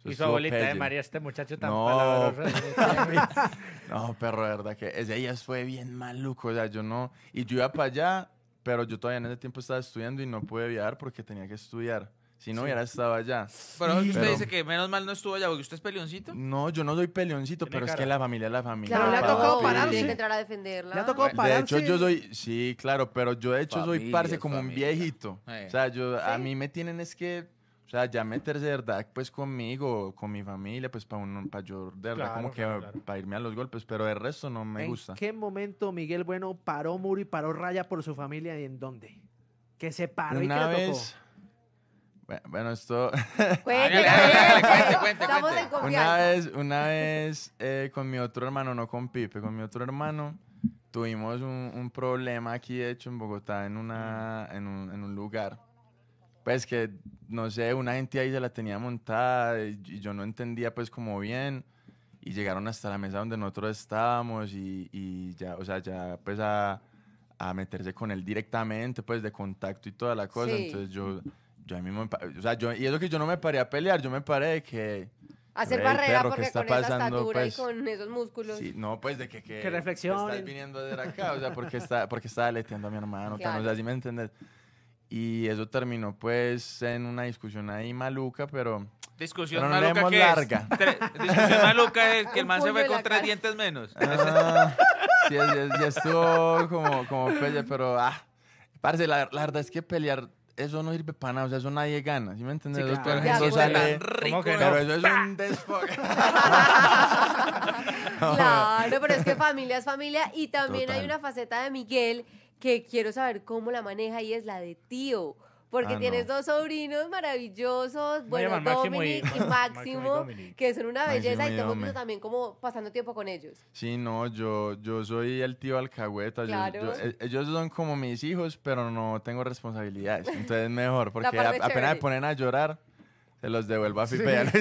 y su abuelita de ¿eh? María, este muchacho tan no, ¿eh? (laughs) no, pero de verdad que ella fue bien maluco. O sea, yo no. Y yo iba para allá, pero yo todavía en ese tiempo estaba estudiando y no pude viajar porque tenía que estudiar. Si no hubiera estado allá. Pero usted dice que menos mal no estuvo allá, porque usted es peleoncito. No, yo no soy peleoncito, pero es que la familia es la familia. Claro, le ha tocado pararse. Tiene que entrar a defenderla. Le ha tocado pararse. De hecho, yo soy, sí, claro, pero yo de hecho soy parce como un viejito. Eh. O sea, yo, a mí me tienen es que o sea, ya meterse de verdad, pues conmigo, con mi familia, pues para yo de verdad como que para irme a los golpes, pero el resto no me gusta. ¿En qué momento Miguel Bueno paró muro y paró raya por su familia y en dónde? Que se paró y qué vez... le tocó. Bueno, esto. Una vez, una vez eh, con mi otro hermano, no con Pipe, con mi otro hermano, tuvimos un, un problema aquí hecho en Bogotá, en, una, en, un, en un lugar pues que, no sé, una gente ahí se la tenía montada y, yo no entendía pues como bien y llegaron hasta la mesa donde nosotros estábamos y, ya, o sea, ya pues a, meterse con él directamente, pues de contacto y toda la cosa. Entonces yo, yo ahí mismo, o sea, yo, y eso que yo no me paré a pelear, yo me paré que... Hacer barrera porque está con pasando, esa estatura y pues, con esos músculos. Sí, no, pues de que... Que, que reflexión. Estás viniendo de acá, o sea, porque está, porque está a mi hermano, o sea, si me entiendes? Y eso terminó pues en una discusión ahí maluca, pero... Discusión maluca que larga. Es, (laughs) discusión maluca es que el man se fue con tres dientes menos. Ah, sí, ya, ya, estuvo como, como pelle, pero... Ah, parce, la, la verdad es que pelear eso no sirve para nada, o sea, eso nadie gana, ¿sí me entiendes? Sí, claro. eso, pero eso es un desfogue. (laughs) claro, pero es que (laughs) familia es familia y también hay una faceta de Miguel que quiero saber cómo la maneja y es la de tío. Porque ah, tienes dos sobrinos maravillosos, bueno, Dominic y, (laughs) Máximo, que son una belleza y todo también como pasando tiempo con ellos. Sí, no, yo, yo soy el tío alcahueta. Eh, ellos son como mis hijos, pero no tengo responsabilidades. Entonces mejor, (laughs) porque apenas me ponen a llorar, se los devuelvo a no (laughs) mismo.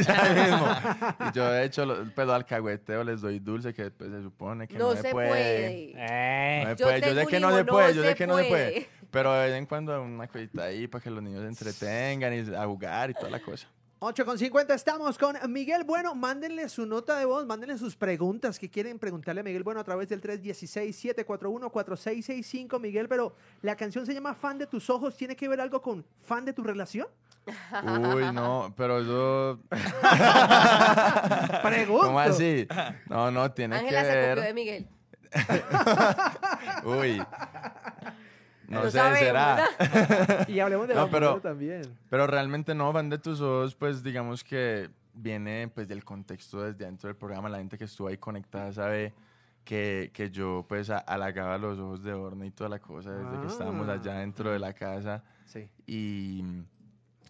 yo, de hecho, el pero pues, al cagüeteo les doy dulce que pues, se supone que no, se puede. yo puede. sé que no se puede, yo sé que no se puede. Pero de vez en cuando una cosita ahí para que los niños se entretengan y a jugar y toda la cosa. con 50 estamos con Miguel Bueno. Mándenle su nota de voz, mándenle sus preguntas que quieren preguntarle a Miguel Bueno a través del 316-741-4665. Miguel, pero la canción se llama Fan de tus ojos. ¿Tiene que ver algo con fan de tu relación? Uy, no, pero yo. (laughs) (laughs) Pregunto. ¿Cómo así? No, no, tiene que ver. se copió de Miguel. (laughs) Uy. No, sé, será. y hablemos de no, pero, también. Pero realmente no, Van de tus ojos, pues digamos que viene pues del contexto desde dentro del programa. La gente que estuvo ahí conectada sabe que, que yo pues halagaba los ojos de horno y toda la cosa desde que estábamos allá ah. dentro de la casa. Sí. Y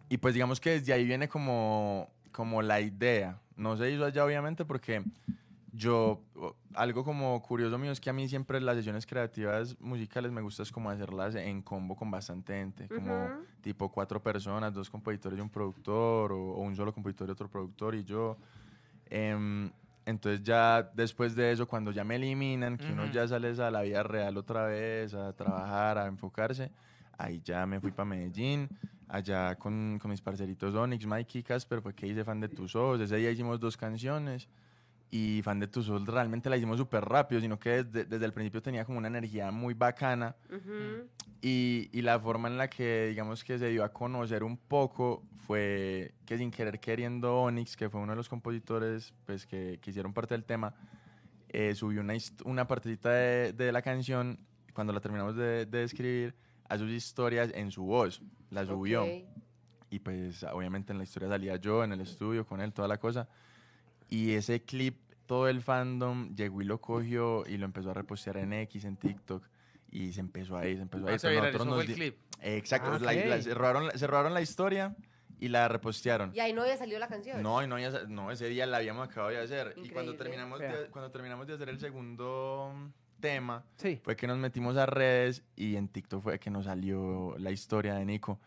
y pues digamos que desde ahí viene como, como la idea. No se hizo allá obviamente porque yo, algo como curioso mío es que a mí siempre las sesiones creativas musicales me gusta es como hacerlas en combo con bastante gente, como tipo cuatro personas, dos compositores y un productor, o, un solo compositor y otro productor y yo. Em, entonces ya después de eso, cuando ya me eliminan, que uno ya sale a la vida real otra vez, a trabajar, a enfocarse, Ahí ya me fui para Medellín, allá con, con mis parceritos Onyx, Mikey y Casper, fue que hice Fan de Tus Ojos. Ese día hicimos dos canciones y Fan de Tus Ojos realmente la hicimos súper rápido, sino que desde, el principio tenía como una energía muy bacana. y, y, la forma en la que, digamos, que se dio a conocer un poco fue que sin querer queriendo Onyx, que fue uno de los compositores pues, que, que hicieron parte del tema, eh, subió una, una partecita de, de, la canción cuando la terminamos de, de escribir a sus historias en su voz, la subió. Y pues obviamente en la historia salía yo en el estudio con él, toda la cosa. Y ese clip, todo el fandom llegó y lo cogió y lo empezó a repostear en X, en TikTok. Y se empezó ahí, se empezó ahí. Ah, se nosotros el clip. Exacto, ah, se, robaron, se robaron la historia y la repostearon. Y ahí no había salido la canción. No, y no, había, no ese día la habíamos acabado de hacer. Y cuando terminamos, cuando terminamos de hacer el segundo tema, fue que nos metimos a redes y en TikTok fue que nos salió la historia de Nico.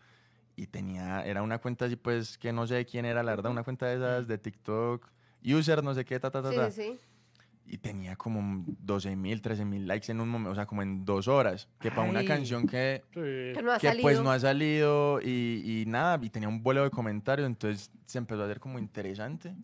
Y tenía, era una cuenta así, pues, que no sé quién era, la verdad, una cuenta de esas de TikTok, user, no sé qué, ta, sí, Sí. Y tenía como 12 mil, 13 mil likes en un momento, o sea, como en dos horas. Que para una canción que, que, no ha pues no ha salido y, nada, y tenía un vuelo de comentarios, entonces se empezó a hacer como interesante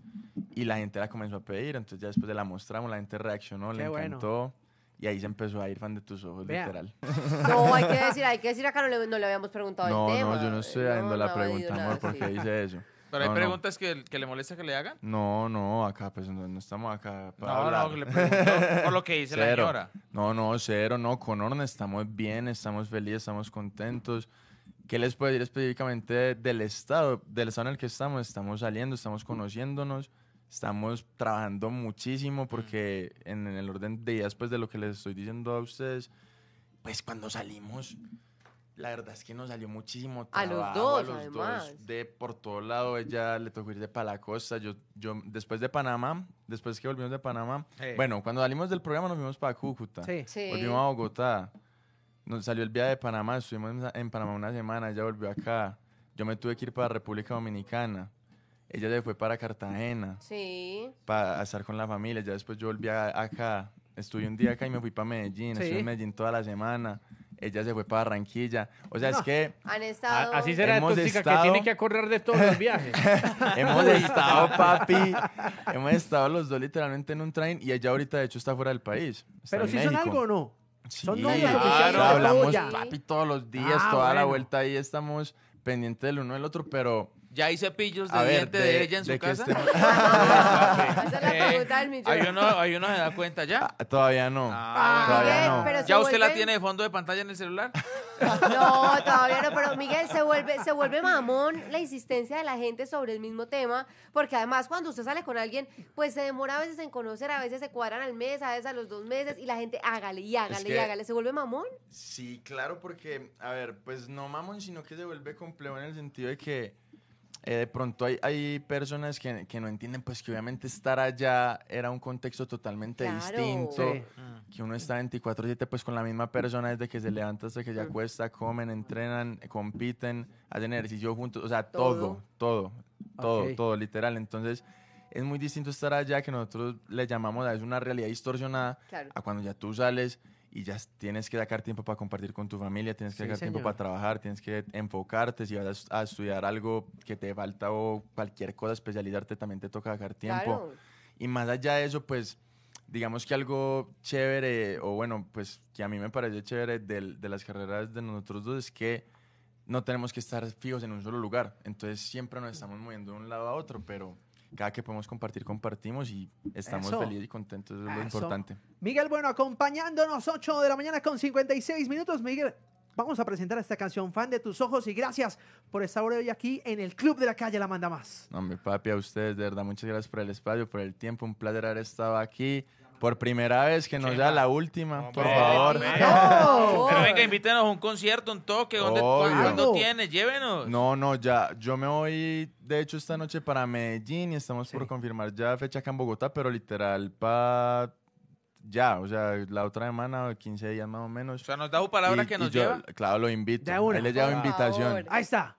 y la gente la comenzó a pedir, entonces ya después de la mostramos, la gente reaccionó, le encantó. Y ahí se empezó a ir fan de tus ojos, literal. (laughs) No, hay que decir, hay que decir acá, no le, habíamos preguntado no, el tema. No, yo no estoy haciendo la pregunta, amor, ¿por dice eso? ¿Pero hay preguntas Que, le molesta que le hagan? No, no, acá, pues no, estamos acá. Para no, hablar. no, por lo que dice la señora. No, no, cero, no, con estamos bien, estamos felices, estamos contentos. ¿Qué les puedo decir específicamente del estado, del estado en el que estamos? Estamos saliendo, estamos conociéndonos. Estamos trabajando muchísimo porque en, el orden de días, pues de lo que les estoy diciendo a ustedes, pues cuando salimos, la verdad es que nos salió muchísimo trabajo. A los dos, a los dos. De por todo lado, ella le tocó ir de para la costa. Yo, yo, después de Panamá, después que volvimos de Panamá, bueno, cuando salimos del programa nos fuimos para Cúcuta. Sí. sí. Volvimos a Bogotá. Nos salió el viaje de Panamá, estuvimos en Panamá una semana, ella volvió acá. Yo me tuve que ir para República Dominicana ella se fue para Cartagena. Sí. Para estar con la familia. Ya después yo volví acá. Estuve un día acá y me fui para Medellín. Estuve en Medellín toda la semana. Ella se fue para Barranquilla. O sea, es que. Han estado. así será hemos que tiene que correr de todos los viajes. (laughs) hemos estado, papi. hemos estado los dos literalmente en un tren y ella ahorita, de hecho, está fuera del país. Pero si son algo o no. Sí, son claro, hablamos, papi, todos los días, ah, toda la vuelta ahí estamos pendientes del uno del otro, pero ya hay cepillos de dientes de, ella en su casa. (laughs) es la Hay (laughs) eh, uno, hay se da cuenta ya. Ah, todavía no. Ah, ¿Ya usted la tiene de fondo de pantalla en el celular? (laughs) No, todavía no, pero Miguel, se vuelve, se vuelve mamón la insistencia de la gente sobre el mismo tema, porque además cuando usted sale con alguien, pues se demora a veces en conocer, a veces se cuadran al mes, a veces a los dos meses, y la gente hágale y hágale y hágale, se vuelve mamón. Sí, claro, porque, a ver, pues no mamón, sino que se vuelve complejo en el sentido de que eh, de pronto hay, hay personas que, no entienden, pues que obviamente estar allá era un contexto totalmente distinto, que uno está 24/7 pues con la misma persona desde que se mm. levanta hasta que se mm. acuesta, comen, entrenan, compiten, hacen ejercicio juntos, o sea, todo, todo, todo, todo, literal. Entonces es muy distinto estar allá que nosotros le llamamos a es una realidad distorsionada a cuando ya tú sales y ya tienes que sacar tiempo para compartir con tu familia, tienes que dejar tiempo para trabajar, tienes que enfocarte, si vas a, estudiar algo que te falta o cualquier cosa, especializarte, también te toca sacar tiempo. Y más allá de eso, pues digamos que algo chévere, o bueno, pues que a mí me parece chévere de, de las carreras de nosotros dos es que no tenemos que estar fijos en un solo lugar, entonces siempre nos estamos moviendo de un lado a otro, pero cada que podemos compartir, compartimos y estamos felices y contentos, es lo importante. Miguel, bueno, acompañándonos 8 de la mañana con 56 minutos. Miguel, vamos a presentar esta canción, Fan de tus ojos, y gracias por estar hoy aquí en el Club de la Calle La Manda Más. No, mi papi, a ustedes, de verdad, muchas gracias por el espacio, por el tiempo, un placer haber estado aquí. Por primera vez, que no sea la última, por favor. Pero venga, invítenos a un concierto, un toque, ¿dónde, ¿cuándo tienes? Llévenos. No, no, ya, yo me voy, de hecho, esta noche para Medellín y estamos por confirmar ya fecha acá en Bogotá, pero literal para ya, o sea, la otra semana, 15 días más o menos. O sea, nos da palabra que nos lleva. Claro, lo invito. le le llevo invitación. Ahí está.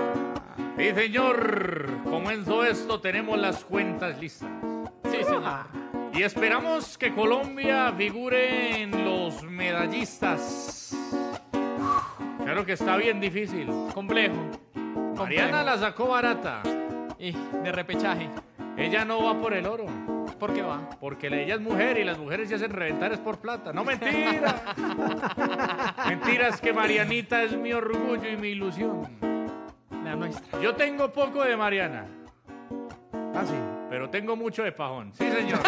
Sí, señor. Comenzó esto, tenemos las cuentas listas. Sí, ah. señor. Y esperamos que Colombia figure en los medallistas. Claro que está bien difícil. Complejo. Mariana la sacó barata. Y de repechaje. Ella no va por el oro. ¿Por qué va? Porque ella es mujer y las mujeres se hacen reventar es por plata. No mentira. (laughs) Mentiras que Marianita es mi orgullo y mi ilusión. Yo tengo poco de Mariana, Ah, sí. pero tengo mucho de pajón. Sí, señor. (laughs)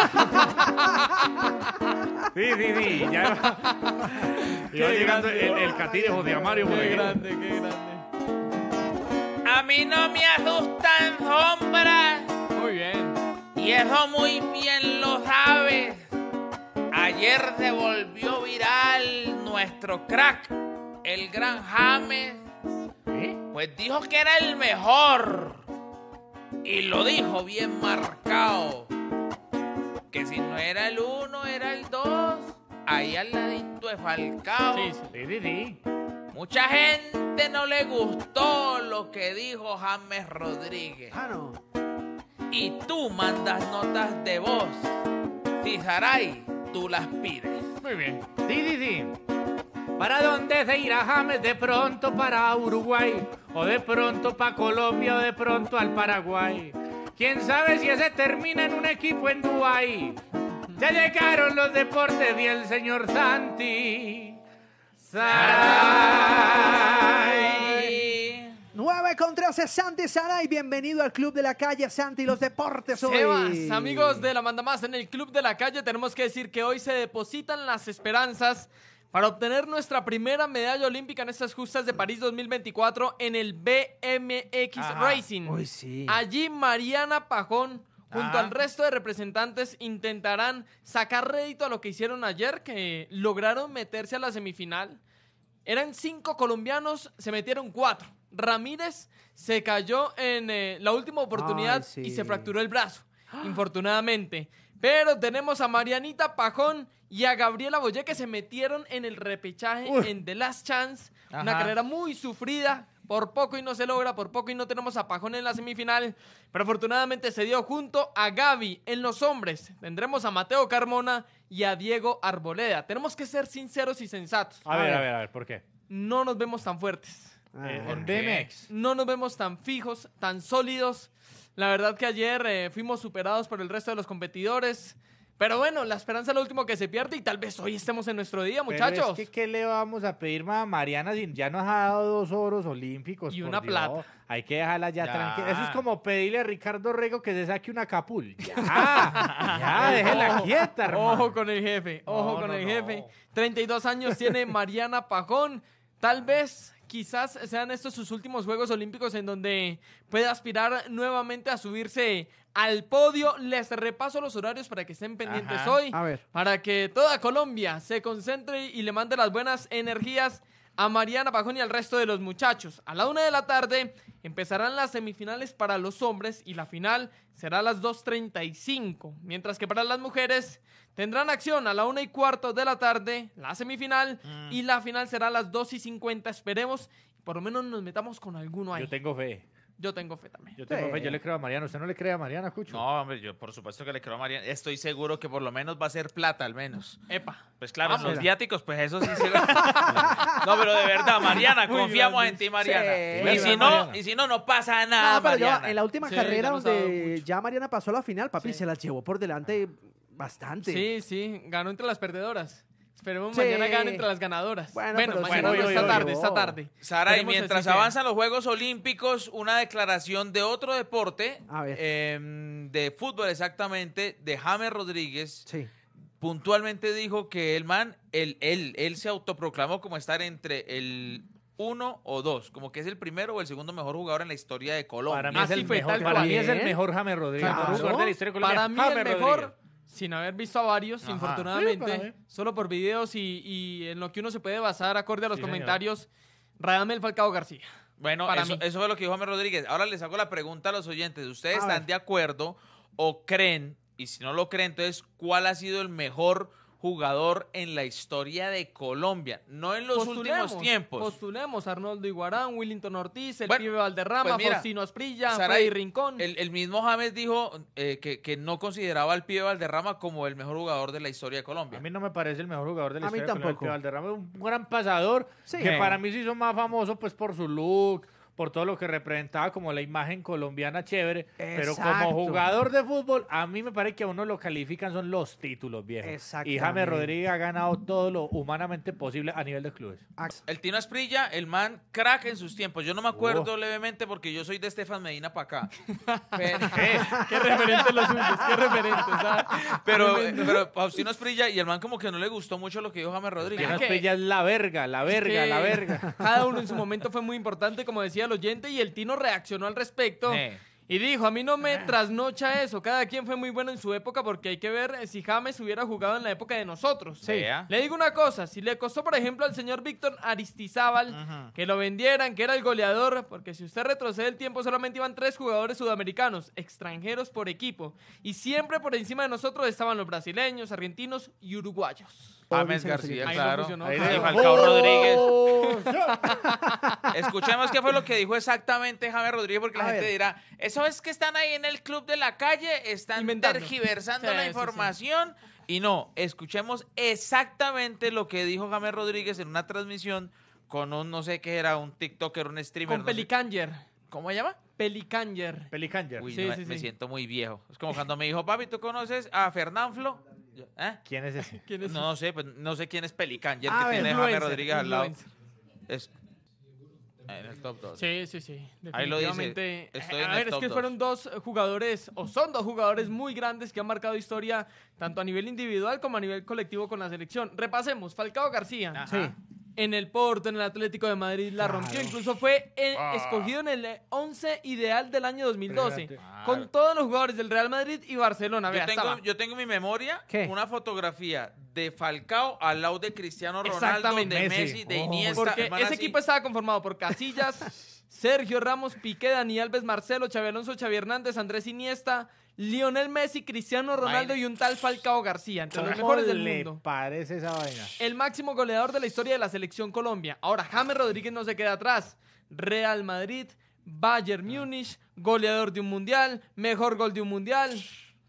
sí, sí, sí. Ya va. grande. el, el de Qué grande, qué grande. A mí no me asustan sombras, Muy bien. y eso muy bien lo sabes. Ayer se volvió viral nuestro crack, el gran James, pues dijo que era el mejor. Y lo dijo bien marcado. Que si no era el uno, era el dos. Ahí al ladito de Falcao. Sí, sí, sí, Mucha gente no le gustó lo que dijo James Rodríguez. Ah, y tú mandas notas de voz. Si Saray, tú las pides. Muy bien. Sí, sí, sí. ¿Para dónde se irá James? De pronto para Uruguay, o de pronto para Colombia, o de pronto al Paraguay. ¿Quién sabe si ese termina en un equipo en Dubái? Ya llegaron los deportes y el señor Santi. Saray. 9 contra 13, Santi Saray, bienvenido al Club de la Calle, Santi, los deportes hoy. Sebas, amigos de la Manda Más, en el Club de la Calle tenemos que decir que hoy se depositan las esperanzas para obtener nuestra primera medalla olímpica en estas justas de París 2024 en el BMX Racing. Allí Mariana Pajón junto ah. al resto de representantes intentarán sacar rédito a lo que hicieron ayer, que lograron meterse a la semifinal. Eran cinco colombianos, se metieron cuatro. Ramírez se cayó en eh, la última oportunidad y se fracturó el brazo, ¡Ah! infortunadamente. Pero tenemos a Marianita Pajón y a Gabriela Boye que se metieron en el repechaje en The Last Chance. Una carrera muy sufrida. Por poco y no se logra, por poco y no tenemos a Pajón en la semifinal. Pero afortunadamente se dio junto a Gaby en los hombres. Tendremos a Mateo Carmona y a Diego Arboleda. Tenemos que ser sinceros y sensatos. A, ver, a ver, a ver, ¿por qué? No nos vemos tan fuertes. Eh, no nos vemos tan fijos, tan sólidos. La verdad que ayer eh, fuimos superados por el resto de los competidores. Pero bueno, la esperanza es lo último que se pierde y tal vez hoy estemos en nuestro día, muchachos. que, ¿qué le vamos a pedir a Mariana si ya nos ha dado dos oros olímpicos? Y una plata. Hay que dejarla ya, tranquila. Eso es como pedirle a Ricardo Rego que se saque una capul. Ya, (laughs) ya, déjela quieta, hermano. Ojo con el jefe, ojo con el jefe. 32 años tiene Mariana Pajón. Tal vez quizás sean estos sus últimos Juegos Olímpicos en donde puede aspirar nuevamente a subirse al podio. Les repaso los horarios para que estén pendientes hoy. A ver. Para que toda Colombia se concentre y le mande las buenas energías a Mariana Pajón y al resto de los muchachos. A la una de la tarde empezarán las semifinales para los hombres y la final será a las 2.35, mientras que para las mujeres Tendrán acción a la una y cuarto de la tarde, la semifinal, mm. y la final será a las dos y cincuenta, Esperemos, por lo menos nos metamos con alguno ahí. Yo tengo fe. Yo tengo fe también. Yo tengo fe, yo le creo a Mariana. ¿Usted no le cree a Mariana, Cucho? No, hombre, yo por supuesto que le creo a Mariana. Estoy seguro que por lo menos va a ser plata, al menos. Epa. Pues claro, los viáticos, pues eso sí se (laughs) No, pero de verdad, Mariana, confiamos en ti, Mariana. Y, si No, y si no, no pasa nada, no, pero en la última carrera donde ya Mariana pasó a la final, papi, se la llevó por delante bastante. Sí, sí, ganó entre las perdedoras. Esperemos mañana gane entre las ganadoras. Bueno, mañana esta tarde, esta tarde. Sara, y mientras avanzan los Juegos Olímpicos, una declaración de otro deporte, em, de fútbol exactamente, de James Rodríguez. Sí. Puntualmente dijo que el man, él, él, él se autoproclamó como estar entre el uno o dos, como que es el primero o el segundo mejor jugador en la historia de Colombia. Para mí, es, el mejor, para mí es el mejor James Rodríguez. Para mí es el mejor sin haber visto a varios, infortunadamente, ¿eh? solo por videos y, en lo que uno se puede basar, acorde a los comentarios, comentarios, el Falcao García. Bueno, eso, fue lo que dijo Jaime Rodríguez. Ahora les hago la pregunta a los oyentes. ¿Ustedes están de acuerdo o creen, y si no lo creen, entonces, cuál ha sido el mejor jugador en la historia de Colombia, no en los últimos tiempos. Postulemos Arnoldo Iguarán, Willington Ortiz, el pibe Valderrama, pues Faustino Rincón. El, mismo James dijo eh, que, no consideraba al pibe Valderrama como el mejor jugador de la historia de Colombia. A mí no me parece el mejor jugador de la a historia mí tampoco. de Valderrama es un gran pasador que para mí se hizo más famoso pues por su look, por todo lo que representaba como la imagen colombiana chévere. Pero como jugador de fútbol, a mí me parece que a uno lo califican son los títulos, viejo. Y James Rodríguez ha ganado todo lo humanamente posible a nivel de clubes. El Tino Esprilla, el man crack en sus tiempos. Yo no me acuerdo oh. levemente porque yo soy de Estefan Medina para acá. (laughs) (laughs) Eh. ¿Qué? referente los suyos, qué referente. ¿sabes? Pero, pero Esprilla y el man como que no le gustó mucho lo que dijo James Rodríguez. Tino es la verga, la verga, la verga. Cada uno en su momento fue muy importante, como decía al oyente y el Tino reaccionó al respecto. Y dijo, a mí no me ah. trasnocha eso, cada quien fue muy bueno en su época porque hay que ver eh, si James hubiera jugado en la época de nosotros. Le digo una cosa, si le costó por ejemplo al señor Víctor Aristizábal que lo vendieran, que era el goleador, porque si usted retrocede el tiempo solamente iban tres jugadores sudamericanos, extranjeros por equipo, y siempre por encima de nosotros estaban los brasileños, argentinos y uruguayos. James García, claro. ahí Falcao Rodríguez. (laughs) Escuchemos qué fue lo que dijo exactamente James Rodríguez, porque la gente dirá, eso es que están ahí en el club de la calle, están tergiversando la información. Y no, escuchemos exactamente lo que dijo James Rodríguez en una transmisión con un, no sé qué era, un TikToker, un streamer. Con Pelicanjer. ¿Cómo se llama? Pelicanger. Pelicanger. Uy, me siento muy viejo. Es como cuando me dijo, papi, ¿tú conoces a Fernanflo? ¿Eh? ¿Eh? ¿Quién es ese? no sé, pues no sé quién es Pelican. Y el ah, que tiene Jaime Rodríguez al lado. en el top 2. Sí, sí, sí. Ahí lo dice. Estoy eh, a en ver, el top es que fueron dos jugadores, o son dos jugadores muy grandes que han marcado historia, tanto a nivel individual como a nivel colectivo con la selección. Repasemos, Falcao García. Sí en el Porto, en el Atlético de Madrid, la rompió. Incluso fue eh, ah. escogido en el 11 ideal del año 2012, con todos los jugadores del Real Madrid y Barcelona. Yo, tengo, mi memoria una fotografía de Falcao al lado de Cristiano Ronaldo, de Messi, de oh. Iniesta. ese equipo estaba conformado por Casillas, (laughs) Sergio Ramos, Piqué, Dani Alves, Marcelo, Xavi Alonso, Xavi Hernández, Andrés Iniesta, Lionel Messi, Cristiano Ronaldo y un tal Falcao García, entre los mejores del le parece esa vaina? El máximo goleador de la historia de la selección Colombia. Ahora, James Rodríguez no se queda atrás. Real Madrid, Bayern ah. Múnich, goleador de un mundial, mejor gol de un mundial.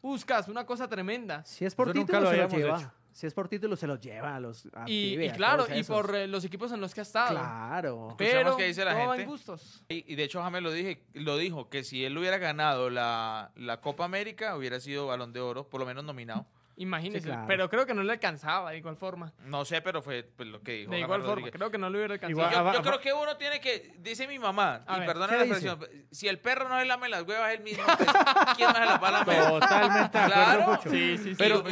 Buscas, una cosa tremenda. Si es por ti títulos, nunca lo habíamos si es por título, se los lleva a los. y, claro, y por eh, los equipos en los que ha estado. Claro. Pero que dice la gustos. Y, de hecho, James lo, dije, lo dijo, que si él hubiera ganado la, la Copa América, hubiera sido balón de oro, por lo menos nominado. Imagínese, pero creo que no le alcanzaba de igual forma. No sé, pero fue pues, lo que dijo. De igual forma, creo que no le hubiera alcanzado. Ah, yo, ah, creo ah. que uno tiene que, dice mi mamá, y perdona la expresión, si el perro no se lame las huevas él mismo, pues, ¿quién más se la va Totalmente claro. Sí, sí, sí. Pero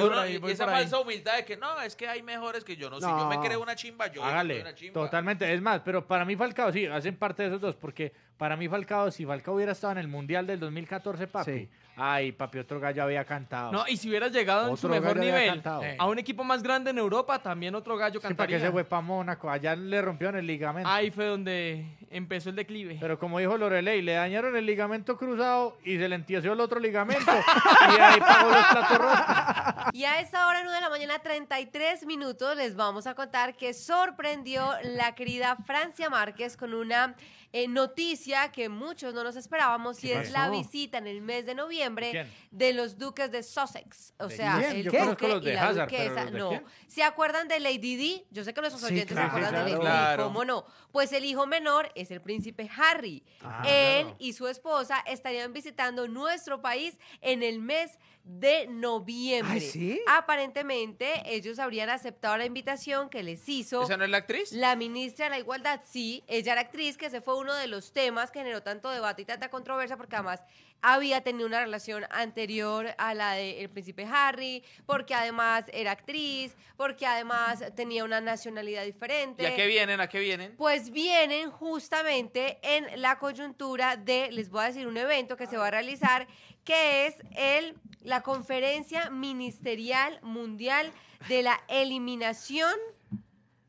esa falsa humildad de que no, es que hay mejores que yo, no, si yo me creo una chimba, yo me una chimba. Totalmente, es más, pero para mí Falcao sí, hacen parte de esos dos, porque para mí Falcao, si Falcao hubiera estado en el Mundial del 2014, papi, ay, papi, otro gallo había cantado. No, y si hubiera llegado a su mejor nivel a un equipo más grande en Europa, también otro gallo sí, Para que se fue para Mónaco, allá le rompieron el ligamento. Ahí fue donde empezó el declive. Pero como dijo Loreley, le dañaron el ligamento cruzado y se le entieció el otro ligamento. (laughs) y ahí pagó los Y a esta hora, en de la mañana, 33 minutos, les vamos a contar que sorprendió la querida Francia Márquez con una eh, noticia que muchos no nos esperábamos y es la visita en el mes de noviembre de los duques de Sussex. O sea, el duque y la duquesa. no. ¿Se acuerdan de Lady Di? Yo sé que nuestros oyentes se acuerdan de Lady ¿Cómo no? Pues el hijo menor es el príncipe Harry. Ah, Él y su esposa estarían visitando nuestro país en el mes de de noviembre. Aparentemente, ellos habrían aceptado la invitación que les hizo. ¿Esa no es la actriz? La ministra de la Igualdad, sí. Ella era actriz, que ese fue uno de los temas que generó tanto debate y tanta controversia, porque además había tenido una relación anterior a la del príncipe Harry, porque además era actriz, porque además tenía una nacionalidad diferente. ¿Y vienen? ¿A qué vienen? Pues vienen justamente en la coyuntura de, les voy a decir, un evento que se va a realizar que es el, la Conferencia Ministerial Mundial de la Eliminación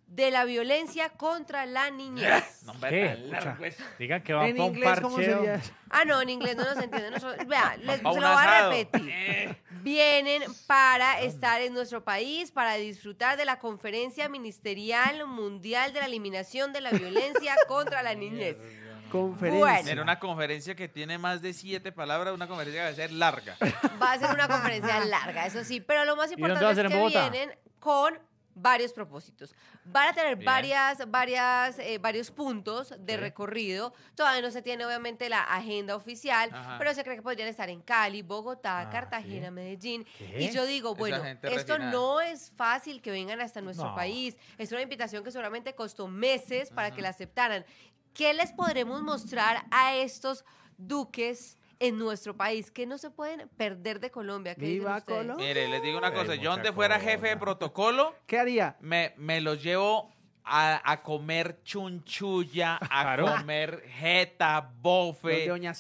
de la Violencia contra la Niñez. Digan que va ¿En Ah, no, en inglés no nos entienden. vea, (laughs) se lo voy a repetir. Eh. Vienen para estar en nuestro país, para disfrutar de la conferencia ministerial mundial de la eliminación de la violencia contra la niñez. Conferencia. Era una conferencia que tiene más de siete palabras, una conferencia que va a ser larga. Va a ser una conferencia larga, eso sí. Pero lo más importante es que vienen con varios propósitos. Van a tener varias, varias, eh, varios puntos de recorrido. Todavía no se tiene obviamente la agenda oficial, pero se cree que podrían estar en Cali, Bogotá, ah, Cartagena, Medellín. Y yo digo, bueno, esto no es fácil que vengan hasta nuestro país. Es una invitación que solamente costó meses para que la aceptaran. ¿Qué les podremos mostrar a estos duques? en nuestro país que no se pueden perder de Colombia. Mire, les digo una cosa, yo antes fuera jefe de protocolo, ¿qué haría? Me, me los llevo a, comer chunchulla, a (laughs) comer jeta, bofe, doña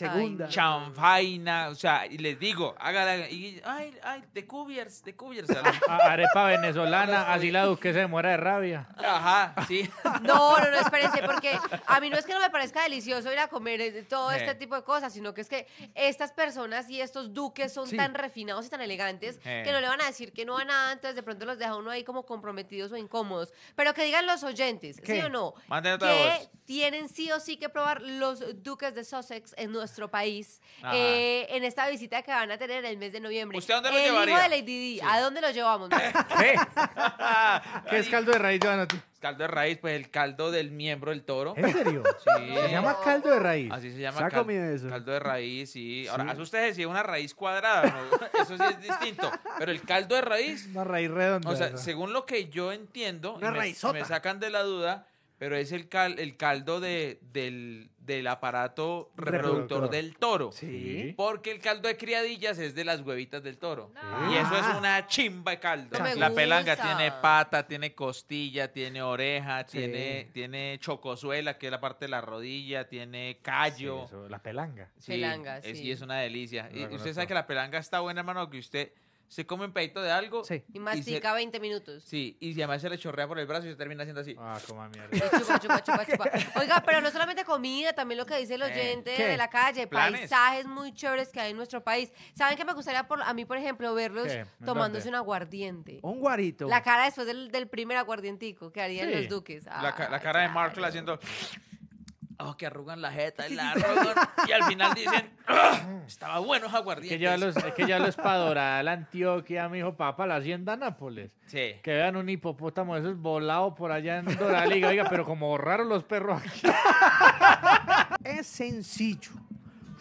chanfaina, o sea, y les digo, hágala, y, ay, ay, de cubiers, de cubiers. (laughs) arepa venezolana, así la que se muera de rabia. Ajá, sí. (laughs) No, no, no, espérense, porque a mí no es que no me parezca delicioso ir a comer eh, todo este eh. tipo de cosas, sino que es que estas personas y estos duques son tan refinados y tan elegantes que eh. no le van a decir que no a nada, entonces de pronto los deja uno ahí como comprometidos o incómodos. Pero que digan los oyentes, ¿sí o no? Que tienen sí o sí que probar los duques de Sussex en nuestro país eh, en esta visita que van a tener el mes de noviembre. ¿Usted dónde lo el ¿a dónde lo llevamos? (laughs) ¿Qué? (laughs) ¿Qué es caldo de raíz, Joana? caldo de raíz, pues el caldo del miembro del toro. ¿En serio? Se llama caldo de raíz. Así se llama. eso? Caldo de raíz, sí. Ahora, hace usted decía una raíz cuadrada, ¿no? (laughs) eso sí es distinto. Pero el caldo de raíz. Una raíz redonda. O sea, según lo que yo entiendo, una me sacan de la duda pero es el, el caldo de, del, aparato reproductor, del toro. Sí. Porque el caldo de criadillas es de las huevitas del toro. Y eso es ah. una chimba de caldo. la pelanga tiene pata, tiene costilla, tiene oreja, tiene, tiene chocozuela, que es la parte de la rodilla, tiene callo. la pelanga. Sí, es, es una delicia. y usted sabe que la pelanga está buena, hermano, que usted se come un pedito de algo. Y mastica 20 minutos. Sí, y además se le chorrea por el brazo y se termina haciendo así. Ah, como (laughs) mierda. Oiga, pero no solamente comida, también lo que dice el eh, oyente de la calle, paisajes muy chéveres que hay en nuestro país. ¿Saben qué me gustaría a mí, por ejemplo, verlos tomándose un aguardiente? Un guarito. La cara después del, primer aguardientico que harían los duques. la, cara de Marshall haciendo oh, que arrugan la jeta y la arrugan. y al final dicen, (laughs) ah, estaba bueno esa Es que ya los, para dorar la Antioquia, mi hijo papá, la hacienda Nápoles. Sí. Que vean un hipopótamo esos volado por allá en la liga, oiga, pero como borraron los perros aquí. (laughs) Es sencillo.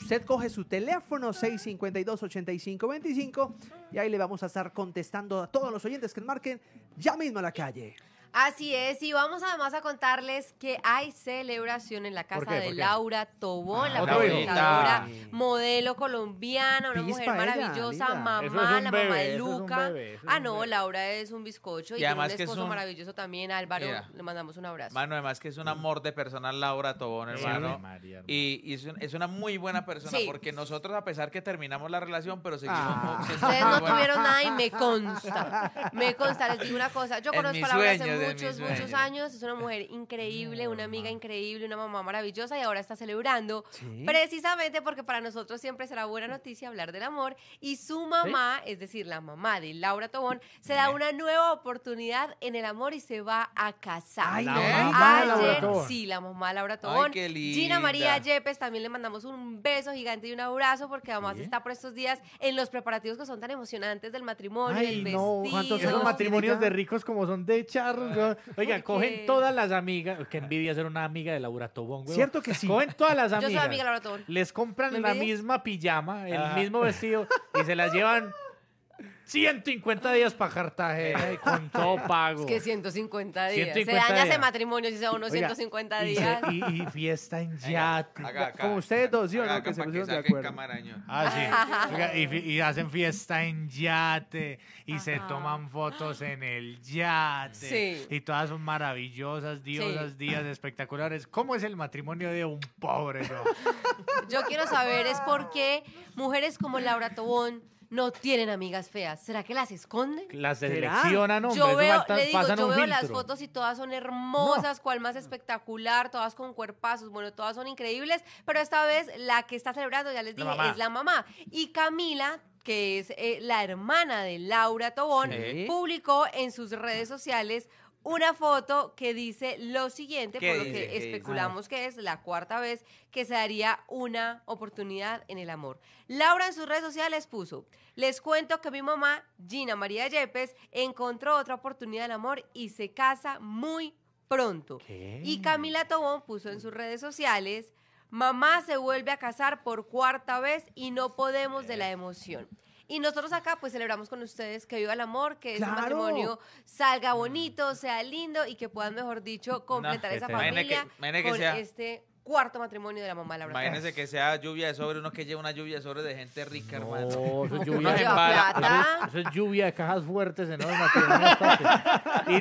Usted coge su teléfono 652-8525 y ahí le vamos a estar contestando a todos los oyentes que marquen ya mismo a la calle. Así es, y vamos además a contarles que hay celebración en la casa de Laura Tobón, la presentadora, ah, ah. modelo colombiana, una mujer maravillosa, mamá, la mamá de Luca. ah, no, Laura es un bizcocho y, además un esposo es maravilloso también, Álvaro, le mandamos un abrazo. Mano, además que es un amor de persona Laura Tobón, hermano. Y, es, una muy buena persona, porque nosotros a pesar que terminamos la relación, pero seguimos... Ah. Ustedes no tuvieron nada y me (laughs) consta, me consta, les digo una cosa, yo conozco a Laura hace muchos, muchos años. Es una mujer increíble, una amiga increíble, una mamá maravillosa y ahora está celebrando. Precisamente porque para nosotros siempre será buena noticia hablar del amor. Y su mamá, es decir, la mamá de Laura Tobón, se da una nueva oportunidad en el amor y se va a casar. Ay, ¿La Laura Sí, la mamá Laura Tobón. Gina María Yepes, también le mandamos un beso gigante y un abrazo porque además está por estos días en los preparativos que son tan emocionantes del matrimonio, Ay, no, ¿Cuántos matrimonios de ricos como son de charros? Oiga, cogen todas las amigas. Que envidia ser una amiga de Laura Tobón, Cierto que sí. Cogen todas las amigas. de Les compran la misma pijama, el mismo vestido y se las llevan 150 días para Cartagena eh. con todo pago. Es que 150 días. se daña ese matrimonio si se unos 150 días. Y, fiesta en yate. Como ustedes dos, ¿sí o no? Que se de acuerdo. Ah, sí. (laughs) y, hacen fiesta en yate y se toman fotos en el yate. Sí. Y todas son maravillosas, diosas, días espectaculares. ¿Cómo es el matrimonio de un pobre, Yo (laughs) quiero saber es por qué mujeres como Laura Tobón no tienen amigas feas. ¿Será que las esconden? Las seleccionan, hombre. Yo veo, yo veo las fotos y todas son hermosas, ¿Cuál más espectacular, todas con cuerpazos, bueno, todas son increíbles, pero esta vez la que está celebrando, ya les dije, es la mamá. Y Camila que es eh, la hermana de Laura Tobón, publicó en sus redes sociales una foto que dice lo siguiente, por lo que especulamos que es la cuarta vez que se daría una oportunidad en el amor. Laura en sus redes sociales puso, les cuento que mi mamá, Gina María Yepes, encontró otra oportunidad el amor y se casa muy pronto. Y Camila Tobón puso en sus redes sociales, mamá se vuelve a casar por cuarta vez y no podemos de la emoción. Y nosotros acá pues celebramos con ustedes que viva el amor, que ese matrimonio salga mm. bonito, sea lindo y que puedan, mejor dicho, completar esa familia con este cuarto matrimonio de la mamá Laura. Imagínense que sea lluvia de sobre, uno que lleve una lluvia de sobre de gente rica, no, hermano. Eso es (laughs) lluvia de plata. Eso, es lluvia de cajas fuertes en los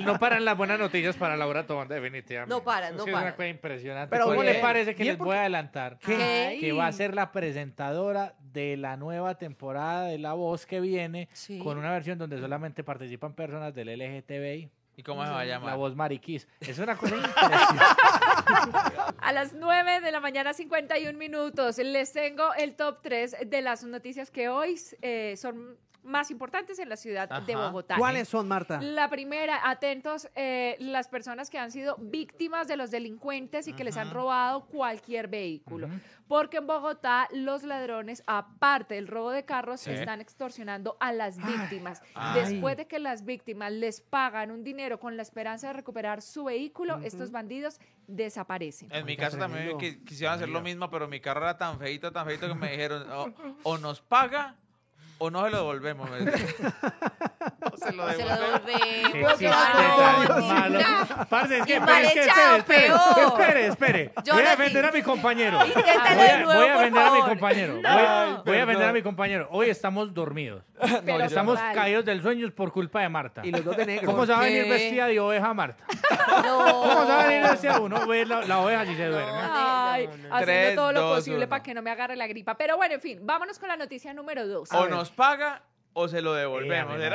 Y no paran las buenas noticias para Laura Tobón, definitivamente. No paran, no paran. Es una cosa impresionante. Pero ¿Cómo le parece que les voy a adelantar? Que va a ser la presentadora de la nueva temporada de La Voz que viene, con una versión donde solamente participan personas del LGTBI. ¿Y cómo se va a llamar? La voz mariquís. Es una cosa (laughs) A las 9 de la mañana, 51 minutos, les tengo el top 3 de las noticias que hoy eh, son más importantes en la ciudad de Bogotá. ¿Cuáles son, Marta? La primera, atentos, eh, las personas que han sido víctimas de los delincuentes y que les han robado cualquier vehículo. Porque en Bogotá los ladrones, aparte del robo de carros, están extorsionando a las víctimas. Después de que las víctimas les pagan un dinero con la esperanza de recuperar su vehículo, estos bandidos desaparecen. En mi caso también quisieron hacer lo mismo, pero mi carro era tan feito, tan feito que me dijeron, o nos paga o no se lo devolvemos. (laughs) no se lo devolvemos. Se lo que, espere, que espere, espere, Voy a defender a mi compañero. Voy a vender a mi compañero. Voy a vender a mi compañero. Hoy estamos dormidos. (laughs) Estamos caídos del sueño por culpa de Marta. Y los dos de negro. ¿Cómo se va a venir vestida de oveja Marta? No. (laughs) ¿Cómo se va a venir vestida uno? Ve la, oveja si se duerme. Ay, haciendo todo lo posible para que no me agarre la gripa. Pero bueno, en fin, vámonos con la noticia número dos paga o se lo devolvemos. ya,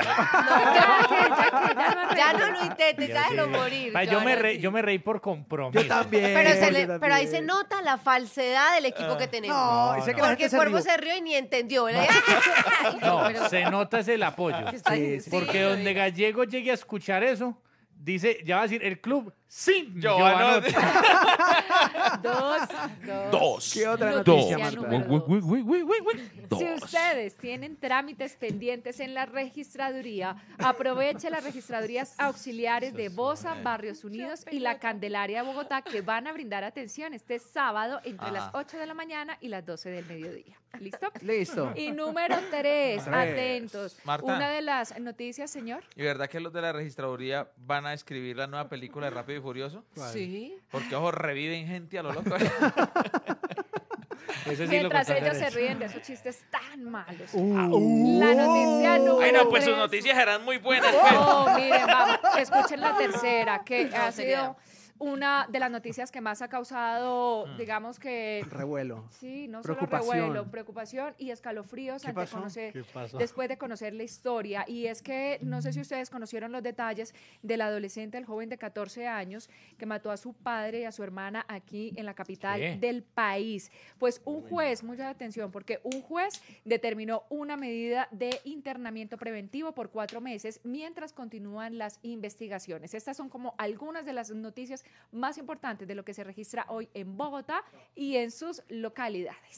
no lo intentes, déjalo morir. Pa, yo, me yo me reí por compromiso. Yo también. Pero, ahí se nota la falsedad del equipo que tenemos. porque el cuerpo se rió y ni entendió. No, se nota ese el apoyo. porque donde Gallego llegue a escuchar eso, dice, ya va a decir, el club ¡Sí! Yo (laughs) Dos, dos. Dos. ¿Qué otra noticia, Dos. Si ustedes tienen trámites pendientes en la registraduría, aproveche las registradurías auxiliares de Bosa, Barrios Unidos y la Candelaria de Bogotá que van a brindar atención este sábado entre las 8 ah. de la mañana y las 12 del mediodía. ¿Listo? Listo. Y número tres, atentos. Marta. Una de las noticias, señor. ¿Y verdad que los de la registraduría van a escribir la nueva película de Rápido Furioso? Sí. Porque, ojo, reviven gente a lo loco. (laughs) Mientras ellos se ríen de esos chistes tan malos. Uh. la noticia Ay, no, pues sus noticias eran muy buenas. No, pues. oh, miren, vamos, escuchen la tercera, que (laughs) ha sido una de las noticias que más ha causado, mm. digamos que... Revuelo. Sí, no solo revuelo, preocupación y escalofríos después de conocer la historia. Y es que, no sé si ustedes conocieron los detalles del adolescente, el joven de 14 años, que mató a su padre y a su hermana aquí en la capital del país. Pues un juez, mucha atención, porque un juez determinó una medida de internamiento preventivo por cuatro meses mientras continúan las investigaciones. Estas son como algunas de las noticias más importante de lo que se registra hoy en Bogotá y en sus localidades.